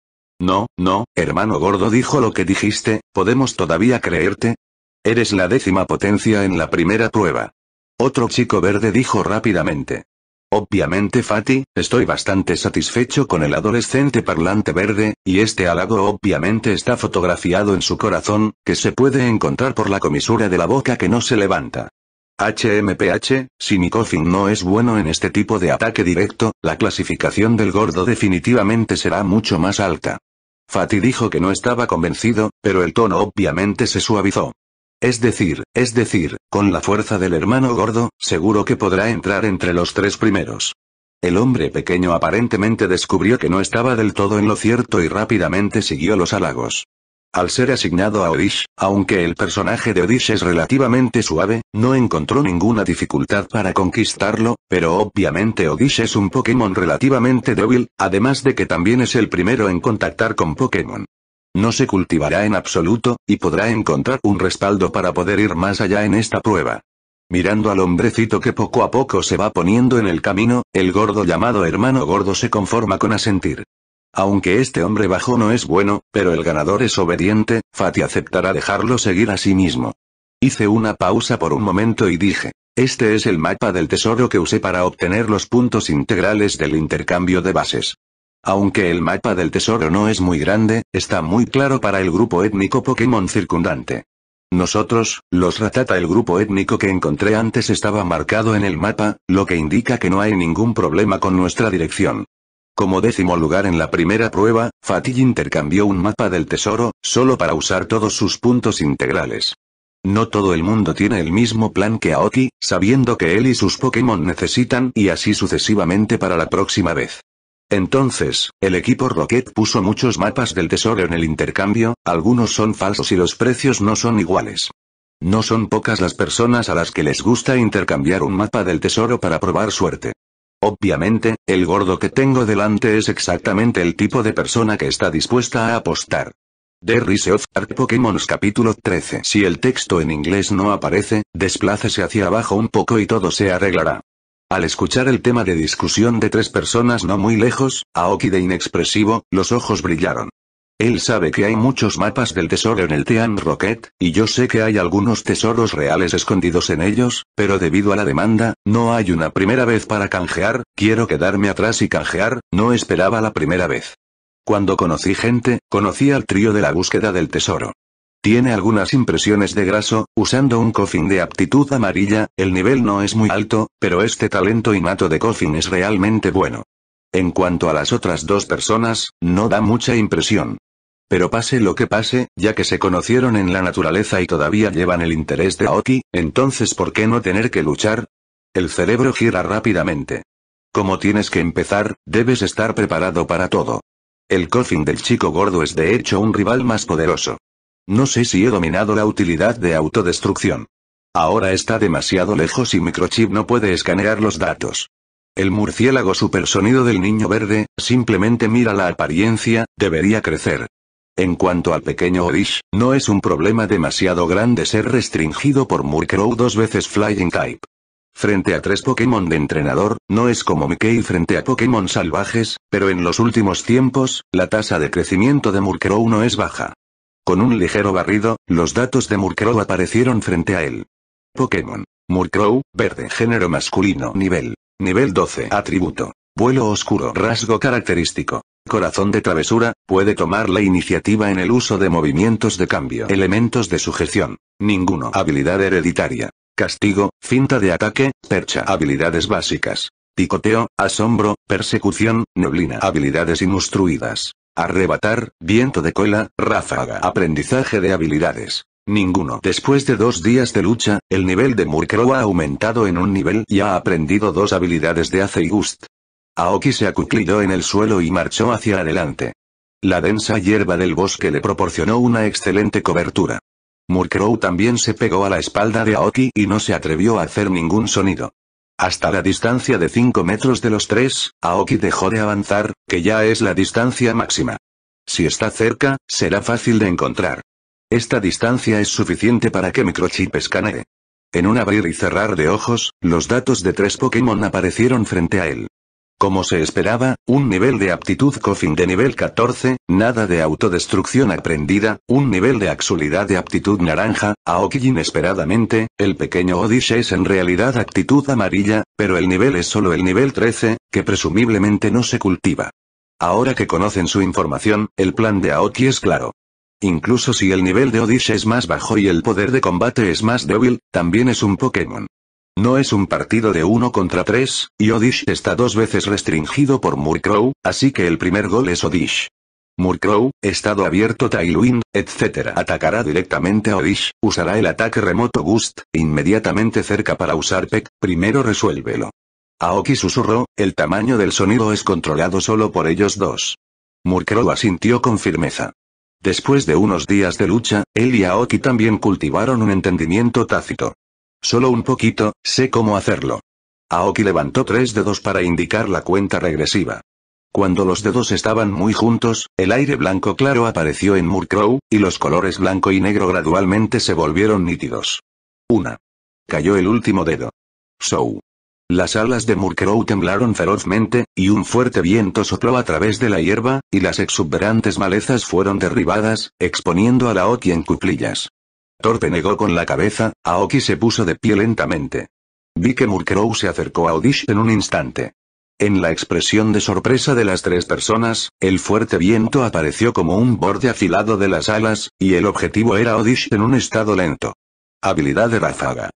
No, no, hermano gordo dijo lo que dijiste, ¿podemos todavía creerte? Eres la décima potencia en la primera prueba. Otro chico verde dijo rápidamente. Obviamente Fati, estoy bastante satisfecho con el adolescente parlante verde, y este halago obviamente está fotografiado en su corazón, que se puede encontrar por la comisura de la boca que no se levanta. HMPH, si mi no es bueno en este tipo de ataque directo, la clasificación del gordo definitivamente será mucho más alta. Fati dijo que no estaba convencido, pero el tono obviamente se suavizó. Es decir, es decir, con la fuerza del hermano gordo, seguro que podrá entrar entre los tres primeros. El hombre pequeño aparentemente descubrió que no estaba del todo en lo cierto y rápidamente siguió los halagos. Al ser asignado a Odish, aunque el personaje de Odish es relativamente suave, no encontró ninguna dificultad para conquistarlo, pero obviamente Odish es un Pokémon relativamente débil, además de que también es el primero en contactar con Pokémon no se cultivará en absoluto, y podrá encontrar un respaldo para poder ir más allá en esta prueba. Mirando al hombrecito que poco a poco se va poniendo en el camino, el gordo llamado hermano gordo se conforma con asentir. Aunque este hombre bajo no es bueno, pero el ganador es obediente, Fati aceptará dejarlo seguir a sí mismo. Hice una pausa por un momento y dije, este es el mapa del tesoro que usé para obtener los puntos integrales del intercambio de bases. Aunque el mapa del tesoro no es muy grande, está muy claro para el grupo étnico Pokémon circundante. Nosotros, los Ratata, el grupo étnico que encontré antes estaba marcado en el mapa, lo que indica que no hay ningún problema con nuestra dirección. Como décimo lugar en la primera prueba, Fatih intercambió un mapa del tesoro, solo para usar todos sus puntos integrales. No todo el mundo tiene el mismo plan que Aoki, sabiendo que él y sus Pokémon necesitan y así sucesivamente para la próxima vez. Entonces, el equipo Rocket puso muchos mapas del tesoro en el intercambio, algunos son falsos y los precios no son iguales. No son pocas las personas a las que les gusta intercambiar un mapa del tesoro para probar suerte. Obviamente, el gordo que tengo delante es exactamente el tipo de persona que está dispuesta a apostar. The Rise of Art Pokémon capítulo 13 Si el texto en inglés no aparece, desplácese hacia abajo un poco y todo se arreglará. Al escuchar el tema de discusión de tres personas no muy lejos, Aoki de inexpresivo, los ojos brillaron. Él sabe que hay muchos mapas del tesoro en el Team Rocket, y yo sé que hay algunos tesoros reales escondidos en ellos, pero debido a la demanda, no hay una primera vez para canjear, quiero quedarme atrás y canjear, no esperaba la primera vez. Cuando conocí gente, conocí al trío de la búsqueda del tesoro. Tiene algunas impresiones de graso, usando un coffin de aptitud amarilla, el nivel no es muy alto, pero este talento y mato de coffin es realmente bueno. En cuanto a las otras dos personas, no da mucha impresión. Pero pase lo que pase, ya que se conocieron en la naturaleza y todavía llevan el interés de Aoki, entonces ¿por qué no tener que luchar? El cerebro gira rápidamente. Como tienes que empezar, debes estar preparado para todo. El coffin del chico gordo es de hecho un rival más poderoso. No sé si he dominado la utilidad de autodestrucción. Ahora está demasiado lejos y Microchip no puede escanear los datos. El murciélago supersonido del niño verde, simplemente mira la apariencia, debería crecer. En cuanto al pequeño Orish, no es un problema demasiado grande ser restringido por Murkrow dos veces Flying Type. Frente a tres Pokémon de entrenador, no es como Mickey frente a Pokémon salvajes, pero en los últimos tiempos, la tasa de crecimiento de Murkrow no es baja. Con un ligero barrido, los datos de Murkrow aparecieron frente a él. Pokémon. Murkrow, verde género masculino nivel. Nivel 12 atributo. Vuelo oscuro rasgo característico. Corazón de travesura, puede tomar la iniciativa en el uso de movimientos de cambio. Elementos de sujeción. Ninguno. Habilidad hereditaria. Castigo, cinta de ataque, percha. Habilidades básicas. Picoteo, asombro, persecución, neblina. Habilidades inustruidas. Arrebatar, viento de cola, ráfaga. Aprendizaje de habilidades. Ninguno. Después de dos días de lucha, el nivel de Murkrow ha aumentado en un nivel y ha aprendido dos habilidades de Ace y Gust. Aoki se acuclilló en el suelo y marchó hacia adelante. La densa hierba del bosque le proporcionó una excelente cobertura. Murkrow también se pegó a la espalda de Aoki y no se atrevió a hacer ningún sonido. Hasta la distancia de 5 metros de los tres, Aoki dejó de avanzar, que ya es la distancia máxima. Si está cerca, será fácil de encontrar. Esta distancia es suficiente para que Microchip escanee. En un abrir y cerrar de ojos, los datos de tres Pokémon aparecieron frente a él. Como se esperaba, un nivel de aptitud Coffin de nivel 14, nada de autodestrucción aprendida, un nivel de actualidad de aptitud naranja, Aoki inesperadamente, el pequeño Odish es en realidad aptitud amarilla, pero el nivel es solo el nivel 13, que presumiblemente no se cultiva. Ahora que conocen su información, el plan de Aoki es claro. Incluso si el nivel de Odish es más bajo y el poder de combate es más débil, también es un Pokémon. No es un partido de 1 contra 3, y Odish está dos veces restringido por Murkrow, así que el primer gol es Odish. Murkrow, estado abierto Tailwind, etc. Atacará directamente a Odish, usará el ataque remoto Gust, inmediatamente cerca para usar Peck, primero resuélvelo. Aoki susurró, el tamaño del sonido es controlado solo por ellos dos. Murkrow asintió con firmeza. Después de unos días de lucha, él y Aoki también cultivaron un entendimiento tácito. Solo un poquito, sé cómo hacerlo. Aoki levantó tres dedos para indicar la cuenta regresiva. Cuando los dedos estaban muy juntos, el aire blanco claro apareció en Murkrow, y los colores blanco y negro gradualmente se volvieron nítidos. Una. Cayó el último dedo. Show. Las alas de Murkrow temblaron ferozmente, y un fuerte viento sopló a través de la hierba, y las exuberantes malezas fueron derribadas, exponiendo a Aoki en cuclillas. Torpe negó con la cabeza, Aoki se puso de pie lentamente. Vi que Murkrow se acercó a Odish en un instante. En la expresión de sorpresa de las tres personas, el fuerte viento apareció como un borde afilado de las alas, y el objetivo era Odish en un estado lento. Habilidad de ráfaga.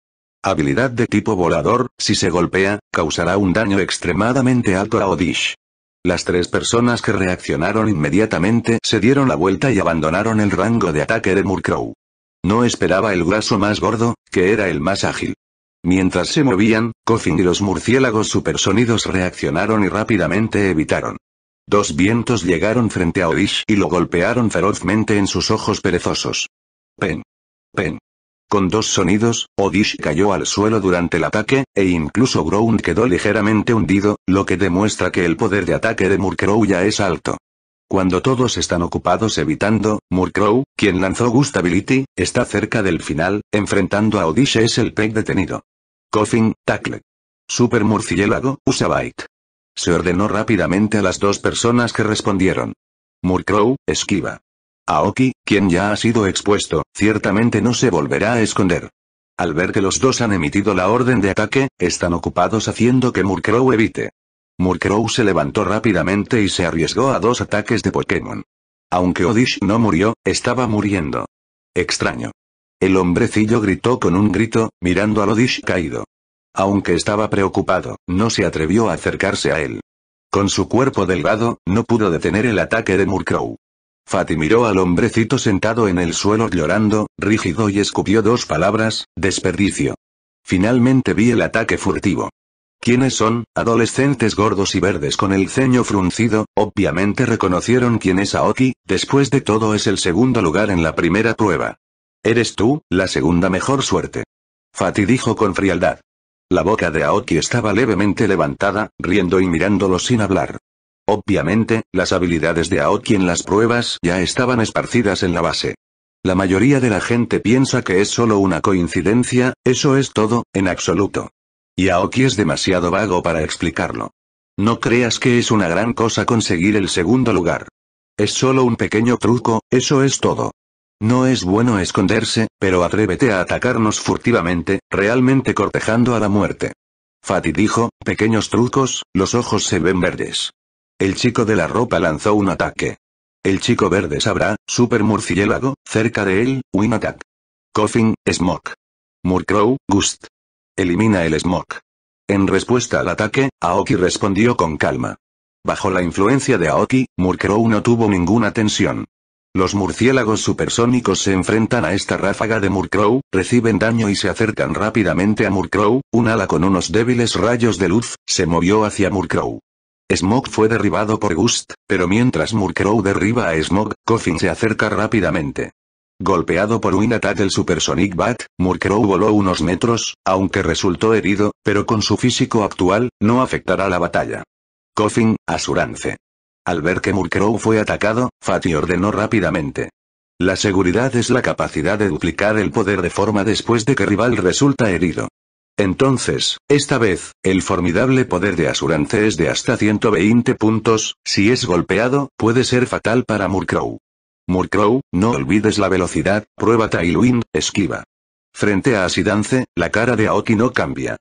Habilidad de tipo volador, si se golpea, causará un daño extremadamente alto a Odish. Las tres personas que reaccionaron inmediatamente se dieron la vuelta y abandonaron el rango de ataque de Murkrow. No esperaba el graso más gordo, que era el más ágil. Mientras se movían, Coffin y los murciélagos supersonidos reaccionaron y rápidamente evitaron. Dos vientos llegaron frente a Odish y lo golpearon ferozmente en sus ojos perezosos. Pen. Pen. Con dos sonidos, Odish cayó al suelo durante el ataque, e incluso Ground quedó ligeramente hundido, lo que demuestra que el poder de ataque de Murkrow ya es alto. Cuando todos están ocupados evitando, Murkrow, quien lanzó Gustability, está cerca del final, enfrentando a es el peg detenido. Coffin, tackle. Super Murciélago, usa Se ordenó rápidamente a las dos personas que respondieron. Murkrow, esquiva. Aoki, quien ya ha sido expuesto, ciertamente no se volverá a esconder. Al ver que los dos han emitido la orden de ataque, están ocupados haciendo que Murkrow evite. Murkrow se levantó rápidamente y se arriesgó a dos ataques de Pokémon. Aunque Odish no murió, estaba muriendo. Extraño. El hombrecillo gritó con un grito, mirando al Odish caído. Aunque estaba preocupado, no se atrevió a acercarse a él. Con su cuerpo delgado, no pudo detener el ataque de Murkrow. Fati miró al hombrecito sentado en el suelo llorando, rígido y escupió dos palabras, desperdicio. Finalmente vi el ataque furtivo. ¿Quiénes son? Adolescentes gordos y verdes con el ceño fruncido, obviamente reconocieron quién es Aoki, después de todo es el segundo lugar en la primera prueba. Eres tú, la segunda mejor suerte. Fati dijo con frialdad. La boca de Aoki estaba levemente levantada, riendo y mirándolo sin hablar. Obviamente, las habilidades de Aoki en las pruebas ya estaban esparcidas en la base. La mayoría de la gente piensa que es solo una coincidencia, eso es todo, en absoluto. Y Aoki es demasiado vago para explicarlo. No creas que es una gran cosa conseguir el segundo lugar. Es solo un pequeño truco, eso es todo. No es bueno esconderse, pero atrévete a atacarnos furtivamente, realmente cortejando a la muerte. Fati dijo, pequeños trucos, los ojos se ven verdes. El chico de la ropa lanzó un ataque. El chico verde sabrá, super murciélago, cerca de él, Win Attack. Coffin, Smoke. Murkrow, Gust. Elimina el smog. En respuesta al ataque, Aoki respondió con calma. Bajo la influencia de Aoki, Murkrow no tuvo ninguna tensión. Los murciélagos supersónicos se enfrentan a esta ráfaga de Murkrow, reciben daño y se acercan rápidamente a Murkrow, un ala con unos débiles rayos de luz, se movió hacia Murkrow. Smog fue derribado por Gust, pero mientras Murkrow derriba a Smog, Coffin se acerca rápidamente. Golpeado por un el del Supersonic Bat, Murkrow voló unos metros, aunque resultó herido, pero con su físico actual, no afectará la batalla. Coffin, Asurance. Al ver que Murkrow fue atacado, fati ordenó rápidamente. La seguridad es la capacidad de duplicar el poder de forma después de que rival resulta herido. Entonces, esta vez, el formidable poder de Asurance es de hasta 120 puntos, si es golpeado, puede ser fatal para Murkrow. Murkrow, no olvides la velocidad, prueba Tailwind, esquiva. Frente a Asidance, la cara de Aoki no cambia.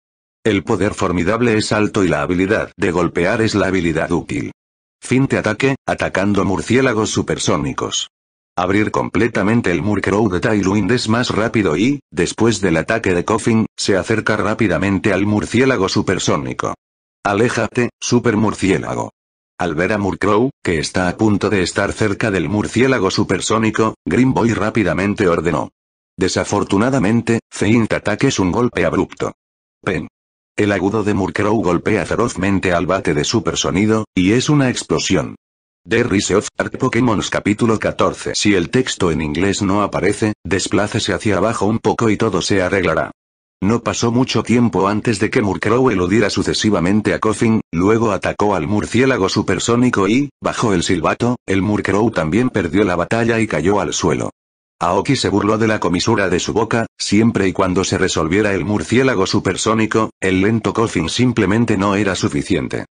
El poder formidable es alto y la habilidad de golpear es la habilidad útil. Fin de ataque, atacando murciélagos supersónicos. Abrir completamente el Murkrow de Tailwind es más rápido y, después del ataque de Coffin, se acerca rápidamente al murciélago supersónico. Aléjate, super murciélago. Al ver a Murkrow, que está a punto de estar cerca del murciélago supersónico, Green Boy rápidamente ordenó. Desafortunadamente, Feint es un golpe abrupto. Pen. El agudo de Murkrow golpea ferozmente al bate de supersonido, y es una explosión. The Rise of Art Pokémon capítulo 14 Si el texto en inglés no aparece, desplácese hacia abajo un poco y todo se arreglará. No pasó mucho tiempo antes de que Murkrow eludiera sucesivamente a Coffin, luego atacó al murciélago supersónico y, bajo el silbato, el Murkrow también perdió la batalla y cayó al suelo. Aoki se burló de la comisura de su boca, siempre y cuando se resolviera el murciélago supersónico, el lento Coffin simplemente no era suficiente.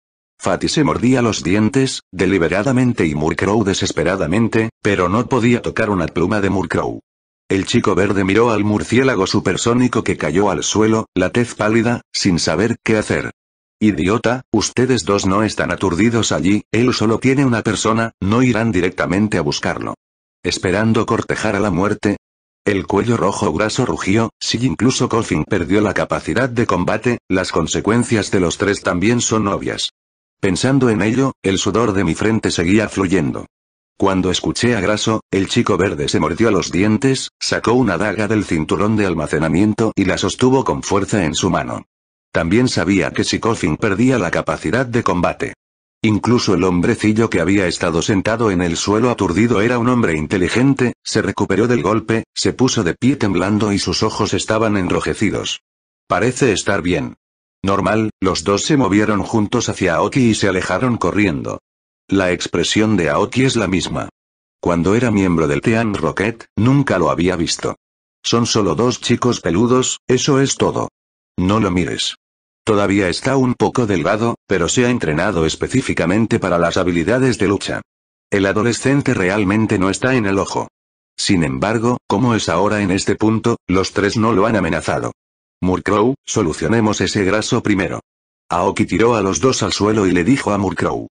Fati se mordía los dientes, deliberadamente y Murkrow desesperadamente, pero no podía tocar una pluma de Murkrow. El chico verde miró al murciélago supersónico que cayó al suelo, la tez pálida, sin saber qué hacer. Idiota, ustedes dos no están aturdidos allí, él solo tiene una persona, no irán directamente a buscarlo. Esperando cortejar a la muerte. El cuello rojo graso rugió, si incluso Coffin perdió la capacidad de combate, las consecuencias de los tres también son obvias. Pensando en ello, el sudor de mi frente seguía fluyendo. Cuando escuché a Graso, el chico verde se mordió los dientes, sacó una daga del cinturón de almacenamiento y la sostuvo con fuerza en su mano. También sabía que si perdía la capacidad de combate. Incluso el hombrecillo que había estado sentado en el suelo aturdido era un hombre inteligente, se recuperó del golpe, se puso de pie temblando y sus ojos estaban enrojecidos. Parece estar bien. Normal, los dos se movieron juntos hacia Oki y se alejaron corriendo. La expresión de Aoki es la misma. Cuando era miembro del Team Rocket, nunca lo había visto. Son solo dos chicos peludos, eso es todo. No lo mires. Todavía está un poco delgado, pero se ha entrenado específicamente para las habilidades de lucha. El adolescente realmente no está en el ojo. Sin embargo, como es ahora en este punto, los tres no lo han amenazado. Murkrow, solucionemos ese graso primero. Aoki tiró a los dos al suelo y le dijo a Murkrow.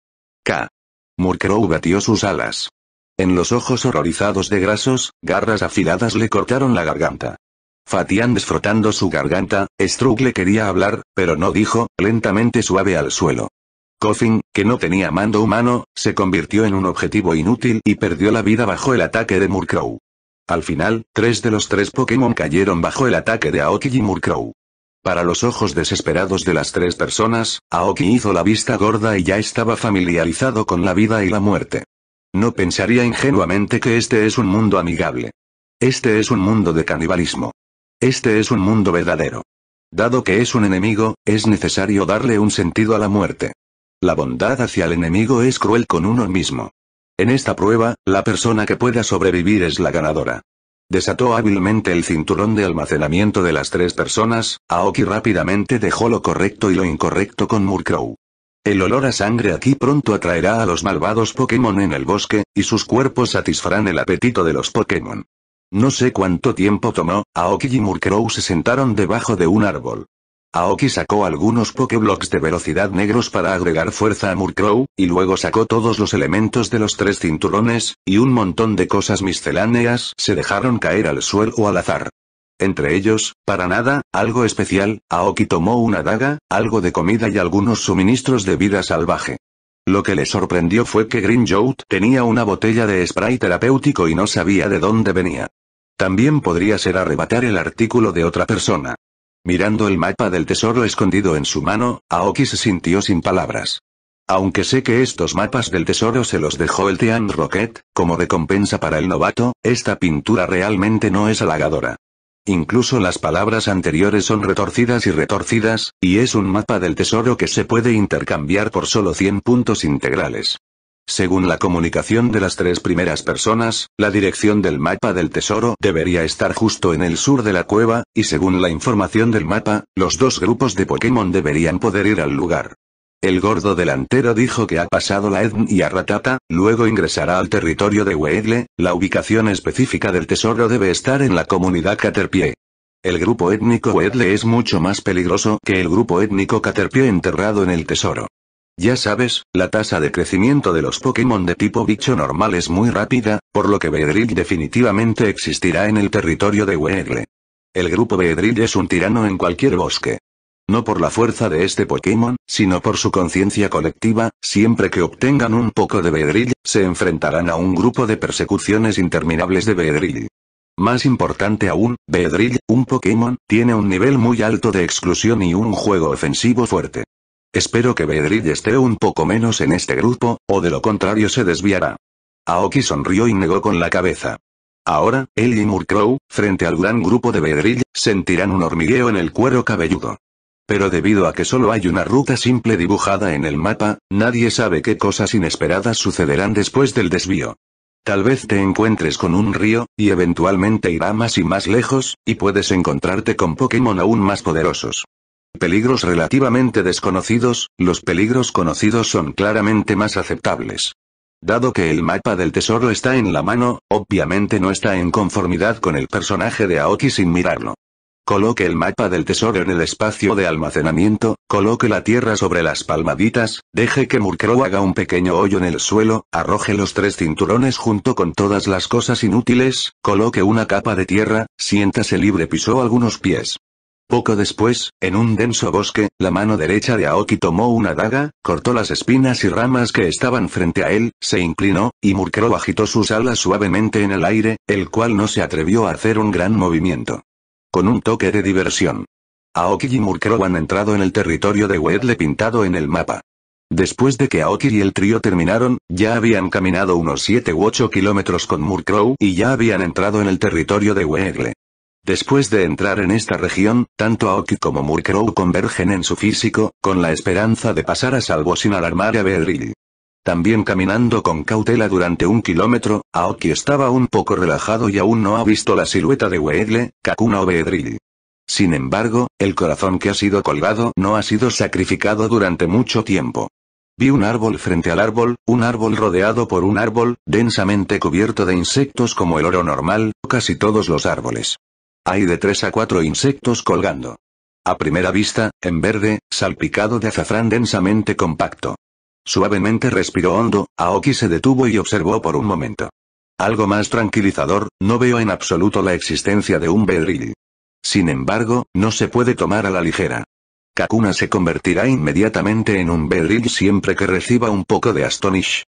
K. Murkrow batió sus alas. En los ojos horrorizados de grasos, garras afiladas le cortaron la garganta. Fatian desfrotando su garganta, le quería hablar, pero no dijo, lentamente suave al suelo. Coffin, que no tenía mando humano, se convirtió en un objetivo inútil y perdió la vida bajo el ataque de Murkrow. Al final, tres de los tres Pokémon cayeron bajo el ataque de Aoki y Murkrow. Para los ojos desesperados de las tres personas, Aoki hizo la vista gorda y ya estaba familiarizado con la vida y la muerte. No pensaría ingenuamente que este es un mundo amigable. Este es un mundo de canibalismo. Este es un mundo verdadero. Dado que es un enemigo, es necesario darle un sentido a la muerte. La bondad hacia el enemigo es cruel con uno mismo. En esta prueba, la persona que pueda sobrevivir es la ganadora. Desató hábilmente el cinturón de almacenamiento de las tres personas, Aoki rápidamente dejó lo correcto y lo incorrecto con Murkrow. El olor a sangre aquí pronto atraerá a los malvados Pokémon en el bosque, y sus cuerpos satisfarán el apetito de los Pokémon. No sé cuánto tiempo tomó, Aoki y Murkrow se sentaron debajo de un árbol. Aoki sacó algunos pokeblocks de velocidad negros para agregar fuerza a Murkrow, y luego sacó todos los elementos de los tres cinturones, y un montón de cosas misceláneas se dejaron caer al suelo al azar. Entre ellos, para nada, algo especial, Aoki tomó una daga, algo de comida y algunos suministros de vida salvaje. Lo que le sorprendió fue que Green tenía una botella de spray terapéutico y no sabía de dónde venía. También podría ser arrebatar el artículo de otra persona. Mirando el mapa del tesoro escondido en su mano, Aoki se sintió sin palabras. Aunque sé que estos mapas del tesoro se los dejó el Tean Rocket, como recompensa para el novato, esta pintura realmente no es halagadora. Incluso las palabras anteriores son retorcidas y retorcidas, y es un mapa del tesoro que se puede intercambiar por solo 100 puntos integrales. Según la comunicación de las tres primeras personas, la dirección del mapa del tesoro debería estar justo en el sur de la cueva, y según la información del mapa, los dos grupos de Pokémon deberían poder ir al lugar. El gordo delantero dijo que ha pasado la Edn y a Ratata, luego ingresará al territorio de Weedle, la ubicación específica del tesoro debe estar en la comunidad Caterpie. El grupo étnico Weedle es mucho más peligroso que el grupo étnico Caterpie enterrado en el tesoro. Ya sabes, la tasa de crecimiento de los Pokémon de tipo bicho normal es muy rápida, por lo que Beedrill definitivamente existirá en el territorio de Weegle. El grupo Beedrill es un tirano en cualquier bosque. No por la fuerza de este Pokémon, sino por su conciencia colectiva, siempre que obtengan un poco de Beedrill, se enfrentarán a un grupo de persecuciones interminables de Beedrill. Más importante aún, Beedrill, un Pokémon, tiene un nivel muy alto de exclusión y un juego ofensivo fuerte. Espero que Bedrill esté un poco menos en este grupo, o de lo contrario se desviará. Aoki sonrió y negó con la cabeza. Ahora, él y Murkrow, frente al gran grupo de Bedrill, sentirán un hormigueo en el cuero cabelludo. Pero debido a que solo hay una ruta simple dibujada en el mapa, nadie sabe qué cosas inesperadas sucederán después del desvío. Tal vez te encuentres con un río, y eventualmente irá más y más lejos, y puedes encontrarte con Pokémon aún más poderosos. Peligros relativamente desconocidos, los peligros conocidos son claramente más aceptables. Dado que el mapa del tesoro está en la mano, obviamente no está en conformidad con el personaje de Aoki sin mirarlo. Coloque el mapa del tesoro en el espacio de almacenamiento, coloque la tierra sobre las palmaditas, deje que Murkrow haga un pequeño hoyo en el suelo, arroje los tres cinturones junto con todas las cosas inútiles, coloque una capa de tierra, siéntase libre pisó algunos pies. Poco después, en un denso bosque, la mano derecha de Aoki tomó una daga, cortó las espinas y ramas que estaban frente a él, se inclinó, y Murkrow agitó sus alas suavemente en el aire, el cual no se atrevió a hacer un gran movimiento. Con un toque de diversión. Aoki y Murkrow han entrado en el territorio de Wedle pintado en el mapa. Después de que Aoki y el trío terminaron, ya habían caminado unos 7 u 8 kilómetros con Murkrow y ya habían entrado en el territorio de Wedle. Después de entrar en esta región, tanto Aoki como Murkrow convergen en su físico, con la esperanza de pasar a salvo sin alarmar a Beedrill. También caminando con cautela durante un kilómetro, Aoki estaba un poco relajado y aún no ha visto la silueta de Weedle, Kakuna o Beedrill. Sin embargo, el corazón que ha sido colgado no ha sido sacrificado durante mucho tiempo. Vi un árbol frente al árbol, un árbol rodeado por un árbol, densamente cubierto de insectos como el oro normal, casi todos los árboles. Hay de tres a cuatro insectos colgando. A primera vista, en verde, salpicado de azafrán densamente compacto. Suavemente respiró hondo, Aoki se detuvo y observó por un momento. Algo más tranquilizador, no veo en absoluto la existencia de un bedrill. Sin embargo, no se puede tomar a la ligera. Kakuna se convertirá inmediatamente en un bedrill siempre que reciba un poco de Astonish.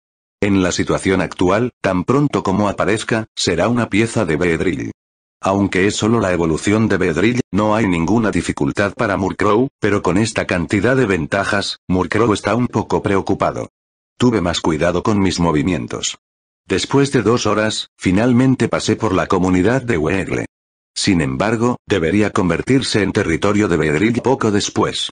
En la situación actual, tan pronto como aparezca, será una pieza de bedrill. Aunque es solo la evolución de Bedrill, no hay ninguna dificultad para Murkrow, pero con esta cantidad de ventajas, Murkrow está un poco preocupado. Tuve más cuidado con mis movimientos. Después de dos horas, finalmente pasé por la comunidad de Weegle. Sin embargo, debería convertirse en territorio de Bedrill poco después.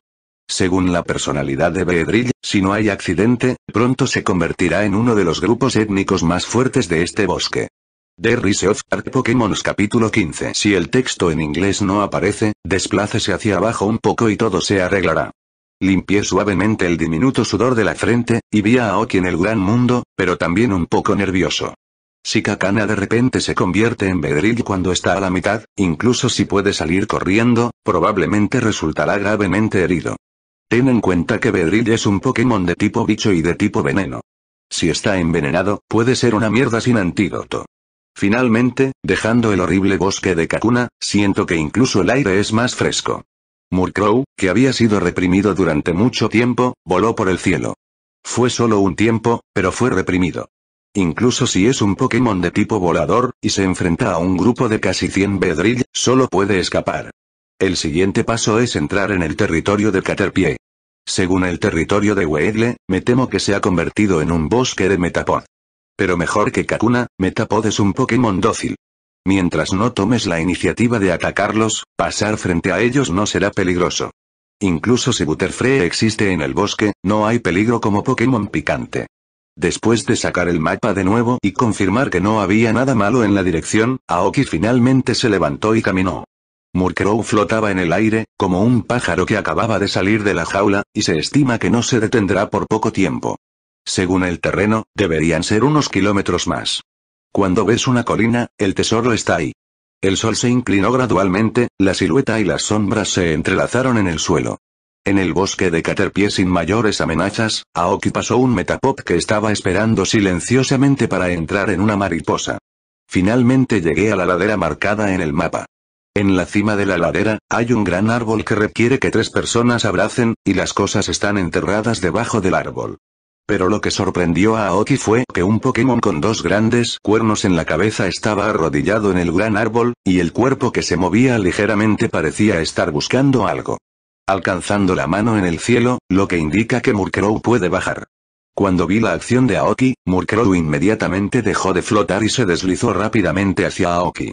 Según la personalidad de Bedrill, si no hay accidente, pronto se convertirá en uno de los grupos étnicos más fuertes de este bosque. The Rise of Art Pokémon capítulo 15 Si el texto en inglés no aparece, desplácese hacia abajo un poco y todo se arreglará. Limpié suavemente el diminuto sudor de la frente, y vi a Aoki en el gran mundo, pero también un poco nervioso. Si Kakana de repente se convierte en Bedrill cuando está a la mitad, incluso si puede salir corriendo, probablemente resultará gravemente herido. Ten en cuenta que Bedrill es un Pokémon de tipo bicho y de tipo veneno. Si está envenenado, puede ser una mierda sin antídoto. Finalmente, dejando el horrible bosque de Kakuna, siento que incluso el aire es más fresco. Murkrow, que había sido reprimido durante mucho tiempo, voló por el cielo. Fue solo un tiempo, pero fue reprimido. Incluso si es un Pokémon de tipo volador, y se enfrenta a un grupo de casi 100 Bedrill, solo puede escapar. El siguiente paso es entrar en el territorio de Caterpie. Según el territorio de Weedle, me temo que se ha convertido en un bosque de Metapod. Pero mejor que Kakuna, Metapod es un Pokémon dócil. Mientras no tomes la iniciativa de atacarlos, pasar frente a ellos no será peligroso. Incluso si Butterfree existe en el bosque, no hay peligro como Pokémon picante. Después de sacar el mapa de nuevo y confirmar que no había nada malo en la dirección, Aoki finalmente se levantó y caminó. Murkrow flotaba en el aire, como un pájaro que acababa de salir de la jaula, y se estima que no se detendrá por poco tiempo. Según el terreno, deberían ser unos kilómetros más. Cuando ves una colina, el tesoro está ahí. El sol se inclinó gradualmente, la silueta y las sombras se entrelazaron en el suelo. En el bosque de Caterpie sin mayores amenazas, Aoki pasó un metapop que estaba esperando silenciosamente para entrar en una mariposa. Finalmente llegué a la ladera marcada en el mapa. En la cima de la ladera, hay un gran árbol que requiere que tres personas abracen, y las cosas están enterradas debajo del árbol. Pero lo que sorprendió a Aoki fue que un Pokémon con dos grandes cuernos en la cabeza estaba arrodillado en el gran árbol, y el cuerpo que se movía ligeramente parecía estar buscando algo. Alcanzando la mano en el cielo, lo que indica que Murkrow puede bajar. Cuando vi la acción de Aoki, Murkrow inmediatamente dejó de flotar y se deslizó rápidamente hacia Aoki.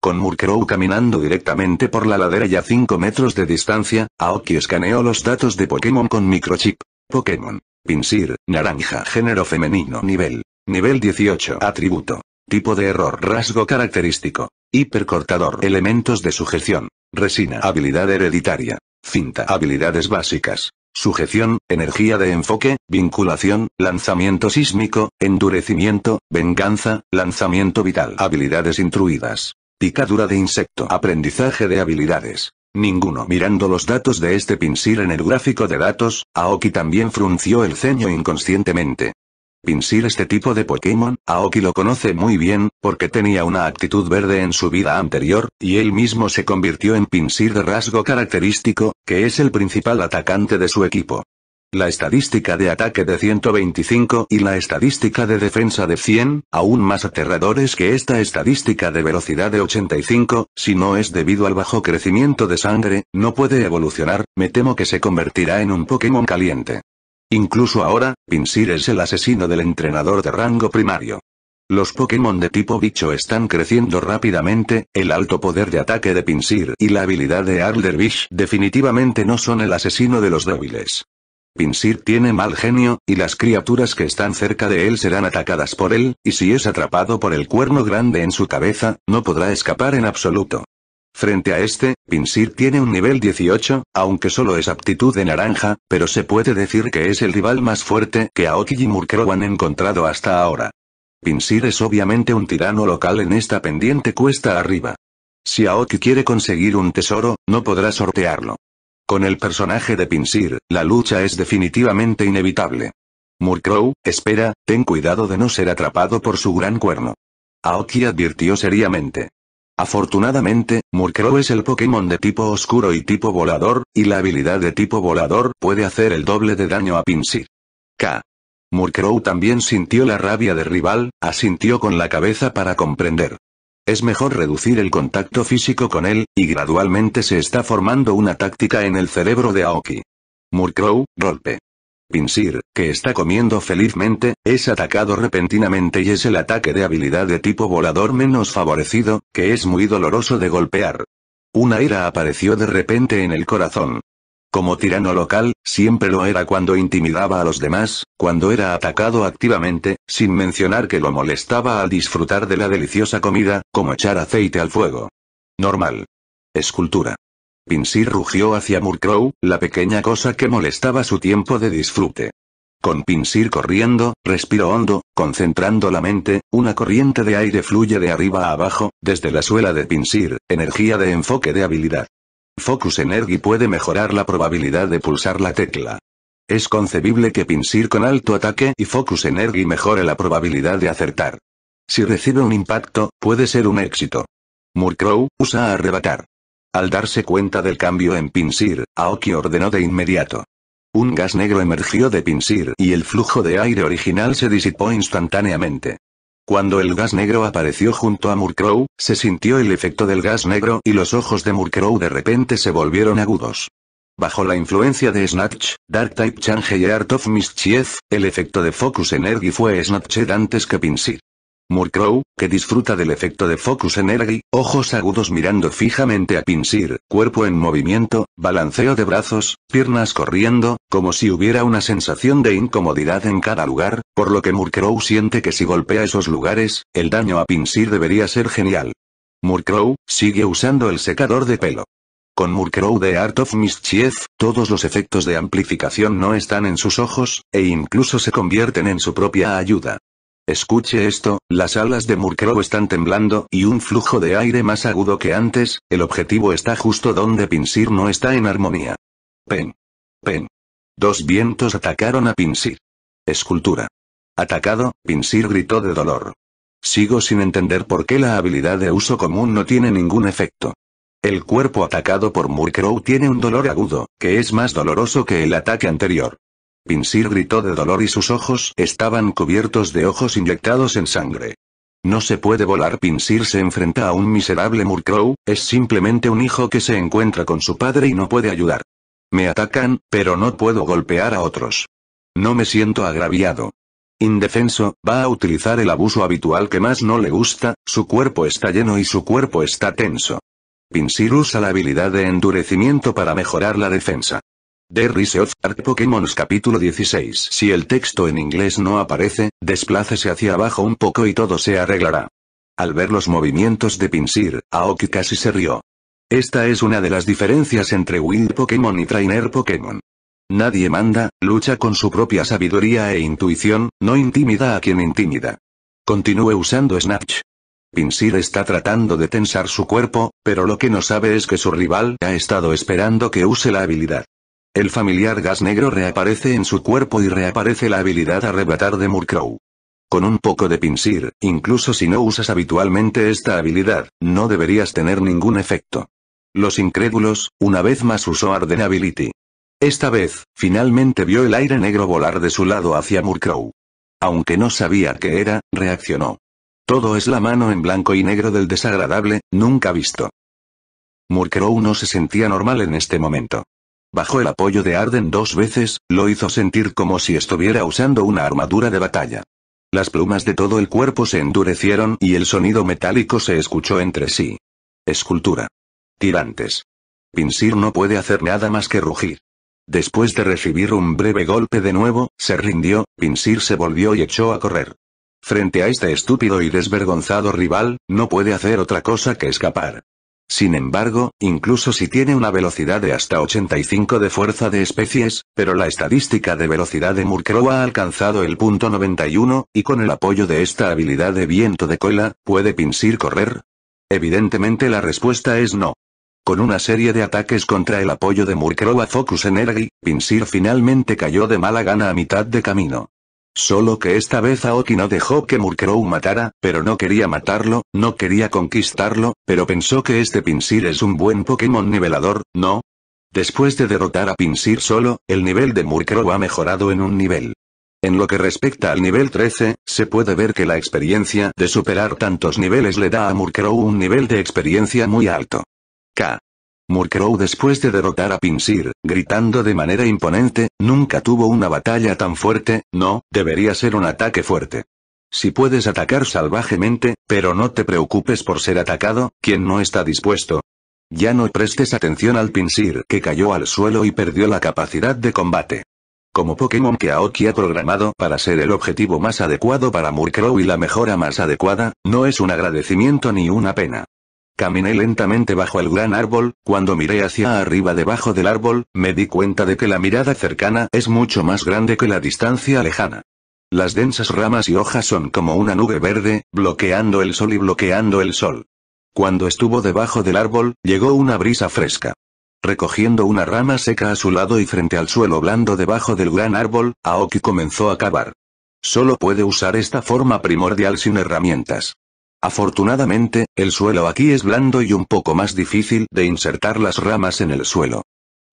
Con Murkrow caminando directamente por la ladera y a 5 metros de distancia, Aoki escaneó los datos de Pokémon con microchip. Pokémon. Pinsir, naranja género femenino nivel. Nivel 18 atributo. Tipo de error rasgo característico. Hipercortador elementos de sujeción. Resina habilidad hereditaria. Cinta habilidades básicas. Sujeción, energía de enfoque, vinculación, lanzamiento sísmico, endurecimiento, venganza, lanzamiento vital. Habilidades intruidas. Picadura de insecto. Aprendizaje de habilidades. Ninguno. Mirando los datos de este Pinsir en el gráfico de datos, Aoki también frunció el ceño inconscientemente. Pinsir este tipo de Pokémon, Aoki lo conoce muy bien, porque tenía una actitud verde en su vida anterior, y él mismo se convirtió en Pinsir de rasgo característico, que es el principal atacante de su equipo. La estadística de ataque de 125 y la estadística de defensa de 100, aún más aterradores que esta estadística de velocidad de 85, si no es debido al bajo crecimiento de sangre, no puede evolucionar, me temo que se convertirá en un Pokémon caliente. Incluso ahora, Pinsir es el asesino del entrenador de rango primario. Los Pokémon de tipo bicho están creciendo rápidamente, el alto poder de ataque de Pinsir y la habilidad de Bish definitivamente no son el asesino de los débiles. Pinsir tiene mal genio, y las criaturas que están cerca de él serán atacadas por él, y si es atrapado por el cuerno grande en su cabeza, no podrá escapar en absoluto. Frente a este, Pinsir tiene un nivel 18, aunque solo es aptitud de naranja, pero se puede decir que es el rival más fuerte que Aoki y Murkrow han encontrado hasta ahora. Pinsir es obviamente un tirano local en esta pendiente cuesta arriba. Si Aoki quiere conseguir un tesoro, no podrá sortearlo. Con el personaje de Pinsir, la lucha es definitivamente inevitable. Murkrow, espera, ten cuidado de no ser atrapado por su gran cuerno. Aoki advirtió seriamente. Afortunadamente, Murkrow es el Pokémon de tipo oscuro y tipo volador, y la habilidad de tipo volador puede hacer el doble de daño a Pinsir. K. Murkrow también sintió la rabia de rival, asintió con la cabeza para comprender. Es mejor reducir el contacto físico con él, y gradualmente se está formando una táctica en el cerebro de Aoki. Murkrow, golpe. Pinsir, que está comiendo felizmente, es atacado repentinamente y es el ataque de habilidad de tipo volador menos favorecido, que es muy doloroso de golpear. Una ira apareció de repente en el corazón. Como tirano local, siempre lo era cuando intimidaba a los demás, cuando era atacado activamente, sin mencionar que lo molestaba al disfrutar de la deliciosa comida, como echar aceite al fuego. Normal. Escultura. Pinsir rugió hacia Murkrow, la pequeña cosa que molestaba su tiempo de disfrute. Con Pinsir corriendo, respiro hondo, concentrando la mente, una corriente de aire fluye de arriba a abajo, desde la suela de Pinsir, energía de enfoque de habilidad. Focus Energy puede mejorar la probabilidad de pulsar la tecla. Es concebible que Pinsir con alto ataque y Focus Energy mejore la probabilidad de acertar. Si recibe un impacto, puede ser un éxito. Murkrow usa arrebatar. Al darse cuenta del cambio en Pinsir, Aoki ordenó de inmediato. Un gas negro emergió de Pinsir y el flujo de aire original se disipó instantáneamente. Cuando el gas negro apareció junto a Murkrow, se sintió el efecto del gas negro y los ojos de Murkrow de repente se volvieron agudos. Bajo la influencia de Snatch, Dark Type Change y Art of Mischief, el efecto de Focus Energy fue Snatched antes que Pinsir. Murkrow, que disfruta del efecto de Focus Energy, ojos agudos mirando fijamente a Pinsir, cuerpo en movimiento, balanceo de brazos, piernas corriendo, como si hubiera una sensación de incomodidad en cada lugar, por lo que Murkrow siente que si golpea esos lugares, el daño a Pinsir debería ser genial. Murkrow, sigue usando el secador de pelo. Con Murkrow de Art of Mischief, todos los efectos de amplificación no están en sus ojos, e incluso se convierten en su propia ayuda. Escuche esto, las alas de Murkrow están temblando, y un flujo de aire más agudo que antes, el objetivo está justo donde Pinsir no está en armonía. Pen. Pen. Dos vientos atacaron a Pinsir. Escultura. Atacado, Pinsir gritó de dolor. Sigo sin entender por qué la habilidad de uso común no tiene ningún efecto. El cuerpo atacado por Murkrow tiene un dolor agudo, que es más doloroso que el ataque anterior. Pinsir gritó de dolor y sus ojos estaban cubiertos de ojos inyectados en sangre. No se puede volar. Pinsir se enfrenta a un miserable Murkrow, es simplemente un hijo que se encuentra con su padre y no puede ayudar. Me atacan, pero no puedo golpear a otros. No me siento agraviado. Indefenso, va a utilizar el abuso habitual que más no le gusta, su cuerpo está lleno y su cuerpo está tenso. Pinsir usa la habilidad de endurecimiento para mejorar la defensa. The Rise of Art Pokémon capítulo 16 Si el texto en inglés no aparece, desplácese hacia abajo un poco y todo se arreglará. Al ver los movimientos de Pinsir, Aoki casi se rió. Esta es una de las diferencias entre Wild Pokémon y Trainer Pokémon. Nadie manda, lucha con su propia sabiduría e intuición, no intimida a quien intimida. Continúe usando Snatch. Pinsir está tratando de tensar su cuerpo, pero lo que no sabe es que su rival ha estado esperando que use la habilidad. El familiar gas negro reaparece en su cuerpo y reaparece la habilidad arrebatar de Murkrow. Con un poco de pinsir, incluso si no usas habitualmente esta habilidad, no deberías tener ningún efecto. Los incrédulos, una vez más usó Arden Ability. Esta vez, finalmente vio el aire negro volar de su lado hacia Murkrow. Aunque no sabía qué era, reaccionó. Todo es la mano en blanco y negro del desagradable, nunca visto. Murkrow no se sentía normal en este momento. Bajo el apoyo de Arden dos veces, lo hizo sentir como si estuviera usando una armadura de batalla. Las plumas de todo el cuerpo se endurecieron y el sonido metálico se escuchó entre sí. Escultura. Tirantes. Pinsir no puede hacer nada más que rugir. Después de recibir un breve golpe de nuevo, se rindió, Pinsir se volvió y echó a correr. Frente a este estúpido y desvergonzado rival, no puede hacer otra cosa que escapar. Sin embargo, incluso si tiene una velocidad de hasta 85 de fuerza de especies, pero la estadística de velocidad de Murkrow ha alcanzado el punto 91, y con el apoyo de esta habilidad de viento de cola, ¿puede Pinsir correr? Evidentemente la respuesta es no. Con una serie de ataques contra el apoyo de Murkrow a Focus Energy, Pinsir finalmente cayó de mala gana a mitad de camino. Solo que esta vez Aoki no dejó que Murkrow matara, pero no quería matarlo, no quería conquistarlo, pero pensó que este Pinsir es un buen Pokémon nivelador, ¿no? Después de derrotar a Pinsir solo, el nivel de Murkrow ha mejorado en un nivel. En lo que respecta al nivel 13, se puede ver que la experiencia de superar tantos niveles le da a Murkrow un nivel de experiencia muy alto. K. Murkrow después de derrotar a Pinsir, gritando de manera imponente, nunca tuvo una batalla tan fuerte, no, debería ser un ataque fuerte. Si puedes atacar salvajemente, pero no te preocupes por ser atacado, quien no está dispuesto. Ya no prestes atención al Pinsir que cayó al suelo y perdió la capacidad de combate. Como Pokémon que Aoki ha programado para ser el objetivo más adecuado para Murkrow y la mejora más adecuada, no es un agradecimiento ni una pena. Caminé lentamente bajo el gran árbol, cuando miré hacia arriba debajo del árbol, me di cuenta de que la mirada cercana es mucho más grande que la distancia lejana. Las densas ramas y hojas son como una nube verde, bloqueando el sol y bloqueando el sol. Cuando estuvo debajo del árbol, llegó una brisa fresca. Recogiendo una rama seca a su lado y frente al suelo blando debajo del gran árbol, Aoki comenzó a cavar. Solo puede usar esta forma primordial sin herramientas. Afortunadamente, el suelo aquí es blando y un poco más difícil de insertar las ramas en el suelo.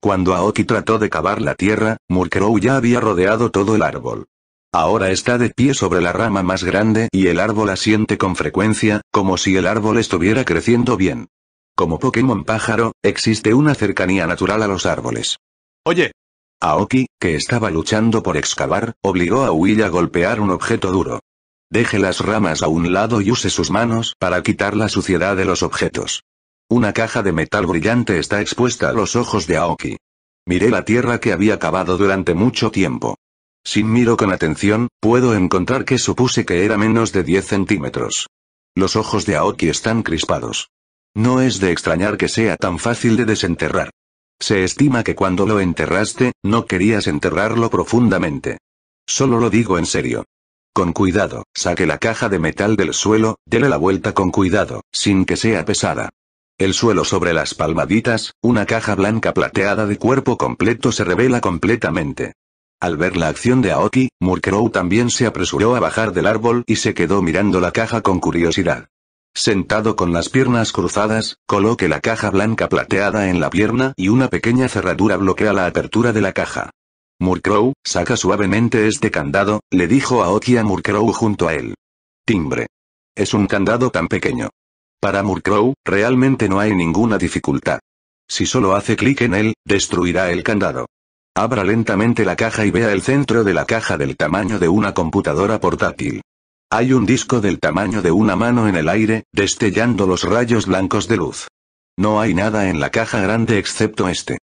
Cuando Aoki trató de cavar la tierra, Murkrow ya había rodeado todo el árbol. Ahora está de pie sobre la rama más grande y el árbol asiente con frecuencia, como si el árbol estuviera creciendo bien. Como Pokémon pájaro, existe una cercanía natural a los árboles. Oye. Aoki, que estaba luchando por excavar, obligó a Will a golpear un objeto duro. Deje las ramas a un lado y use sus manos para quitar la suciedad de los objetos. Una caja de metal brillante está expuesta a los ojos de Aoki. Miré la tierra que había cavado durante mucho tiempo. Sin miro con atención, puedo encontrar que supuse que era menos de 10 centímetros. Los ojos de Aoki están crispados. No es de extrañar que sea tan fácil de desenterrar. Se estima que cuando lo enterraste, no querías enterrarlo profundamente. Solo lo digo en serio. Con cuidado, saque la caja de metal del suelo, dele la vuelta con cuidado, sin que sea pesada. El suelo sobre las palmaditas, una caja blanca plateada de cuerpo completo se revela completamente. Al ver la acción de Aoki, Murkrow también se apresuró a bajar del árbol y se quedó mirando la caja con curiosidad. Sentado con las piernas cruzadas, coloque la caja blanca plateada en la pierna y una pequeña cerradura bloquea la apertura de la caja. Murkrow, saca suavemente este candado, le dijo a a Murkrow junto a él. Timbre. Es un candado tan pequeño. Para Murkrow, realmente no hay ninguna dificultad. Si solo hace clic en él, destruirá el candado. Abra lentamente la caja y vea el centro de la caja del tamaño de una computadora portátil. Hay un disco del tamaño de una mano en el aire, destellando los rayos blancos de luz. No hay nada en la caja grande excepto este.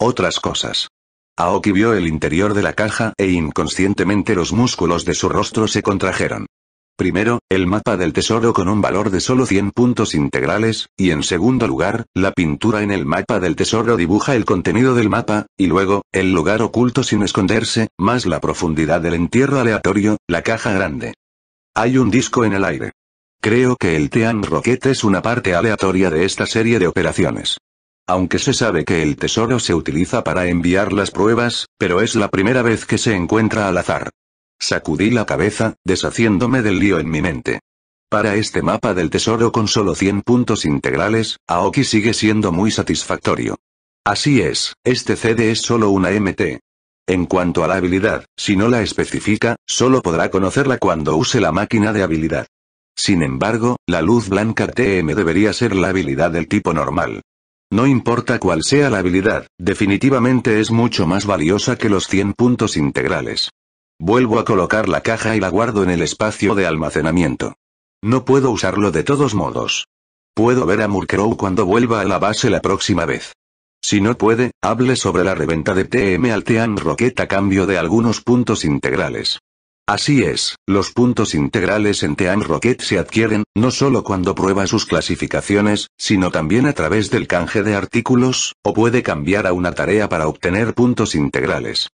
Otras cosas. Aoki vio el interior de la caja e inconscientemente los músculos de su rostro se contrajeron. Primero, el mapa del tesoro con un valor de solo 100 puntos integrales, y en segundo lugar, la pintura en el mapa del tesoro dibuja el contenido del mapa, y luego, el lugar oculto sin esconderse, más la profundidad del entierro aleatorio, la caja grande. Hay un disco en el aire. Creo que el Tean Rocket es una parte aleatoria de esta serie de operaciones. Aunque se sabe que el tesoro se utiliza para enviar las pruebas, pero es la primera vez que se encuentra al azar. Sacudí la cabeza, deshaciéndome del lío en mi mente. Para este mapa del tesoro con solo 100 puntos integrales, Aoki sigue siendo muy satisfactorio. Así es, este CD es solo una MT. En cuanto a la habilidad, si no la especifica, solo podrá conocerla cuando use la máquina de habilidad. Sin embargo, la luz blanca TM debería ser la habilidad del tipo normal, no importa cuál sea la habilidad, definitivamente es mucho más valiosa que los 100 puntos integrales. Vuelvo a colocar la caja y la guardo en el espacio de almacenamiento. No puedo usarlo de todos modos. Puedo ver a Murkrow cuando vuelva a la base la próxima vez. Si no puede, hable sobre la reventa de TM Altean Rocket a cambio de algunos puntos integrales. Así es, los puntos integrales en Team Rocket se adquieren, no solo cuando prueba sus clasificaciones, sino también a través del canje de artículos, o puede cambiar a una tarea para obtener puntos integrales.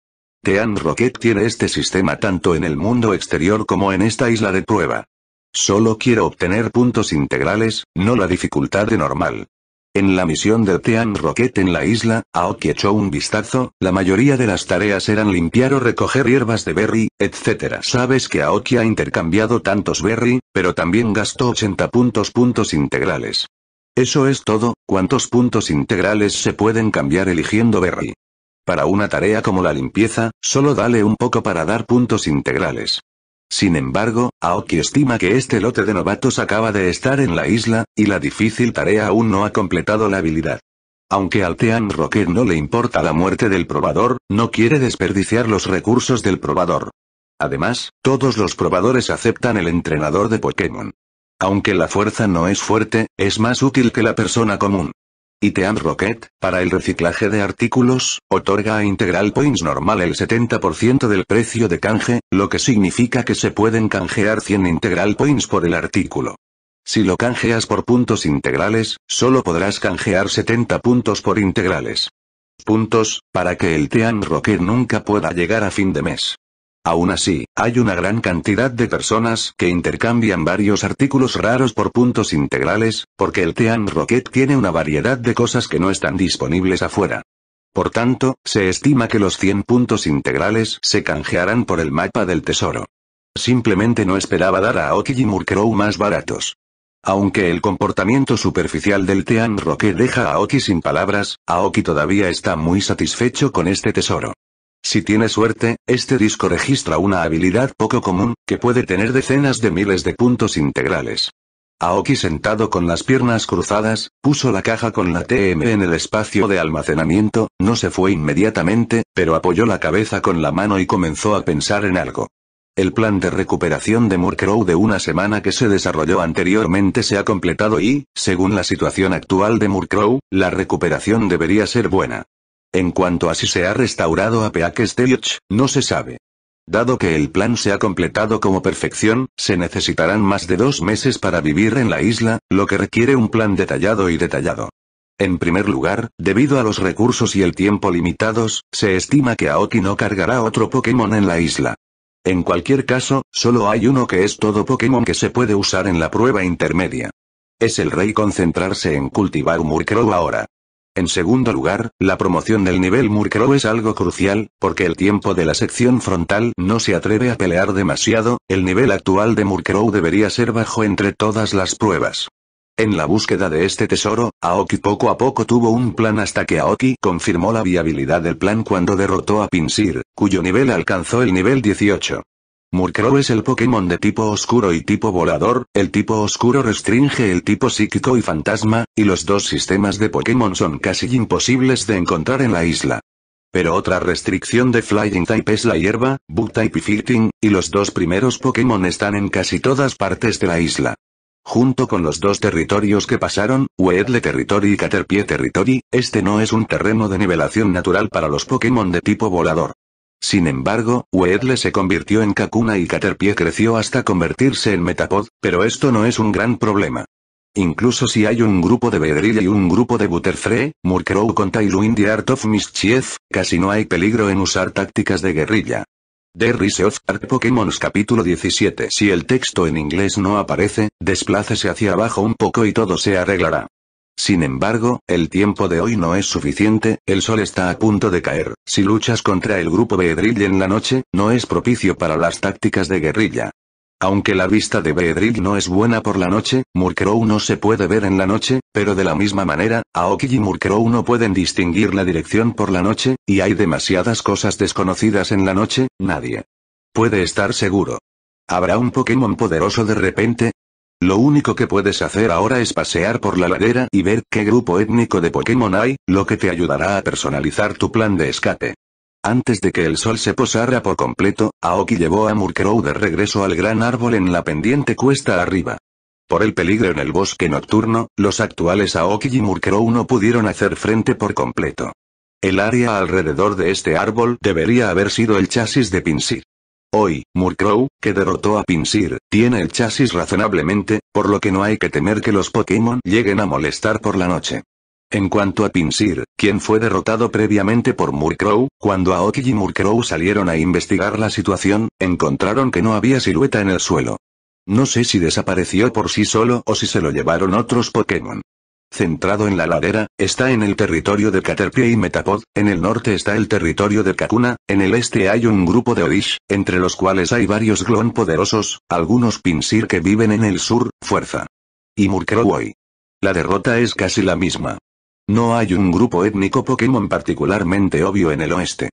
Team Rocket tiene este sistema tanto en el mundo exterior como en esta isla de prueba. Solo quiero obtener puntos integrales, no la dificultad de normal. En la misión de Team Rocket en la isla, Aoki echó un vistazo, la mayoría de las tareas eran limpiar o recoger hierbas de berry, etc. Sabes que Aoki ha intercambiado tantos berry, pero también gastó 80 puntos puntos integrales. Eso es todo, ¿cuántos puntos integrales se pueden cambiar eligiendo berry? Para una tarea como la limpieza, solo dale un poco para dar puntos integrales. Sin embargo, Aoki estima que este lote de novatos acaba de estar en la isla, y la difícil tarea aún no ha completado la habilidad. Aunque al Team Rocket no le importa la muerte del probador, no quiere desperdiciar los recursos del probador. Además, todos los probadores aceptan el entrenador de Pokémon. Aunque la fuerza no es fuerte, es más útil que la persona común. Y Team Rocket, para el reciclaje de artículos, otorga a Integral Points normal el 70% del precio de canje, lo que significa que se pueden canjear 100 Integral Points por el artículo. Si lo canjeas por puntos integrales, solo podrás canjear 70 puntos por integrales. Puntos, para que el Team Rocket nunca pueda llegar a fin de mes. Aún así, hay una gran cantidad de personas que intercambian varios artículos raros por puntos integrales, porque el Team Rocket tiene una variedad de cosas que no están disponibles afuera. Por tanto, se estima que los 100 puntos integrales se canjearán por el mapa del tesoro. Simplemente no esperaba dar a Aoki y Murkrow más baratos. Aunque el comportamiento superficial del Team Rocket deja a Aoki sin palabras, Aoki todavía está muy satisfecho con este tesoro. Si tiene suerte, este disco registra una habilidad poco común, que puede tener decenas de miles de puntos integrales. Aoki sentado con las piernas cruzadas, puso la caja con la TM en el espacio de almacenamiento, no se fue inmediatamente, pero apoyó la cabeza con la mano y comenzó a pensar en algo. El plan de recuperación de Murkrow de una semana que se desarrolló anteriormente se ha completado y, según la situación actual de Murkrow, la recuperación debería ser buena. En cuanto a si se ha restaurado a Stage, no se sabe. Dado que el plan se ha completado como perfección, se necesitarán más de dos meses para vivir en la isla, lo que requiere un plan detallado y detallado. En primer lugar, debido a los recursos y el tiempo limitados, se estima que Aoki no cargará otro Pokémon en la isla. En cualquier caso, solo hay uno que es todo Pokémon que se puede usar en la prueba intermedia. Es el rey concentrarse en cultivar Murkrow ahora. En segundo lugar, la promoción del nivel Murkrow es algo crucial, porque el tiempo de la sección frontal no se atreve a pelear demasiado, el nivel actual de Murkrow debería ser bajo entre todas las pruebas. En la búsqueda de este tesoro, Aoki poco a poco tuvo un plan hasta que Aoki confirmó la viabilidad del plan cuando derrotó a Pinsir, cuyo nivel alcanzó el nivel 18. Murkrow es el Pokémon de tipo oscuro y tipo volador, el tipo oscuro restringe el tipo psíquico y fantasma, y los dos sistemas de Pokémon son casi imposibles de encontrar en la isla. Pero otra restricción de Flying Type es la hierba, Bug Type y Fighting, y los dos primeros Pokémon están en casi todas partes de la isla. Junto con los dos territorios que pasaron, Weedle Territory y Caterpie Territory, este no es un terreno de nivelación natural para los Pokémon de tipo volador. Sin embargo, Weedle se convirtió en Kakuna y Caterpie creció hasta convertirse en Metapod, pero esto no es un gran problema. Incluso si hay un grupo de Bedrilla y un grupo de Butterfree, Murkrow con Tailwind the Art of Mischief, casi no hay peligro en usar tácticas de guerrilla. The of Art Pokémon capítulo 17 Si el texto en inglés no aparece, desplácese hacia abajo un poco y todo se arreglará. Sin embargo, el tiempo de hoy no es suficiente, el sol está a punto de caer. Si luchas contra el grupo Beedrill en la noche, no es propicio para las tácticas de guerrilla. Aunque la vista de Beedrill no es buena por la noche, Murkrow no se puede ver en la noche, pero de la misma manera, Aoki y Murkrow no pueden distinguir la dirección por la noche, y hay demasiadas cosas desconocidas en la noche, nadie puede estar seguro. ¿Habrá un Pokémon poderoso de repente? Lo único que puedes hacer ahora es pasear por la ladera y ver qué grupo étnico de Pokémon hay, lo que te ayudará a personalizar tu plan de escape. Antes de que el sol se posara por completo, Aoki llevó a Murkrow de regreso al gran árbol en la pendiente cuesta arriba. Por el peligro en el bosque nocturno, los actuales Aoki y Murkrow no pudieron hacer frente por completo. El área alrededor de este árbol debería haber sido el chasis de Pinsir. Hoy, Murkrow, que derrotó a Pinsir, tiene el chasis razonablemente, por lo que no hay que temer que los Pokémon lleguen a molestar por la noche. En cuanto a Pinsir, quien fue derrotado previamente por Murkrow, cuando Aoki y Murkrow salieron a investigar la situación, encontraron que no había silueta en el suelo. No sé si desapareció por sí solo o si se lo llevaron otros Pokémon. Centrado en la ladera, está en el territorio de Caterpie y Metapod, en el norte está el territorio de Kakuna, en el este hay un grupo de Odish, entre los cuales hay varios Glon poderosos, algunos Pinsir que viven en el sur, Fuerza. Y Murkrowoy. La derrota es casi la misma. No hay un grupo étnico Pokémon particularmente obvio en el oeste.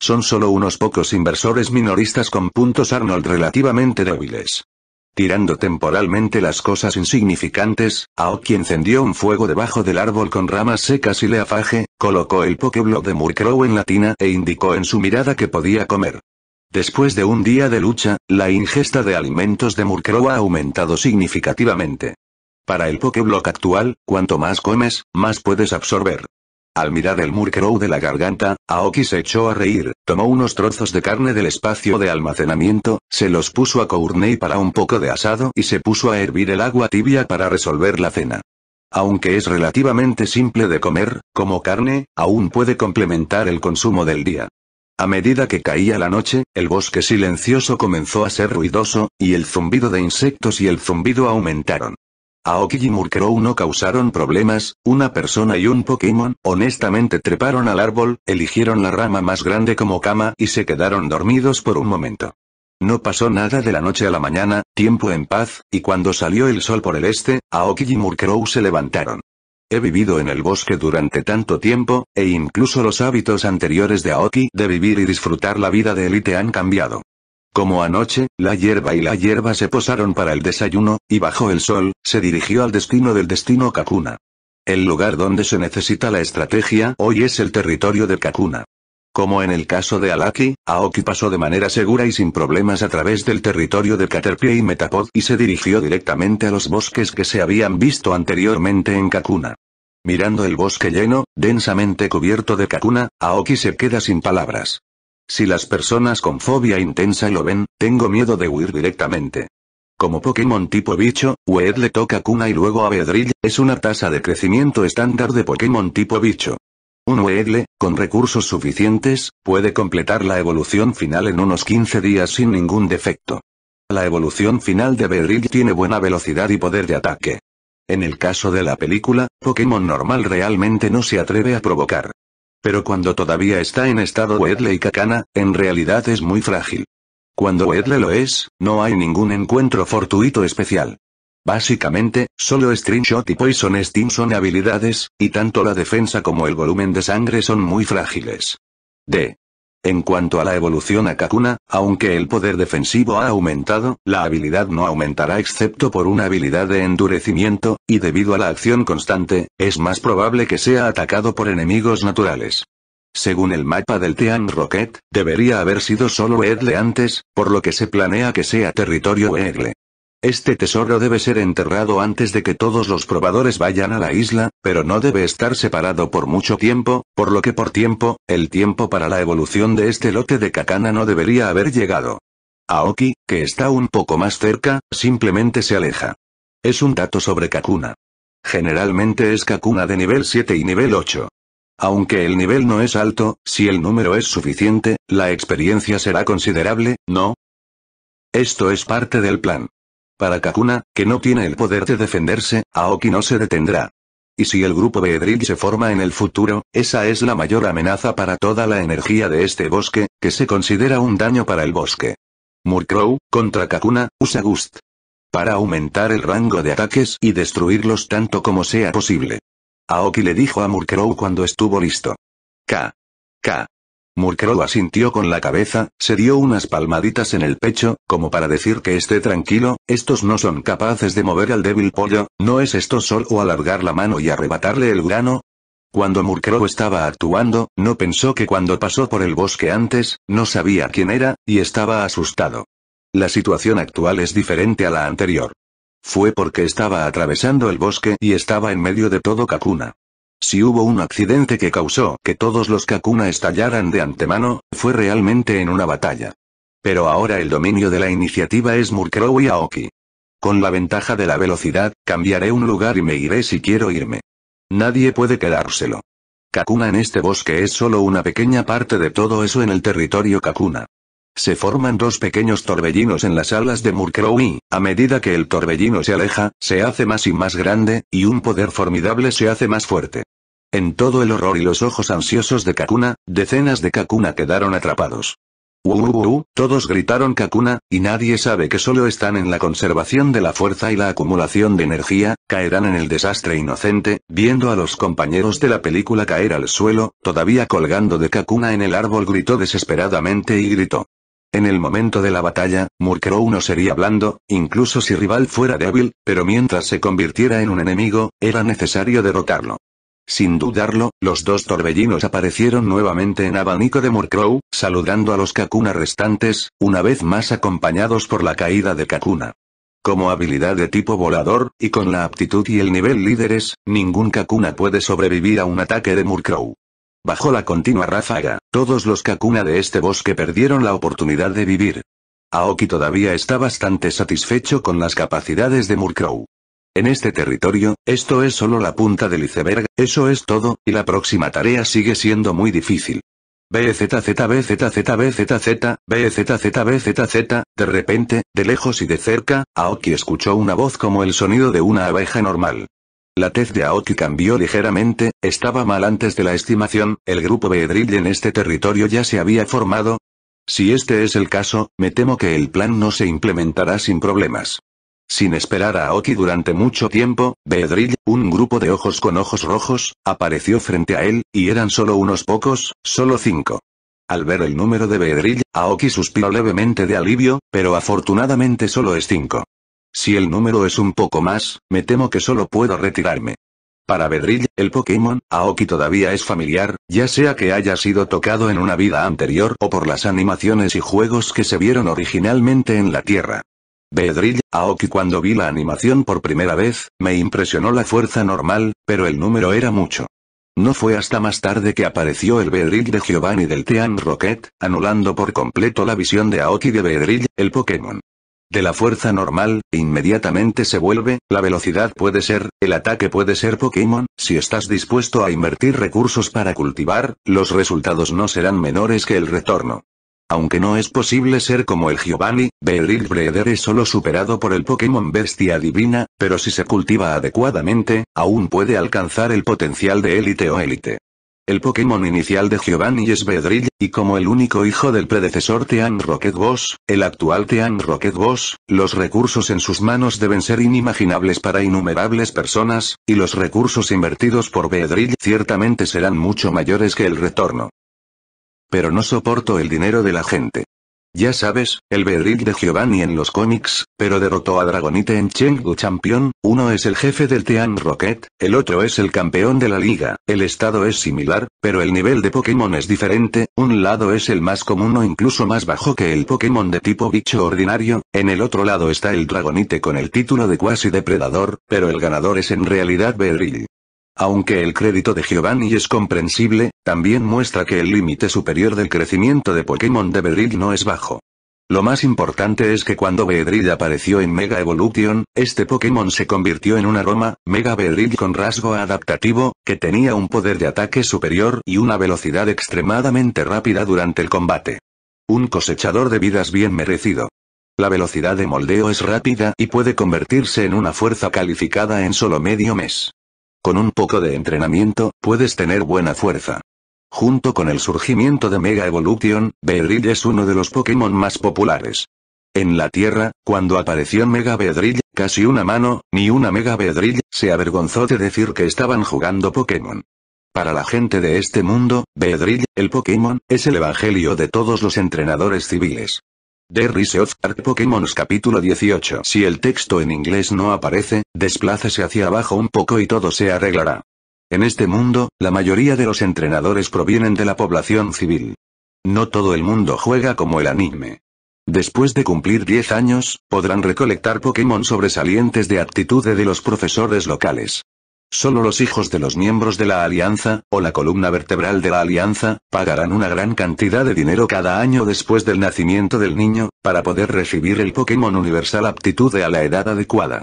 Son solo unos pocos inversores minoristas con puntos Arnold relativamente débiles. Tirando temporalmente las cosas insignificantes, Aoki encendió un fuego debajo del árbol con ramas secas y leafaje, colocó el pokeblock de Murkrow en la tina e indicó en su mirada que podía comer. Después de un día de lucha, la ingesta de alimentos de Murkrow ha aumentado significativamente. Para el pokeblock actual, cuanto más comes, más puedes absorber. Al mirar el murkrow de la garganta, Aoki se echó a reír, tomó unos trozos de carne del espacio de almacenamiento, se los puso a Courtney para un poco de asado y se puso a hervir el agua tibia para resolver la cena. Aunque es relativamente simple de comer, como carne, aún puede complementar el consumo del día. A medida que caía la noche, el bosque silencioso comenzó a ser ruidoso, y el zumbido de insectos y el zumbido aumentaron. Aoki y Murkrow no causaron problemas, una persona y un Pokémon, honestamente treparon al árbol, eligieron la rama más grande como cama y se quedaron dormidos por un momento. No pasó nada de la noche a la mañana, tiempo en paz, y cuando salió el sol por el este, Aoki y Murkrow se levantaron. He vivido en el bosque durante tanto tiempo, e incluso los hábitos anteriores de Aoki de vivir y disfrutar la vida de élite han cambiado. Como anoche, la hierba y la hierba se posaron para el desayuno, y bajo el sol, se dirigió al destino del destino Kakuna. El lugar donde se necesita la estrategia hoy es el territorio de Kakuna. Como en el caso de Alaki, Aoki pasó de manera segura y sin problemas a través del territorio de Caterpie y Metapod y se dirigió directamente a los bosques que se habían visto anteriormente en Kakuna. Mirando el bosque lleno, densamente cubierto de Kakuna, Aoki se queda sin palabras. Si las personas con fobia intensa lo ven, tengo miedo de huir directamente. Como Pokémon tipo bicho, Wedle toca cuna y luego a Bedrill, es una tasa de crecimiento estándar de Pokémon tipo bicho. Un Weedle, con recursos suficientes, puede completar la evolución final en unos 15 días sin ningún defecto. La evolución final de Bedrill tiene buena velocidad y poder de ataque. En el caso de la película, Pokémon normal realmente no se atreve a provocar. Pero cuando todavía está en estado y Kakana, en realidad es muy frágil. Cuando Wedley lo es, no hay ningún encuentro fortuito especial. Básicamente, solo Stringshot y Poison Steam son habilidades, y tanto la defensa como el volumen de sangre son muy frágiles. D. En cuanto a la evolución a Kakuna, aunque el poder defensivo ha aumentado, la habilidad no aumentará excepto por una habilidad de endurecimiento, y debido a la acción constante, es más probable que sea atacado por enemigos naturales. Según el mapa del Tean Rocket, debería haber sido solo Edle antes, por lo que se planea que sea territorio Edle. Este tesoro debe ser enterrado antes de que todos los probadores vayan a la isla, pero no debe estar separado por mucho tiempo, por lo que por tiempo, el tiempo para la evolución de este lote de Kakana no debería haber llegado. Aoki, que está un poco más cerca, simplemente se aleja. Es un dato sobre Kakuna. Generalmente es Kakuna de nivel 7 y nivel 8. Aunque el nivel no es alto, si el número es suficiente, la experiencia será considerable, ¿no? Esto es parte del plan. Para Kakuna, que no tiene el poder de defenderse, Aoki no se detendrá. Y si el grupo Beedrill se forma en el futuro, esa es la mayor amenaza para toda la energía de este bosque, que se considera un daño para el bosque. Murkrow, contra Kakuna, usa Gust. Para aumentar el rango de ataques y destruirlos tanto como sea posible. Aoki le dijo a Murkrow cuando estuvo listo. K. K. Murkrow asintió con la cabeza, se dio unas palmaditas en el pecho, como para decir que esté tranquilo, estos no son capaces de mover al débil pollo, ¿no es esto solo alargar la mano y arrebatarle el grano? Cuando Murkrow estaba actuando, no pensó que cuando pasó por el bosque antes, no sabía quién era, y estaba asustado. La situación actual es diferente a la anterior. Fue porque estaba atravesando el bosque y estaba en medio de todo Kakuna. Si hubo un accidente que causó que todos los Kakuna estallaran de antemano, fue realmente en una batalla. Pero ahora el dominio de la iniciativa es Murkrow y Aoki. Con la ventaja de la velocidad, cambiaré un lugar y me iré si quiero irme. Nadie puede quedárselo. Kakuna en este bosque es solo una pequeña parte de todo eso en el territorio Kakuna. Se forman dos pequeños torbellinos en las alas de Murkrow y, a medida que el torbellino se aleja, se hace más y más grande, y un poder formidable se hace más fuerte. En todo el horror y los ojos ansiosos de Kakuna, decenas de Kakuna quedaron atrapados. Uh, todos gritaron Kakuna, y nadie sabe que solo están en la conservación de la fuerza y la acumulación de energía, caerán en el desastre inocente, viendo a los compañeros de la película caer al suelo, todavía colgando de Kakuna en el árbol gritó desesperadamente y gritó. En el momento de la batalla, Murkrow no sería blando, incluso si rival fuera débil, pero mientras se convirtiera en un enemigo, era necesario derrotarlo. Sin dudarlo, los dos torbellinos aparecieron nuevamente en abanico de Murkrow, saludando a los Kakuna restantes, una vez más acompañados por la caída de Kakuna. Como habilidad de tipo volador, y con la aptitud y el nivel líderes, ningún Kakuna puede sobrevivir a un ataque de Murkrow. Bajo la continua ráfaga, todos los Kakuna de este bosque perdieron la oportunidad de vivir. Aoki todavía está bastante satisfecho con las capacidades de Murkrow. En este territorio, esto es solo la punta del iceberg, eso es todo, y la próxima tarea sigue siendo muy difícil. BZZBZZBZZ, BZZBZZ, de repente, de lejos y de cerca, Aoki escuchó una voz como el sonido de una abeja normal. La tez de Aoki cambió ligeramente, estaba mal antes de la estimación, el grupo Beedrill en este territorio ya se había formado. Si este es el caso, me temo que el plan no se implementará sin problemas. Sin esperar a Aoki durante mucho tiempo, Bedrill, un grupo de ojos con ojos rojos, apareció frente a él, y eran solo unos pocos, solo cinco. Al ver el número de Bedrill, Aoki suspiró levemente de alivio, pero afortunadamente solo es cinco. Si el número es un poco más, me temo que solo puedo retirarme. Para Bedrill, el Pokémon, Aoki todavía es familiar, ya sea que haya sido tocado en una vida anterior o por las animaciones y juegos que se vieron originalmente en la Tierra. Bedrill, Aoki cuando vi la animación por primera vez, me impresionó la fuerza normal, pero el número era mucho. No fue hasta más tarde que apareció el Bedrill de Giovanni del Team Rocket, anulando por completo la visión de Aoki de Bedrill, el Pokémon. De la fuerza normal, inmediatamente se vuelve, la velocidad puede ser, el ataque puede ser Pokémon, si estás dispuesto a invertir recursos para cultivar, los resultados no serán menores que el retorno. Aunque no es posible ser como el Giovanni, Beedrill Breeder es solo superado por el Pokémon Bestia Divina, pero si se cultiva adecuadamente, aún puede alcanzar el potencial de élite o élite. El Pokémon inicial de Giovanni es Bedrill, y como el único hijo del predecesor Team Rocket Boss, el actual Team Rocket Boss, los recursos en sus manos deben ser inimaginables para innumerables personas, y los recursos invertidos por Bedrill ciertamente serán mucho mayores que el retorno. Pero no soporto el dinero de la gente. Ya sabes, el Bedrill de Giovanni en los cómics, pero derrotó a Dragonite en Chengdu Champion, uno es el jefe del Team Rocket, el otro es el campeón de la liga, el estado es similar, pero el nivel de Pokémon es diferente, un lado es el más común o incluso más bajo que el Pokémon de tipo bicho ordinario, en el otro lado está el Dragonite con el título de cuasi depredador, pero el ganador es en realidad Bedrill. Aunque el crédito de Giovanni es comprensible, también muestra que el límite superior del crecimiento de Pokémon de Bedrill no es bajo. Lo más importante es que cuando Bedrill apareció en Mega Evolution, este Pokémon se convirtió en un aroma, Mega Bedrill con rasgo adaptativo, que tenía un poder de ataque superior y una velocidad extremadamente rápida durante el combate. Un cosechador de vidas bien merecido. La velocidad de moldeo es rápida y puede convertirse en una fuerza calificada en solo medio mes. Con un poco de entrenamiento, puedes tener buena fuerza. Junto con el surgimiento de Mega Evolution, Beedrill es uno de los Pokémon más populares. En la Tierra, cuando apareció Mega Beedrill, casi una mano, ni una Mega Beedrill, se avergonzó de decir que estaban jugando Pokémon. Para la gente de este mundo, Beedrill, el Pokémon, es el evangelio de todos los entrenadores civiles. The Rise of Art Pokémon capítulo 18 Si el texto en inglés no aparece, desplácese hacia abajo un poco y todo se arreglará. En este mundo, la mayoría de los entrenadores provienen de la población civil. No todo el mundo juega como el anime. Después de cumplir 10 años, podrán recolectar Pokémon sobresalientes de aptitud de los profesores locales. Solo los hijos de los miembros de la Alianza, o la columna vertebral de la Alianza, pagarán una gran cantidad de dinero cada año después del nacimiento del niño, para poder recibir el Pokémon Universal Aptitude a la edad adecuada.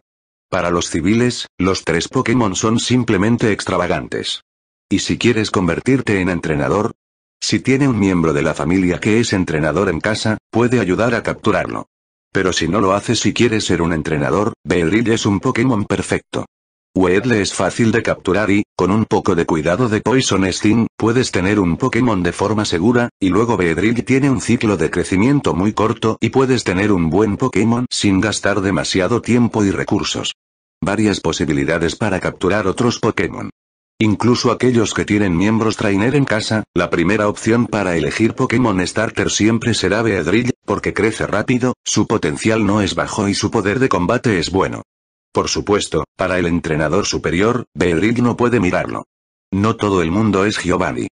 Para los civiles, los tres Pokémon son simplemente extravagantes. ¿Y si quieres convertirte en entrenador? Si tiene un miembro de la familia que es entrenador en casa, puede ayudar a capturarlo. Pero si no lo haces y quieres ser un entrenador, Beedrill es un Pokémon perfecto. Wedle es fácil de capturar y, con un poco de cuidado de Poison Sting, puedes tener un Pokémon de forma segura, y luego Beedrill tiene un ciclo de crecimiento muy corto y puedes tener un buen Pokémon sin gastar demasiado tiempo y recursos. Varias posibilidades para capturar otros Pokémon. Incluso aquellos que tienen miembros trainer en casa, la primera opción para elegir Pokémon Starter siempre será Beedrill, porque crece rápido, su potencial no es bajo y su poder de combate es bueno. Por supuesto, para el entrenador superior, Bedrill no puede mirarlo. No todo el mundo es Giovanni.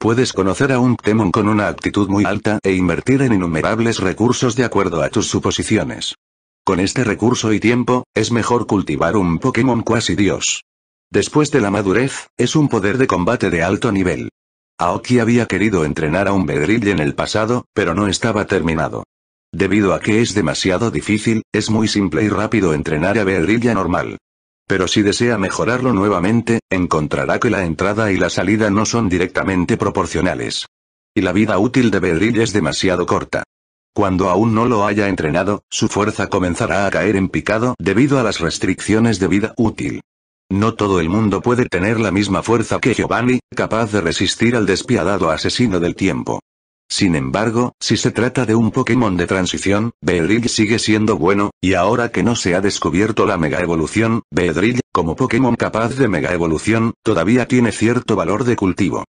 Puedes conocer a un Pokémon con una actitud muy alta e invertir en innumerables recursos de acuerdo a tus suposiciones. Con este recurso y tiempo, es mejor cultivar un Pokémon cuasi dios. Después de la madurez, es un poder de combate de alto nivel. Aoki había querido entrenar a un Bedrill en el pasado, pero no estaba terminado. Debido a que es demasiado difícil, es muy simple y rápido entrenar a Berrilla normal. Pero si desea mejorarlo nuevamente, encontrará que la entrada y la salida no son directamente proporcionales. Y la vida útil de Berrilla es demasiado corta. Cuando aún no lo haya entrenado, su fuerza comenzará a caer en picado debido a las restricciones de vida útil. No todo el mundo puede tener la misma fuerza que Giovanni, capaz de resistir al despiadado asesino del tiempo. Sin embargo, si se trata de un Pokémon de transición, Beedrill sigue siendo bueno, y ahora que no se ha descubierto la mega evolución, Beedrill, como Pokémon capaz de mega evolución, todavía tiene cierto valor de cultivo.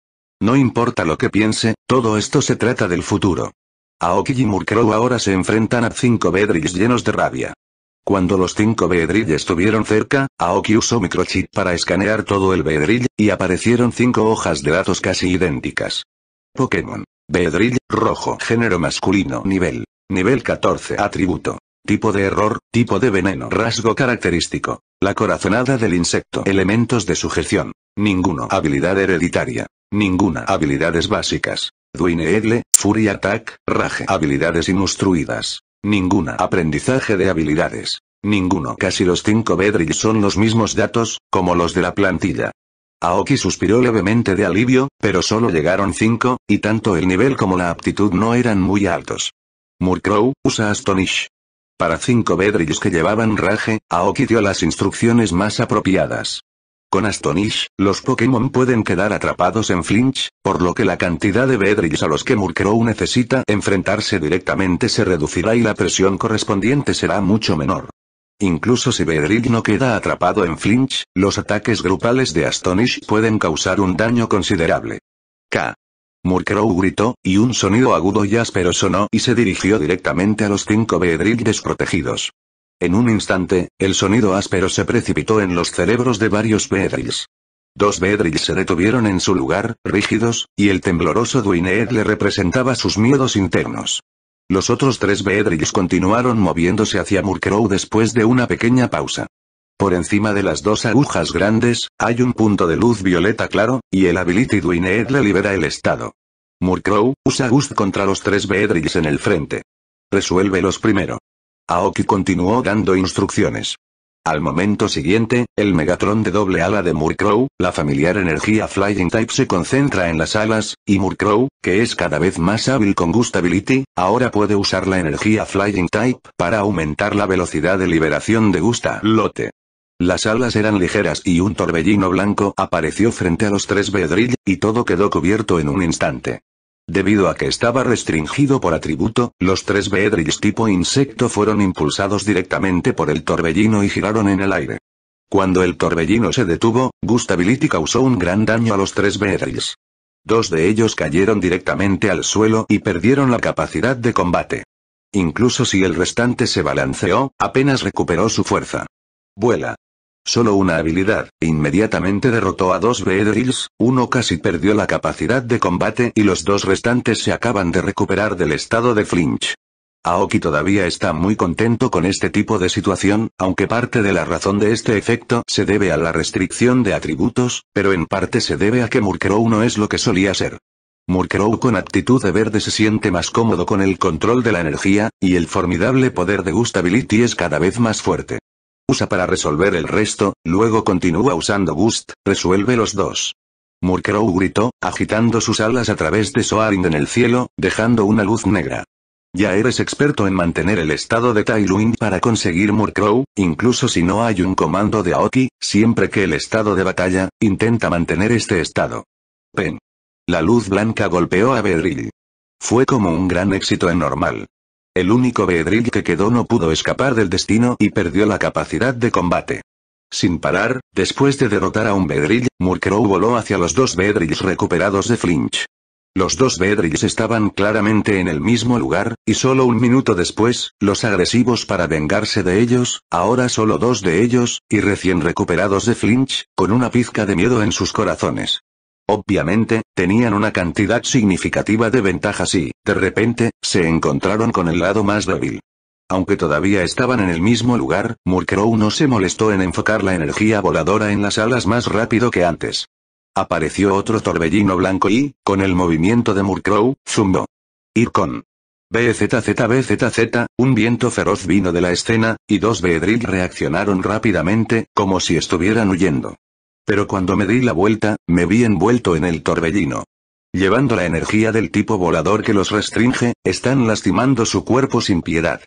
No importa lo que piense, todo esto se trata del futuro. Aoki y Murkrow ahora se enfrentan a cinco Beedrills llenos de rabia. Cuando los cinco Beedrill estuvieron cerca, Aoki usó microchip para escanear todo el Beedrill, y aparecieron cinco hojas de datos casi idénticas. Pokémon. Bedrill. rojo. Género masculino. Nivel. Nivel 14. Atributo. Tipo de error, tipo de veneno. Rasgo característico. La corazonada del insecto. Elementos de sujeción. Ninguno. Habilidad hereditaria. Ninguna. Habilidades básicas. Duine Edle, Fury Attack, Rage. Habilidades inustruidas. Ninguna. Aprendizaje de habilidades. Ninguno. Casi los 5 Bedrill son los mismos datos, como los de la plantilla. Aoki suspiró levemente de alivio, pero solo llegaron cinco, y tanto el nivel como la aptitud no eran muy altos. Murkrow, usa Astonish. Para cinco Bedrills que llevaban Rage, Aoki dio las instrucciones más apropiadas. Con Astonish, los Pokémon pueden quedar atrapados en Flinch, por lo que la cantidad de Bedrills a los que Murkrow necesita enfrentarse directamente se reducirá y la presión correspondiente será mucho menor. Incluso si Beedrill no queda atrapado en Flinch, los ataques grupales de Astonish pueden causar un daño considerable. K. Murkrow gritó, y un sonido agudo y áspero sonó y se dirigió directamente a los cinco Beedrill desprotegidos. En un instante, el sonido áspero se precipitó en los cerebros de varios Beedrills. Dos Beedrills se detuvieron en su lugar, rígidos, y el tembloroso Duineed le representaba sus miedos internos. Los otros tres Beedrills continuaron moviéndose hacia Murkrow después de una pequeña pausa. Por encima de las dos agujas grandes, hay un punto de luz violeta claro, y el Ability le libera el estado. Murkrow, usa Gust contra los tres Beedrills en el frente. los primero. Aoki continuó dando instrucciones. Al momento siguiente, el Megatron de doble ala de Murkrow, la familiar energía Flying Type se concentra en las alas, y Murkrow, que es cada vez más hábil con Gustability, ahora puede usar la energía Flying Type para aumentar la velocidad de liberación de Lote. Las alas eran ligeras y un torbellino blanco apareció frente a los tres Bedrill, y todo quedó cubierto en un instante. Debido a que estaba restringido por atributo, los tres Beedrills tipo insecto fueron impulsados directamente por el torbellino y giraron en el aire. Cuando el torbellino se detuvo, Gustability causó un gran daño a los tres Beedrills. Dos de ellos cayeron directamente al suelo y perdieron la capacidad de combate. Incluso si el restante se balanceó, apenas recuperó su fuerza. Vuela. Solo una habilidad, inmediatamente derrotó a dos Beedrills, uno casi perdió la capacidad de combate y los dos restantes se acaban de recuperar del estado de flinch. Aoki todavía está muy contento con este tipo de situación, aunque parte de la razón de este efecto se debe a la restricción de atributos, pero en parte se debe a que Murkrow no es lo que solía ser. Murkrow con actitud de verde se siente más cómodo con el control de la energía, y el formidable poder de Gustability es cada vez más fuerte usa para resolver el resto, luego continúa usando Boost, resuelve los dos. Murkrow gritó, agitando sus alas a través de Soaring en el cielo, dejando una luz negra. Ya eres experto en mantener el estado de Tailwind para conseguir Murkrow, incluso si no hay un comando de Aoki, siempre que el estado de batalla, intenta mantener este estado. Pen. La luz blanca golpeó a Bedrill. Fue como un gran éxito en normal. El único Bedrill que quedó no pudo escapar del destino y perdió la capacidad de combate. Sin parar, después de derrotar a un Bedrill, Murkrow voló hacia los dos Bedrills recuperados de Flinch. Los dos Bedrills estaban claramente en el mismo lugar, y solo un minuto después, los agresivos para vengarse de ellos, ahora solo dos de ellos, y recién recuperados de Flinch, con una pizca de miedo en sus corazones. Obviamente, tenían una cantidad significativa de ventajas y, de repente, se encontraron con el lado más débil. Aunque todavía estaban en el mismo lugar, Murkrow no se molestó en enfocar la energía voladora en las alas más rápido que antes. Apareció otro torbellino blanco y, con el movimiento de Murkrow, zumbó. Ir con. BZZBZZ, un viento feroz vino de la escena, y dos Beedrill reaccionaron rápidamente, como si estuvieran huyendo. Pero cuando me di la vuelta, me vi envuelto en el torbellino. Llevando la energía del tipo volador que los restringe, están lastimando su cuerpo sin piedad.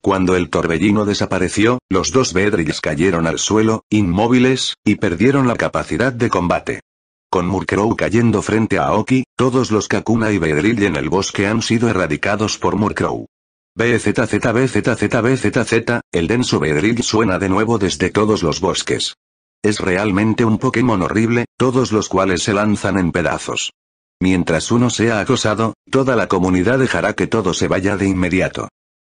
Cuando el torbellino desapareció, los dos Bedrills cayeron al suelo, inmóviles, y perdieron la capacidad de combate. Con Murkrow cayendo frente a Oki, todos los Kakuna y Bedrill en el bosque han sido erradicados por Murkrow. BZZBZZBZZ, el denso Bedrill suena de nuevo desde todos los bosques. Es realmente un Pokémon horrible, todos los cuales se lanzan en pedazos. Mientras uno sea acosado, toda la comunidad dejará que todo se vaya de inmediato.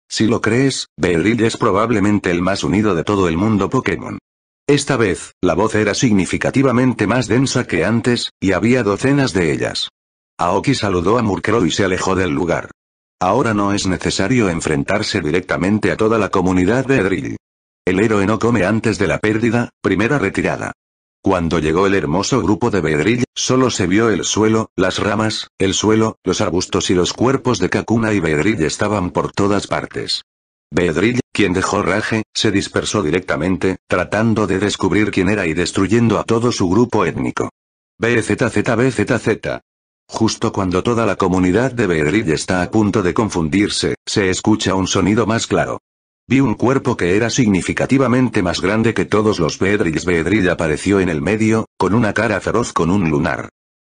Si lo crees, Beryl es probablemente el más unido de todo el mundo Pokémon. Esta vez, la voz era significativamente más densa que antes, y había docenas de ellas. Aoki saludó a Murkrow y se alejó del lugar. Ahora no es necesario enfrentarse directamente a toda la comunidad de el héroe no come antes de la pérdida, primera retirada. Cuando llegó el hermoso grupo de Bedrill, solo se vio el suelo, las ramas, el suelo, los arbustos y los cuerpos de Kakuna y Bedrill estaban por todas partes. Bedrill, quien dejó Raje, se dispersó directamente, tratando de descubrir quién era y destruyendo a todo su grupo étnico. BZZBZZ. Justo cuando toda la comunidad de Bedrill está a punto de confundirse, se escucha un sonido más claro. Vi un cuerpo que era significativamente más grande que todos los Bedrills. Beedrill apareció en el medio, con una cara feroz con un lunar.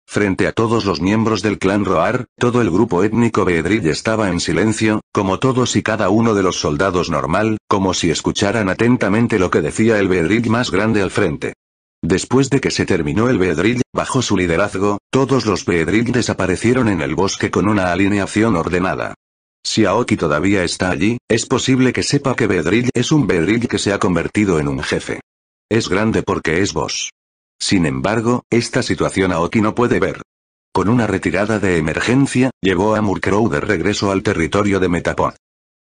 Frente a todos los miembros del clan Roar, todo el grupo étnico Beedrill estaba en silencio, como todos y cada uno de los soldados normal, como si escucharan atentamente lo que decía el Beedrill más grande al frente. Después de que se terminó el Beedrill, bajo su liderazgo, todos los Beedrill desaparecieron en el bosque con una alineación ordenada. Si Aoki todavía está allí, es posible que sepa que Bedrill es un Bedrill que se ha convertido en un jefe. Es grande porque es vos. Sin embargo, esta situación Aoki no puede ver. Con una retirada de emergencia, llevó a Murkrow de regreso al territorio de Metapod.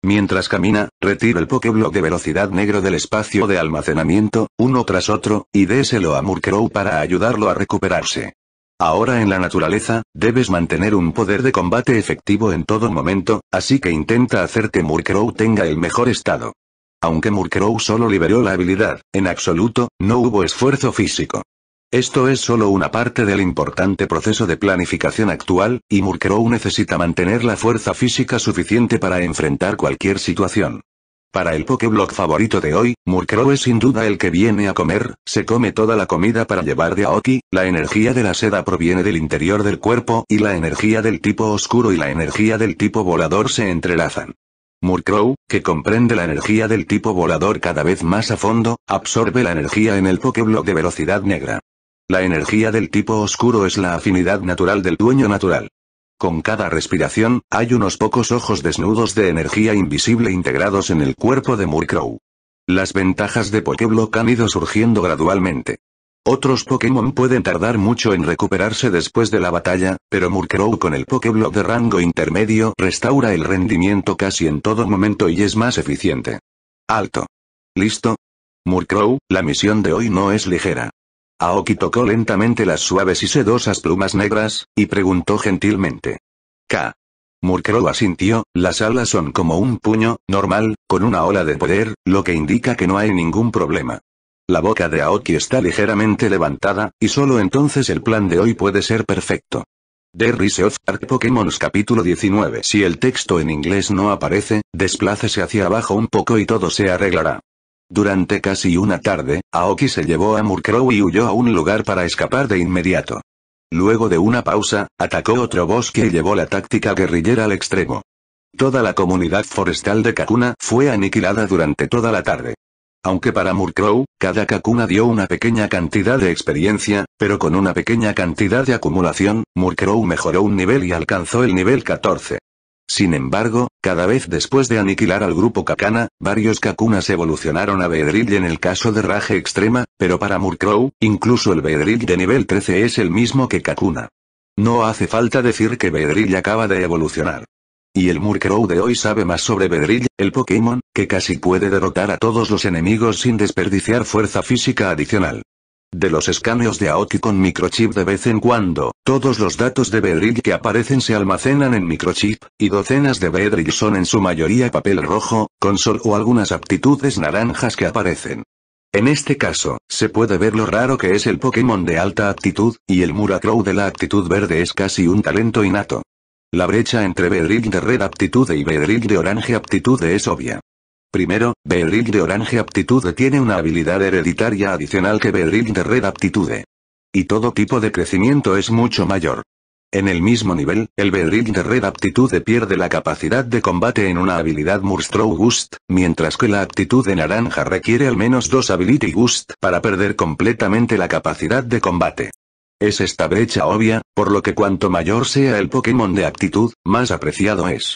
Mientras camina, retira el Pokéblock de velocidad negro del espacio de almacenamiento, uno tras otro, y déselo a Murkrow para ayudarlo a recuperarse. Ahora en la naturaleza, debes mantener un poder de combate efectivo en todo momento, así que intenta hacer que Murkrow tenga el mejor estado. Aunque Murkrow solo liberó la habilidad, en absoluto, no hubo esfuerzo físico. Esto es solo una parte del importante proceso de planificación actual, y Murkrow necesita mantener la fuerza física suficiente para enfrentar cualquier situación. Para el pokeblock favorito de hoy, Murkrow es sin duda el que viene a comer, se come toda la comida para llevar de Aoki, la energía de la seda proviene del interior del cuerpo y la energía del tipo oscuro y la energía del tipo volador se entrelazan. Murkrow, que comprende la energía del tipo volador cada vez más a fondo, absorbe la energía en el Pokéblock de velocidad negra. La energía del tipo oscuro es la afinidad natural del dueño natural. Con cada respiración, hay unos pocos ojos desnudos de energía invisible integrados en el cuerpo de Murkrow. Las ventajas de Pokéblock han ido surgiendo gradualmente. Otros Pokémon pueden tardar mucho en recuperarse después de la batalla, pero Murkrow con el Pokéblock de rango intermedio restaura el rendimiento casi en todo momento y es más eficiente. Alto. ¿Listo? Murkrow, la misión de hoy no es ligera. Aoki tocó lentamente las suaves y sedosas plumas negras, y preguntó gentilmente. K. Murkrow asintió, las alas son como un puño, normal, con una ola de poder, lo que indica que no hay ningún problema. La boca de Aoki está ligeramente levantada, y solo entonces el plan de hoy puede ser perfecto. Derry of Pokémon capítulo 19 Si el texto en inglés no aparece, desplácese hacia abajo un poco y todo se arreglará. Durante casi una tarde, Aoki se llevó a Murkrow y huyó a un lugar para escapar de inmediato. Luego de una pausa, atacó otro bosque y llevó la táctica guerrillera al extremo. Toda la comunidad forestal de Kakuna fue aniquilada durante toda la tarde. Aunque para Murkrow, cada Kakuna dio una pequeña cantidad de experiencia, pero con una pequeña cantidad de acumulación, Murkrow mejoró un nivel y alcanzó el nivel 14. Sin embargo, cada vez después de aniquilar al grupo Kakana, varios Kakunas evolucionaron a Beedrill en el caso de Rage Extrema, pero para Murkrow, incluso el Beedrill de nivel 13 es el mismo que Kakuna. No hace falta decir que Beedrill acaba de evolucionar. Y el Murkrow de hoy sabe más sobre Bedrill, el Pokémon, que casi puede derrotar a todos los enemigos sin desperdiciar fuerza física adicional. De los escaneos de Aoki con microchip de vez en cuando, todos los datos de Bedrill que aparecen se almacenan en microchip, y docenas de Bedrill son en su mayoría papel rojo, con sol o algunas aptitudes naranjas que aparecen. En este caso, se puede ver lo raro que es el Pokémon de alta aptitud, y el Muracrow de la aptitud verde es casi un talento innato. La brecha entre Bedrill de red aptitud y e Bedrill de orange aptitud es obvia. Primero, Beedrill de Orange Aptitude tiene una habilidad hereditaria adicional que Beedrill de Red Aptitude. Y todo tipo de crecimiento es mucho mayor. En el mismo nivel, el Beedrill de Red Aptitude pierde la capacidad de combate en una habilidad Murstrow Gust, mientras que la aptitud de naranja requiere al menos dos Ability Gust para perder completamente la capacidad de combate. Es esta brecha obvia, por lo que cuanto mayor sea el Pokémon de aptitud, más apreciado es.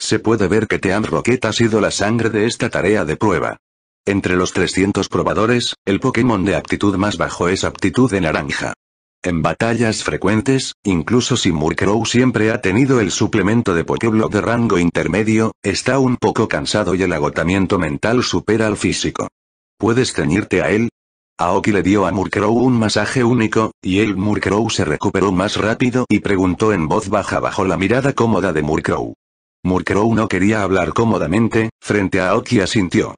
Se puede ver que Team Rocket ha sido la sangre de esta tarea de prueba. Entre los 300 probadores, el Pokémon de aptitud más bajo es aptitud de naranja. En batallas frecuentes, incluso si Murkrow siempre ha tenido el suplemento de Pokéblock de rango intermedio, está un poco cansado y el agotamiento mental supera al físico. ¿Puedes ceñirte a él? Aoki le dio a Murkrow un masaje único, y el Murkrow se recuperó más rápido y preguntó en voz baja bajo la mirada cómoda de Murkrow. Murkrow no quería hablar cómodamente, frente a Aoki asintió.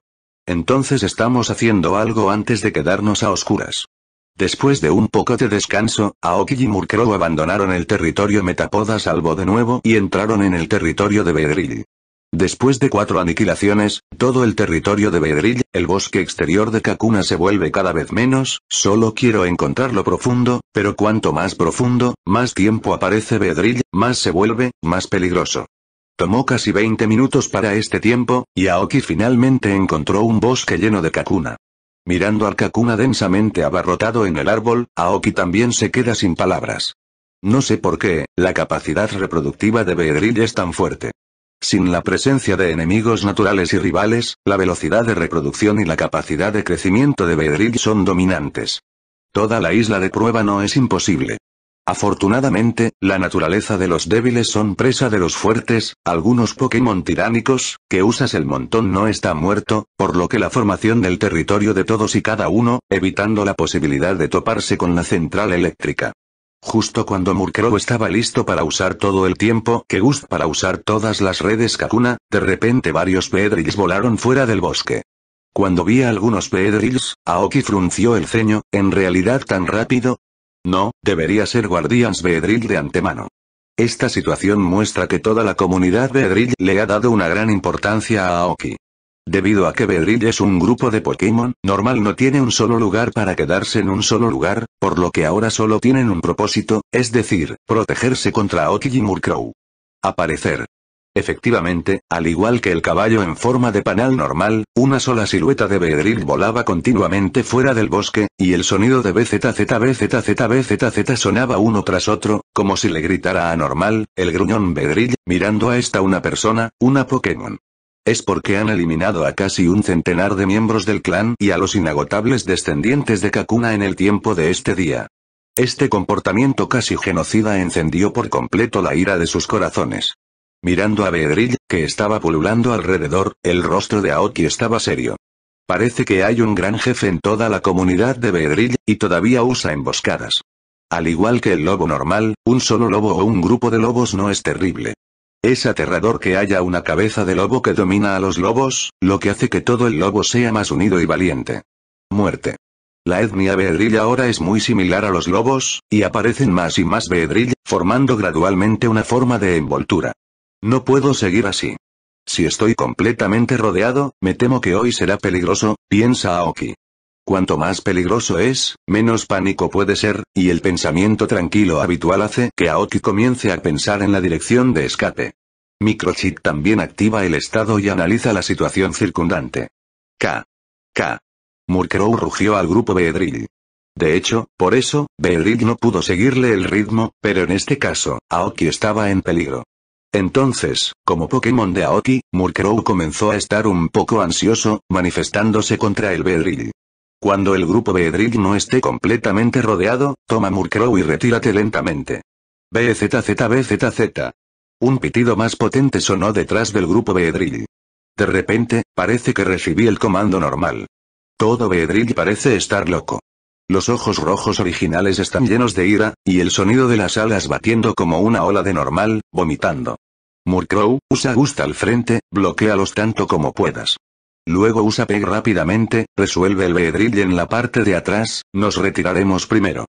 Entonces estamos haciendo algo antes de quedarnos a oscuras. Después de un poco de descanso, Aoki y Murkrow abandonaron el territorio metapoda salvo de nuevo y entraron en el territorio de Bedrill. Después de cuatro aniquilaciones, todo el territorio de Bedrill, el bosque exterior de Kakuna se vuelve cada vez menos, solo quiero encontrar lo profundo, pero cuanto más profundo, más tiempo aparece Bedrill, más se vuelve, más peligroso. Tomó casi 20 minutos para este tiempo, y Aoki finalmente encontró un bosque lleno de kakuna. Mirando al kakuna densamente abarrotado en el árbol, Aoki también se queda sin palabras. No sé por qué, la capacidad reproductiva de Beedrill es tan fuerte. Sin la presencia de enemigos naturales y rivales, la velocidad de reproducción y la capacidad de crecimiento de Beedrill son dominantes. Toda la isla de prueba no es imposible. Afortunadamente, la naturaleza de los débiles son presa de los fuertes, algunos Pokémon tiránicos, que usas el montón no está muerto, por lo que la formación del territorio de todos y cada uno, evitando la posibilidad de toparse con la central eléctrica. Justo cuando Murkrow estaba listo para usar todo el tiempo que Gust para usar todas las redes Kakuna, de repente varios Pedrills volaron fuera del bosque. Cuando vi a algunos Pedrills, Aoki frunció el ceño, en realidad tan rápido, no, debería ser Guardians Beedrill de antemano. Esta situación muestra que toda la comunidad Beedrill le ha dado una gran importancia a Aoki. Debido a que Beedrill es un grupo de Pokémon, normal no tiene un solo lugar para quedarse en un solo lugar, por lo que ahora solo tienen un propósito, es decir, protegerse contra Aoki y Murkrow. Aparecer. Efectivamente, al igual que el caballo en forma de panal normal, una sola silueta de Bedrill volaba continuamente fuera del bosque, y el sonido de BZZBZZBZZ sonaba uno tras otro, como si le gritara a Normal, el gruñón Bedrill, mirando a esta una persona, una Pokémon. Es porque han eliminado a casi un centenar de miembros del clan y a los inagotables descendientes de Kakuna en el tiempo de este día. Este comportamiento casi genocida encendió por completo la ira de sus corazones. Mirando a Beedrill, que estaba pululando alrededor, el rostro de Aoki estaba serio. Parece que hay un gran jefe en toda la comunidad de Beedrill, y todavía usa emboscadas. Al igual que el lobo normal, un solo lobo o un grupo de lobos no es terrible. Es aterrador que haya una cabeza de lobo que domina a los lobos, lo que hace que todo el lobo sea más unido y valiente. Muerte. La etnia Beedrill ahora es muy similar a los lobos, y aparecen más y más Beedrill, formando gradualmente una forma de envoltura. No puedo seguir así. Si estoy completamente rodeado, me temo que hoy será peligroso, piensa Aoki. Cuanto más peligroso es, menos pánico puede ser, y el pensamiento tranquilo habitual hace que Aoki comience a pensar en la dirección de escape. Microchip también activa el estado y analiza la situación circundante. K. K. Murkrow rugió al grupo Beedrill. De hecho, por eso, Beedrill no pudo seguirle el ritmo, pero en este caso, Aoki estaba en peligro. Entonces, como Pokémon de Aoki, Murkrow comenzó a estar un poco ansioso, manifestándose contra el Beedrill. Cuando el grupo Beedrill no esté completamente rodeado, toma Murkrow y retírate lentamente. BZZBZZ. Un pitido más potente sonó detrás del grupo Beedrill. De repente, parece que recibí el comando normal. Todo Beedrill parece estar loco. Los ojos rojos originales están llenos de ira, y el sonido de las alas batiendo como una ola de normal, vomitando. Murkrow, usa Gust al frente, bloquealos tanto como puedas. Luego usa Peg rápidamente, resuelve el Beedrill en la parte de atrás, nos retiraremos primero.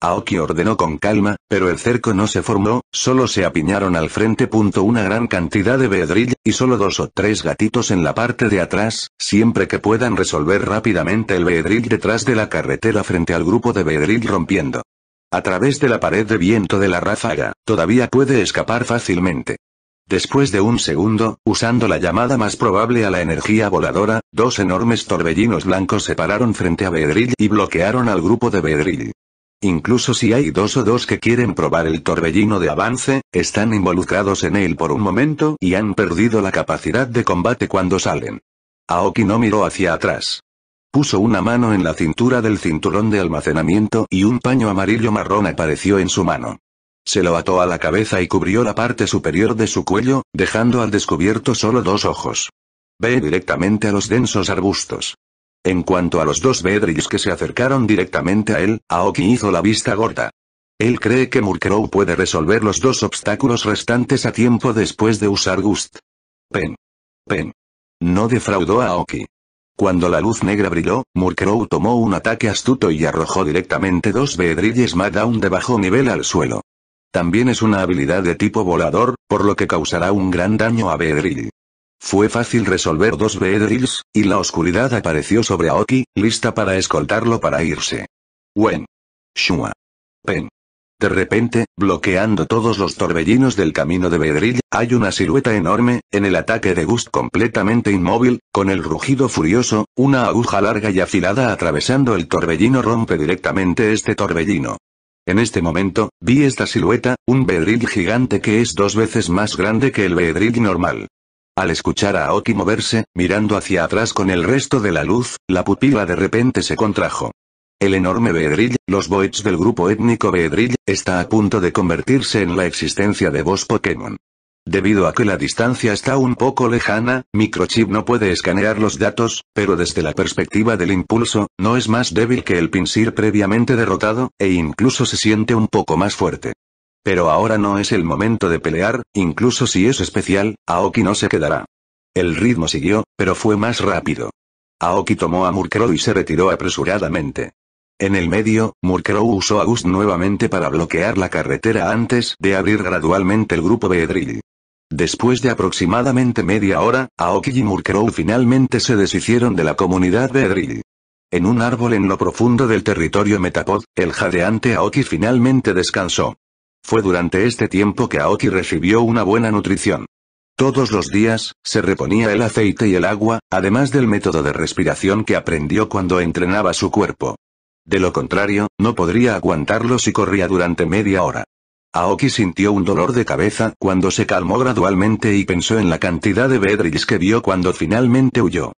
Aoki ordenó con calma, pero el cerco no se formó, solo se apiñaron al frente. Punto una gran cantidad de Beedrill, y solo dos o tres gatitos en la parte de atrás, siempre que puedan resolver rápidamente el Beedrill detrás de la carretera frente al grupo de Beedrill rompiendo. A través de la pared de viento de la ráfaga, todavía puede escapar fácilmente. Después de un segundo, usando la llamada más probable a la energía voladora, dos enormes torbellinos blancos se pararon frente a Bedrill y bloquearon al grupo de Bedrill. Incluso si hay dos o dos que quieren probar el torbellino de avance, están involucrados en él por un momento y han perdido la capacidad de combate cuando salen. Aoki no miró hacia atrás. Puso una mano en la cintura del cinturón de almacenamiento y un paño amarillo marrón apareció en su mano. Se lo ató a la cabeza y cubrió la parte superior de su cuello, dejando al descubierto solo dos ojos. Ve directamente a los densos arbustos. En cuanto a los dos Bedrills que se acercaron directamente a él, Aoki hizo la vista gorda. Él cree que Murkrow puede resolver los dos obstáculos restantes a tiempo después de usar Gust. Pen. Pen. No defraudó a Aoki. Cuando la luz negra brilló, Murkrow tomó un ataque astuto y arrojó directamente dos Bedrilles Madown de bajo nivel al suelo. También es una habilidad de tipo volador, por lo que causará un gran daño a Beedrill. Fue fácil resolver dos Beedrills, y la oscuridad apareció sobre Aoki, lista para escoltarlo para irse. Wen. Shua. Pen. De repente, bloqueando todos los torbellinos del camino de Beedrill, hay una silueta enorme, en el ataque de Gust completamente inmóvil, con el rugido furioso, una aguja larga y afilada atravesando el torbellino rompe directamente este torbellino. En este momento, vi esta silueta, un bedrill gigante que es dos veces más grande que el Beedrill normal. Al escuchar a Aoki moverse, mirando hacia atrás con el resto de la luz, la pupila de repente se contrajo. El enorme Beedrill, los Boets del grupo étnico Beedrill, está a punto de convertirse en la existencia de Boss Pokémon. Debido a que la distancia está un poco lejana, Microchip no puede escanear los datos, pero desde la perspectiva del impulso, no es más débil que el Pinsir previamente derrotado, e incluso se siente un poco más fuerte. Pero ahora no es el momento de pelear, incluso si es especial, Aoki no se quedará. El ritmo siguió, pero fue más rápido. Aoki tomó a Murkrow y se retiró apresuradamente. En el medio, Murkrow usó a Gust nuevamente para bloquear la carretera antes de abrir gradualmente el grupo Beedrill. Después de aproximadamente media hora, Aoki y Murkrow finalmente se deshicieron de la comunidad de Edril. En un árbol en lo profundo del territorio Metapod, el jadeante Aoki finalmente descansó. Fue durante este tiempo que Aoki recibió una buena nutrición. Todos los días, se reponía el aceite y el agua, además del método de respiración que aprendió cuando entrenaba su cuerpo. De lo contrario, no podría aguantarlo si corría durante media hora. Aoki sintió un dolor de cabeza cuando se calmó gradualmente y pensó en la cantidad de Bedrills que vio cuando finalmente huyó.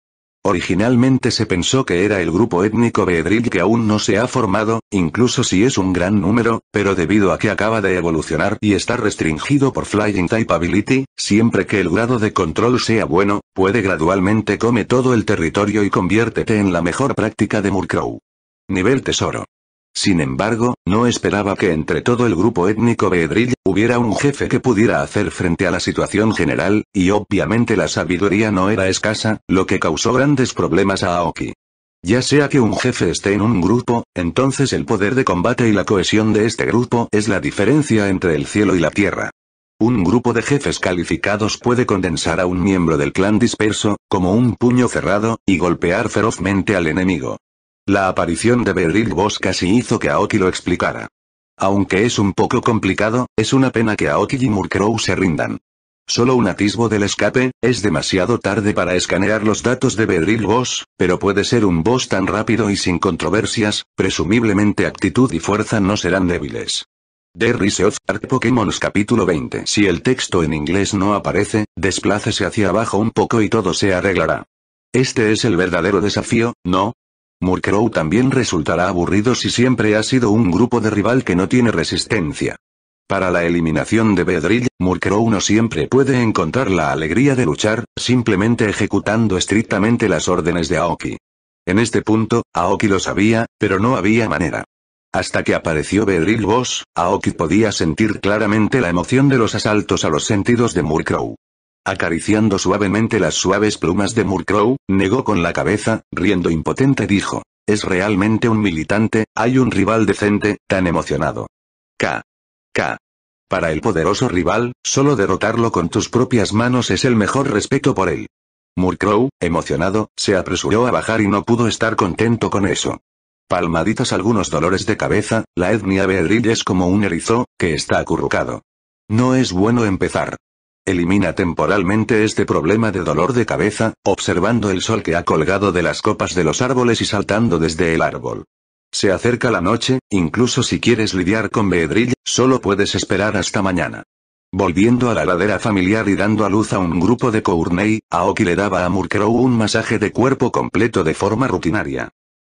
Originalmente se pensó que era el grupo étnico Bedrill que aún no se ha formado, incluso si es un gran número, pero debido a que acaba de evolucionar y está restringido por Flying Type Ability, siempre que el grado de control sea bueno, puede gradualmente come todo el territorio y conviértete en la mejor práctica de Murkrow. Nivel Tesoro. Sin embargo, no esperaba que entre todo el grupo étnico Beedrill, hubiera un jefe que pudiera hacer frente a la situación general, y obviamente la sabiduría no era escasa, lo que causó grandes problemas a Aoki. Ya sea que un jefe esté en un grupo, entonces el poder de combate y la cohesión de este grupo es la diferencia entre el cielo y la tierra. Un grupo de jefes calificados puede condensar a un miembro del clan disperso, como un puño cerrado, y golpear ferozmente al enemigo. La aparición de Beryl Boss casi hizo que Aoki lo explicara. Aunque es un poco complicado, es una pena que Aoki y Murkrow se rindan. Solo un atisbo del escape, es demasiado tarde para escanear los datos de Beryl Boss, pero puede ser un boss tan rápido y sin controversias, presumiblemente actitud y fuerza no serán débiles. The Rise of Art Pokémon capítulo 20 Si el texto en inglés no aparece, desplácese hacia abajo un poco y todo se arreglará. Este es el verdadero desafío, ¿no? Murkrow también resultará aburrido si siempre ha sido un grupo de rival que no tiene resistencia. Para la eliminación de Bedrill, Murkrow no siempre puede encontrar la alegría de luchar, simplemente ejecutando estrictamente las órdenes de Aoki. En este punto, Aoki lo sabía, pero no había manera. Hasta que apareció Bedrill Boss, Aoki podía sentir claramente la emoción de los asaltos a los sentidos de Murkrow acariciando suavemente las suaves plumas de Murkrow, negó con la cabeza, riendo impotente dijo. Es realmente un militante, hay un rival decente, tan emocionado. K. K. Para el poderoso rival, solo derrotarlo con tus propias manos es el mejor respeto por él. Murkrow, emocionado, se apresuró a bajar y no pudo estar contento con eso. Palmaditas algunos dolores de cabeza, la etnia Beeril es como un erizo, que está acurrucado. No es bueno empezar. Elimina temporalmente este problema de dolor de cabeza, observando el sol que ha colgado de las copas de los árboles y saltando desde el árbol. Se acerca la noche, incluso si quieres lidiar con Beedrill, solo puedes esperar hasta mañana. Volviendo a la ladera familiar y dando a luz a un grupo de Courney, Aoki le daba a Murkrow un masaje de cuerpo completo de forma rutinaria.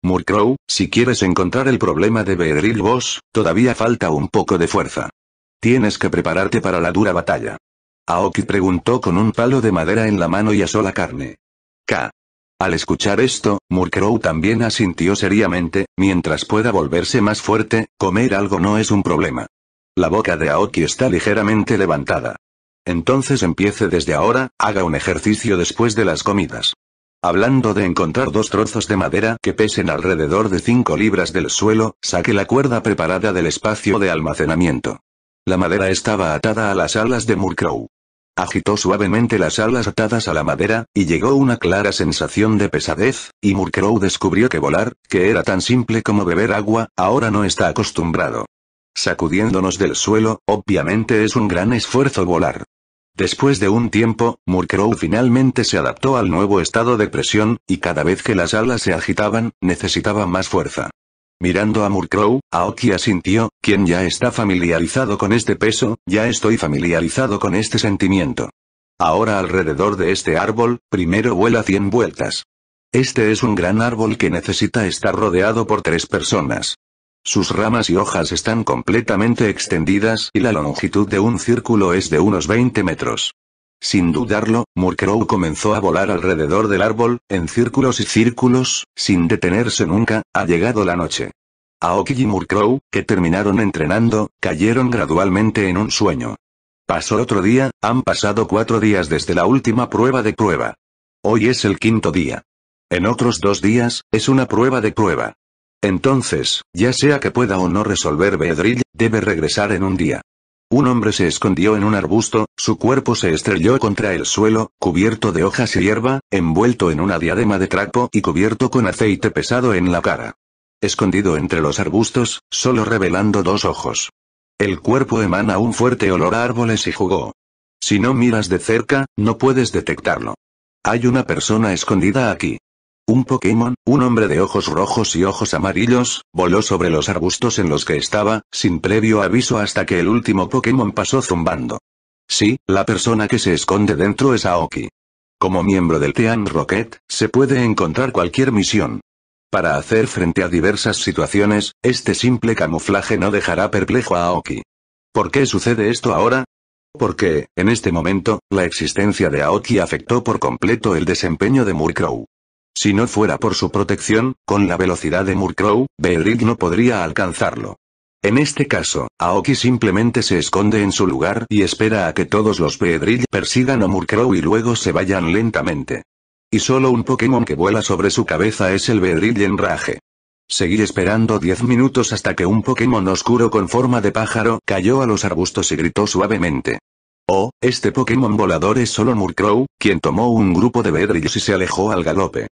Murkrow, si quieres encontrar el problema de Beedrill vos, todavía falta un poco de fuerza. Tienes que prepararte para la dura batalla. Aoki preguntó con un palo de madera en la mano y asó la carne. K. Al escuchar esto, Murkrow también asintió seriamente, mientras pueda volverse más fuerte, comer algo no es un problema. La boca de Aoki está ligeramente levantada. Entonces empiece desde ahora, haga un ejercicio después de las comidas. Hablando de encontrar dos trozos de madera que pesen alrededor de 5 libras del suelo, saque la cuerda preparada del espacio de almacenamiento. La madera estaba atada a las alas de Murkrow. Agitó suavemente las alas atadas a la madera, y llegó una clara sensación de pesadez, y Murkrow descubrió que volar, que era tan simple como beber agua, ahora no está acostumbrado. Sacudiéndonos del suelo, obviamente es un gran esfuerzo volar. Después de un tiempo, Murkrow finalmente se adaptó al nuevo estado de presión, y cada vez que las alas se agitaban, necesitaba más fuerza. Mirando a Murkrow, Aoki sintió: quien ya está familiarizado con este peso, ya estoy familiarizado con este sentimiento. Ahora alrededor de este árbol, primero vuela 100 vueltas. Este es un gran árbol que necesita estar rodeado por tres personas. Sus ramas y hojas están completamente extendidas y la longitud de un círculo es de unos 20 metros. Sin dudarlo, Murkrow comenzó a volar alrededor del árbol, en círculos y círculos, sin detenerse nunca, ha llegado la noche. Aoki y Murkrow, que terminaron entrenando, cayeron gradualmente en un sueño. Pasó otro día, han pasado cuatro días desde la última prueba de prueba. Hoy es el quinto día. En otros dos días, es una prueba de prueba. Entonces, ya sea que pueda o no resolver Bedrill, debe regresar en un día. Un hombre se escondió en un arbusto, su cuerpo se estrelló contra el suelo, cubierto de hojas y hierba, envuelto en una diadema de trapo y cubierto con aceite pesado en la cara. Escondido entre los arbustos, solo revelando dos ojos. El cuerpo emana un fuerte olor a árboles y jugo. Si no miras de cerca, no puedes detectarlo. Hay una persona escondida aquí. Un Pokémon, un hombre de ojos rojos y ojos amarillos, voló sobre los arbustos en los que estaba, sin previo aviso hasta que el último Pokémon pasó zumbando. Sí, la persona que se esconde dentro es Aoki. Como miembro del Team Rocket, se puede encontrar cualquier misión. Para hacer frente a diversas situaciones, este simple camuflaje no dejará perplejo a Aoki. ¿Por qué sucede esto ahora? Porque, en este momento, la existencia de Aoki afectó por completo el desempeño de Murkrow. Si no fuera por su protección, con la velocidad de Murkrow, Beedrill no podría alcanzarlo. En este caso, Aoki simplemente se esconde en su lugar y espera a que todos los Beedrill persigan a Murkrow y luego se vayan lentamente. Y solo un Pokémon que vuela sobre su cabeza es el Beedrill en raje. Seguí esperando 10 minutos hasta que un Pokémon oscuro con forma de pájaro cayó a los arbustos y gritó suavemente. Oh, este Pokémon volador es solo Murkrow, quien tomó un grupo de Beedrills y se alejó al galope.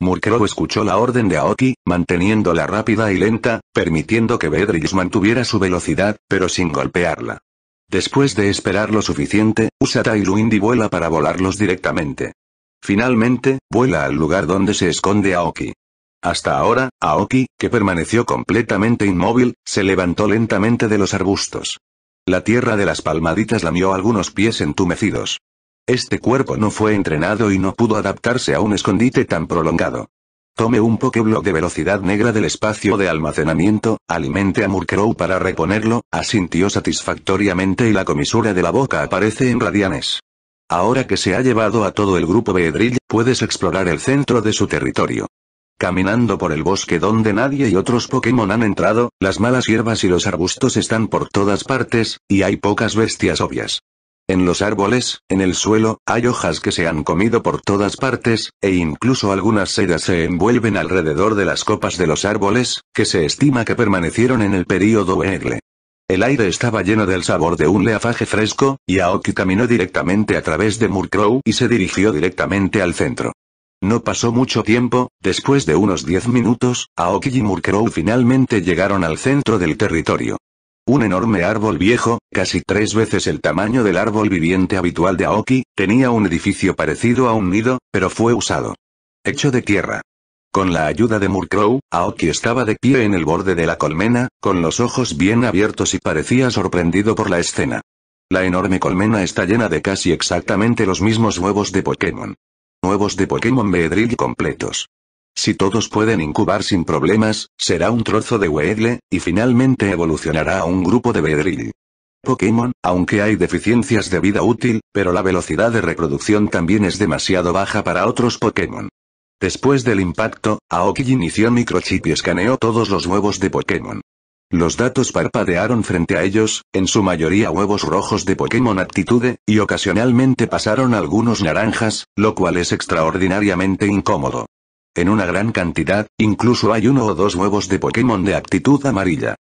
Murkrow escuchó la orden de Aoki, manteniéndola rápida y lenta, permitiendo que Beedrill mantuviera su velocidad, pero sin golpearla. Después de esperar lo suficiente, Usata y Luindi vuela para volarlos directamente. Finalmente, vuela al lugar donde se esconde Aoki. Hasta ahora, Aoki, que permaneció completamente inmóvil, se levantó lentamente de los arbustos. La tierra de las palmaditas lamió algunos pies entumecidos. Este cuerpo no fue entrenado y no pudo adaptarse a un escondite tan prolongado. Tome un Pokéblock de velocidad negra del espacio de almacenamiento, alimente a Murkrow para reponerlo, asintió satisfactoriamente y la comisura de la boca aparece en radianes. Ahora que se ha llevado a todo el grupo Beedrill, puedes explorar el centro de su territorio. Caminando por el bosque donde nadie y otros Pokémon han entrado, las malas hierbas y los arbustos están por todas partes, y hay pocas bestias obvias. En los árboles, en el suelo, hay hojas que se han comido por todas partes, e incluso algunas sedas se envuelven alrededor de las copas de los árboles, que se estima que permanecieron en el período Weigle. El aire estaba lleno del sabor de un leafaje fresco, y Aoki caminó directamente a través de Murkrow y se dirigió directamente al centro. No pasó mucho tiempo, después de unos 10 minutos, Aoki y Murkrow finalmente llegaron al centro del territorio. Un enorme árbol viejo, casi tres veces el tamaño del árbol viviente habitual de Aoki, tenía un edificio parecido a un nido, pero fue usado. Hecho de tierra. Con la ayuda de Murkrow, Aoki estaba de pie en el borde de la colmena, con los ojos bien abiertos y parecía sorprendido por la escena. La enorme colmena está llena de casi exactamente los mismos huevos de Pokémon. Huevos de Pokémon Beedrill completos. Si todos pueden incubar sin problemas, será un trozo de Weedle, y finalmente evolucionará a un grupo de Bedrill. Pokémon, aunque hay deficiencias de vida útil, pero la velocidad de reproducción también es demasiado baja para otros Pokémon. Después del impacto, Aoki inició microchip y escaneó todos los huevos de Pokémon. Los datos parpadearon frente a ellos, en su mayoría huevos rojos de Pokémon Actitude, y ocasionalmente pasaron algunos naranjas, lo cual es extraordinariamente incómodo. En una gran cantidad, incluso hay uno o dos huevos de Pokémon de aptitud amarilla.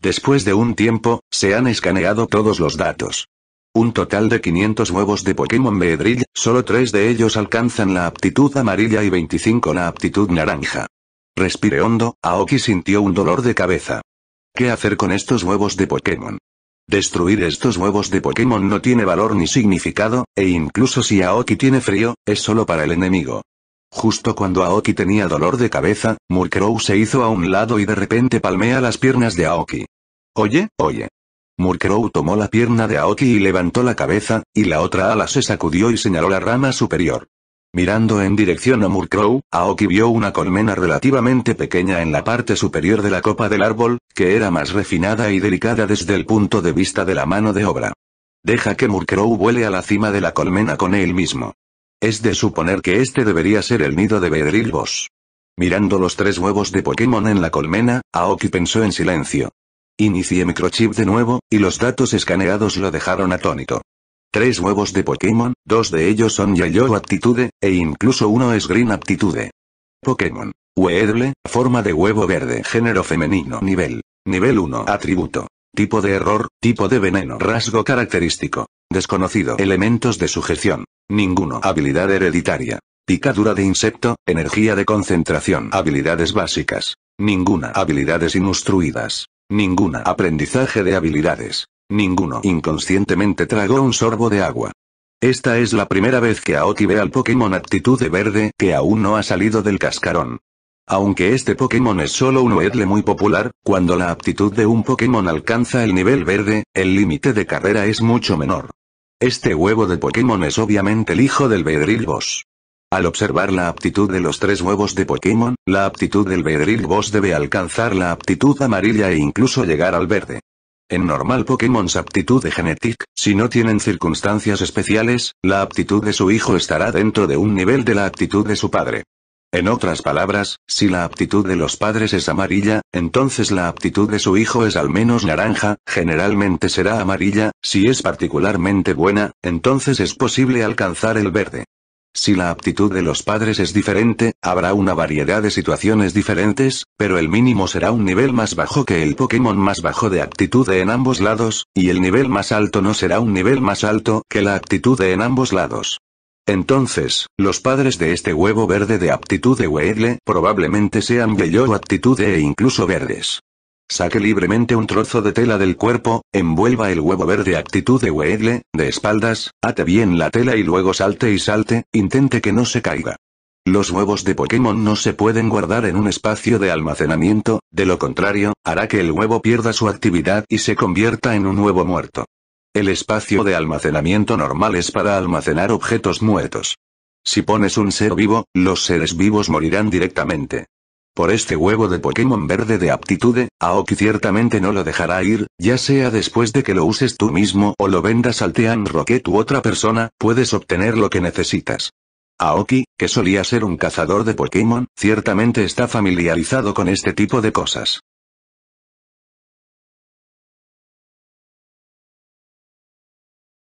Después de un tiempo, se han escaneado todos los datos. Un total de 500 huevos de Pokémon Medrill, solo 3 de ellos alcanzan la aptitud amarilla y 25 la aptitud naranja. Respire hondo, Aoki sintió un dolor de cabeza. ¿Qué hacer con estos huevos de Pokémon? Destruir estos huevos de Pokémon no tiene valor ni significado, e incluso si Aoki tiene frío, es solo para el enemigo. Justo cuando Aoki tenía dolor de cabeza, Murkrow se hizo a un lado y de repente palmea las piernas de Aoki. Oye, oye. Murkrow tomó la pierna de Aoki y levantó la cabeza, y la otra ala se sacudió y señaló la rama superior. Mirando en dirección a Murkrow, Aoki vio una colmena relativamente pequeña en la parte superior de la copa del árbol, que era más refinada y delicada desde el punto de vista de la mano de obra. Deja que Murkrow vuele a la cima de la colmena con él mismo. Es de suponer que este debería ser el nido de Bedril Mirando los tres huevos de Pokémon en la colmena, Aoki pensó en silencio. Inicié microchip de nuevo, y los datos escaneados lo dejaron atónito. Tres huevos de Pokémon, dos de ellos son Yayo aptitude, e incluso uno es Green aptitude. Pokémon. Weedle, forma de huevo verde, género femenino, nivel. Nivel 1, atributo. Tipo de error, tipo de veneno, rasgo característico. Desconocido, elementos de sujeción. Ninguno. Habilidad hereditaria. Picadura de insecto, energía de concentración. Habilidades básicas. Ninguna. Habilidades inustruidas. Ninguna. Aprendizaje de habilidades. Ninguno. Inconscientemente tragó un sorbo de agua. Esta es la primera vez que Aoki ve al Pokémon actitud de verde que aún no ha salido del cascarón. Aunque este Pokémon es solo un Oedle muy popular, cuando la aptitud de un Pokémon alcanza el nivel verde, el límite de carrera es mucho menor. Este huevo de Pokémon es obviamente el hijo del Beedrill Boss. Al observar la aptitud de los tres huevos de Pokémon, la aptitud del Beedrill Boss debe alcanzar la aptitud amarilla e incluso llegar al verde. En normal Pokémon's aptitud de Genetic, si no tienen circunstancias especiales, la aptitud de su hijo estará dentro de un nivel de la aptitud de su padre. En otras palabras, si la aptitud de los padres es amarilla, entonces la aptitud de su hijo es al menos naranja, generalmente será amarilla, si es particularmente buena, entonces es posible alcanzar el verde. Si la aptitud de los padres es diferente, habrá una variedad de situaciones diferentes, pero el mínimo será un nivel más bajo que el Pokémon más bajo de aptitud en ambos lados, y el nivel más alto no será un nivel más alto que la aptitud en ambos lados. Entonces, los padres de este huevo verde de aptitud de Weedle probablemente sean bello aptitud e incluso verdes. Saque libremente un trozo de tela del cuerpo, envuelva el huevo verde aptitud de Weedle, de espaldas, ate bien la tela y luego salte y salte, intente que no se caiga. Los huevos de Pokémon no se pueden guardar en un espacio de almacenamiento, de lo contrario, hará que el huevo pierda su actividad y se convierta en un huevo muerto. El espacio de almacenamiento normal es para almacenar objetos muertos. Si pones un ser vivo, los seres vivos morirán directamente. Por este huevo de Pokémon verde de aptitude, Aoki ciertamente no lo dejará ir, ya sea después de que lo uses tú mismo o lo vendas al Team Rocket u otra persona, puedes obtener lo que necesitas. Aoki, que solía ser un cazador de Pokémon, ciertamente está familiarizado con este tipo de cosas.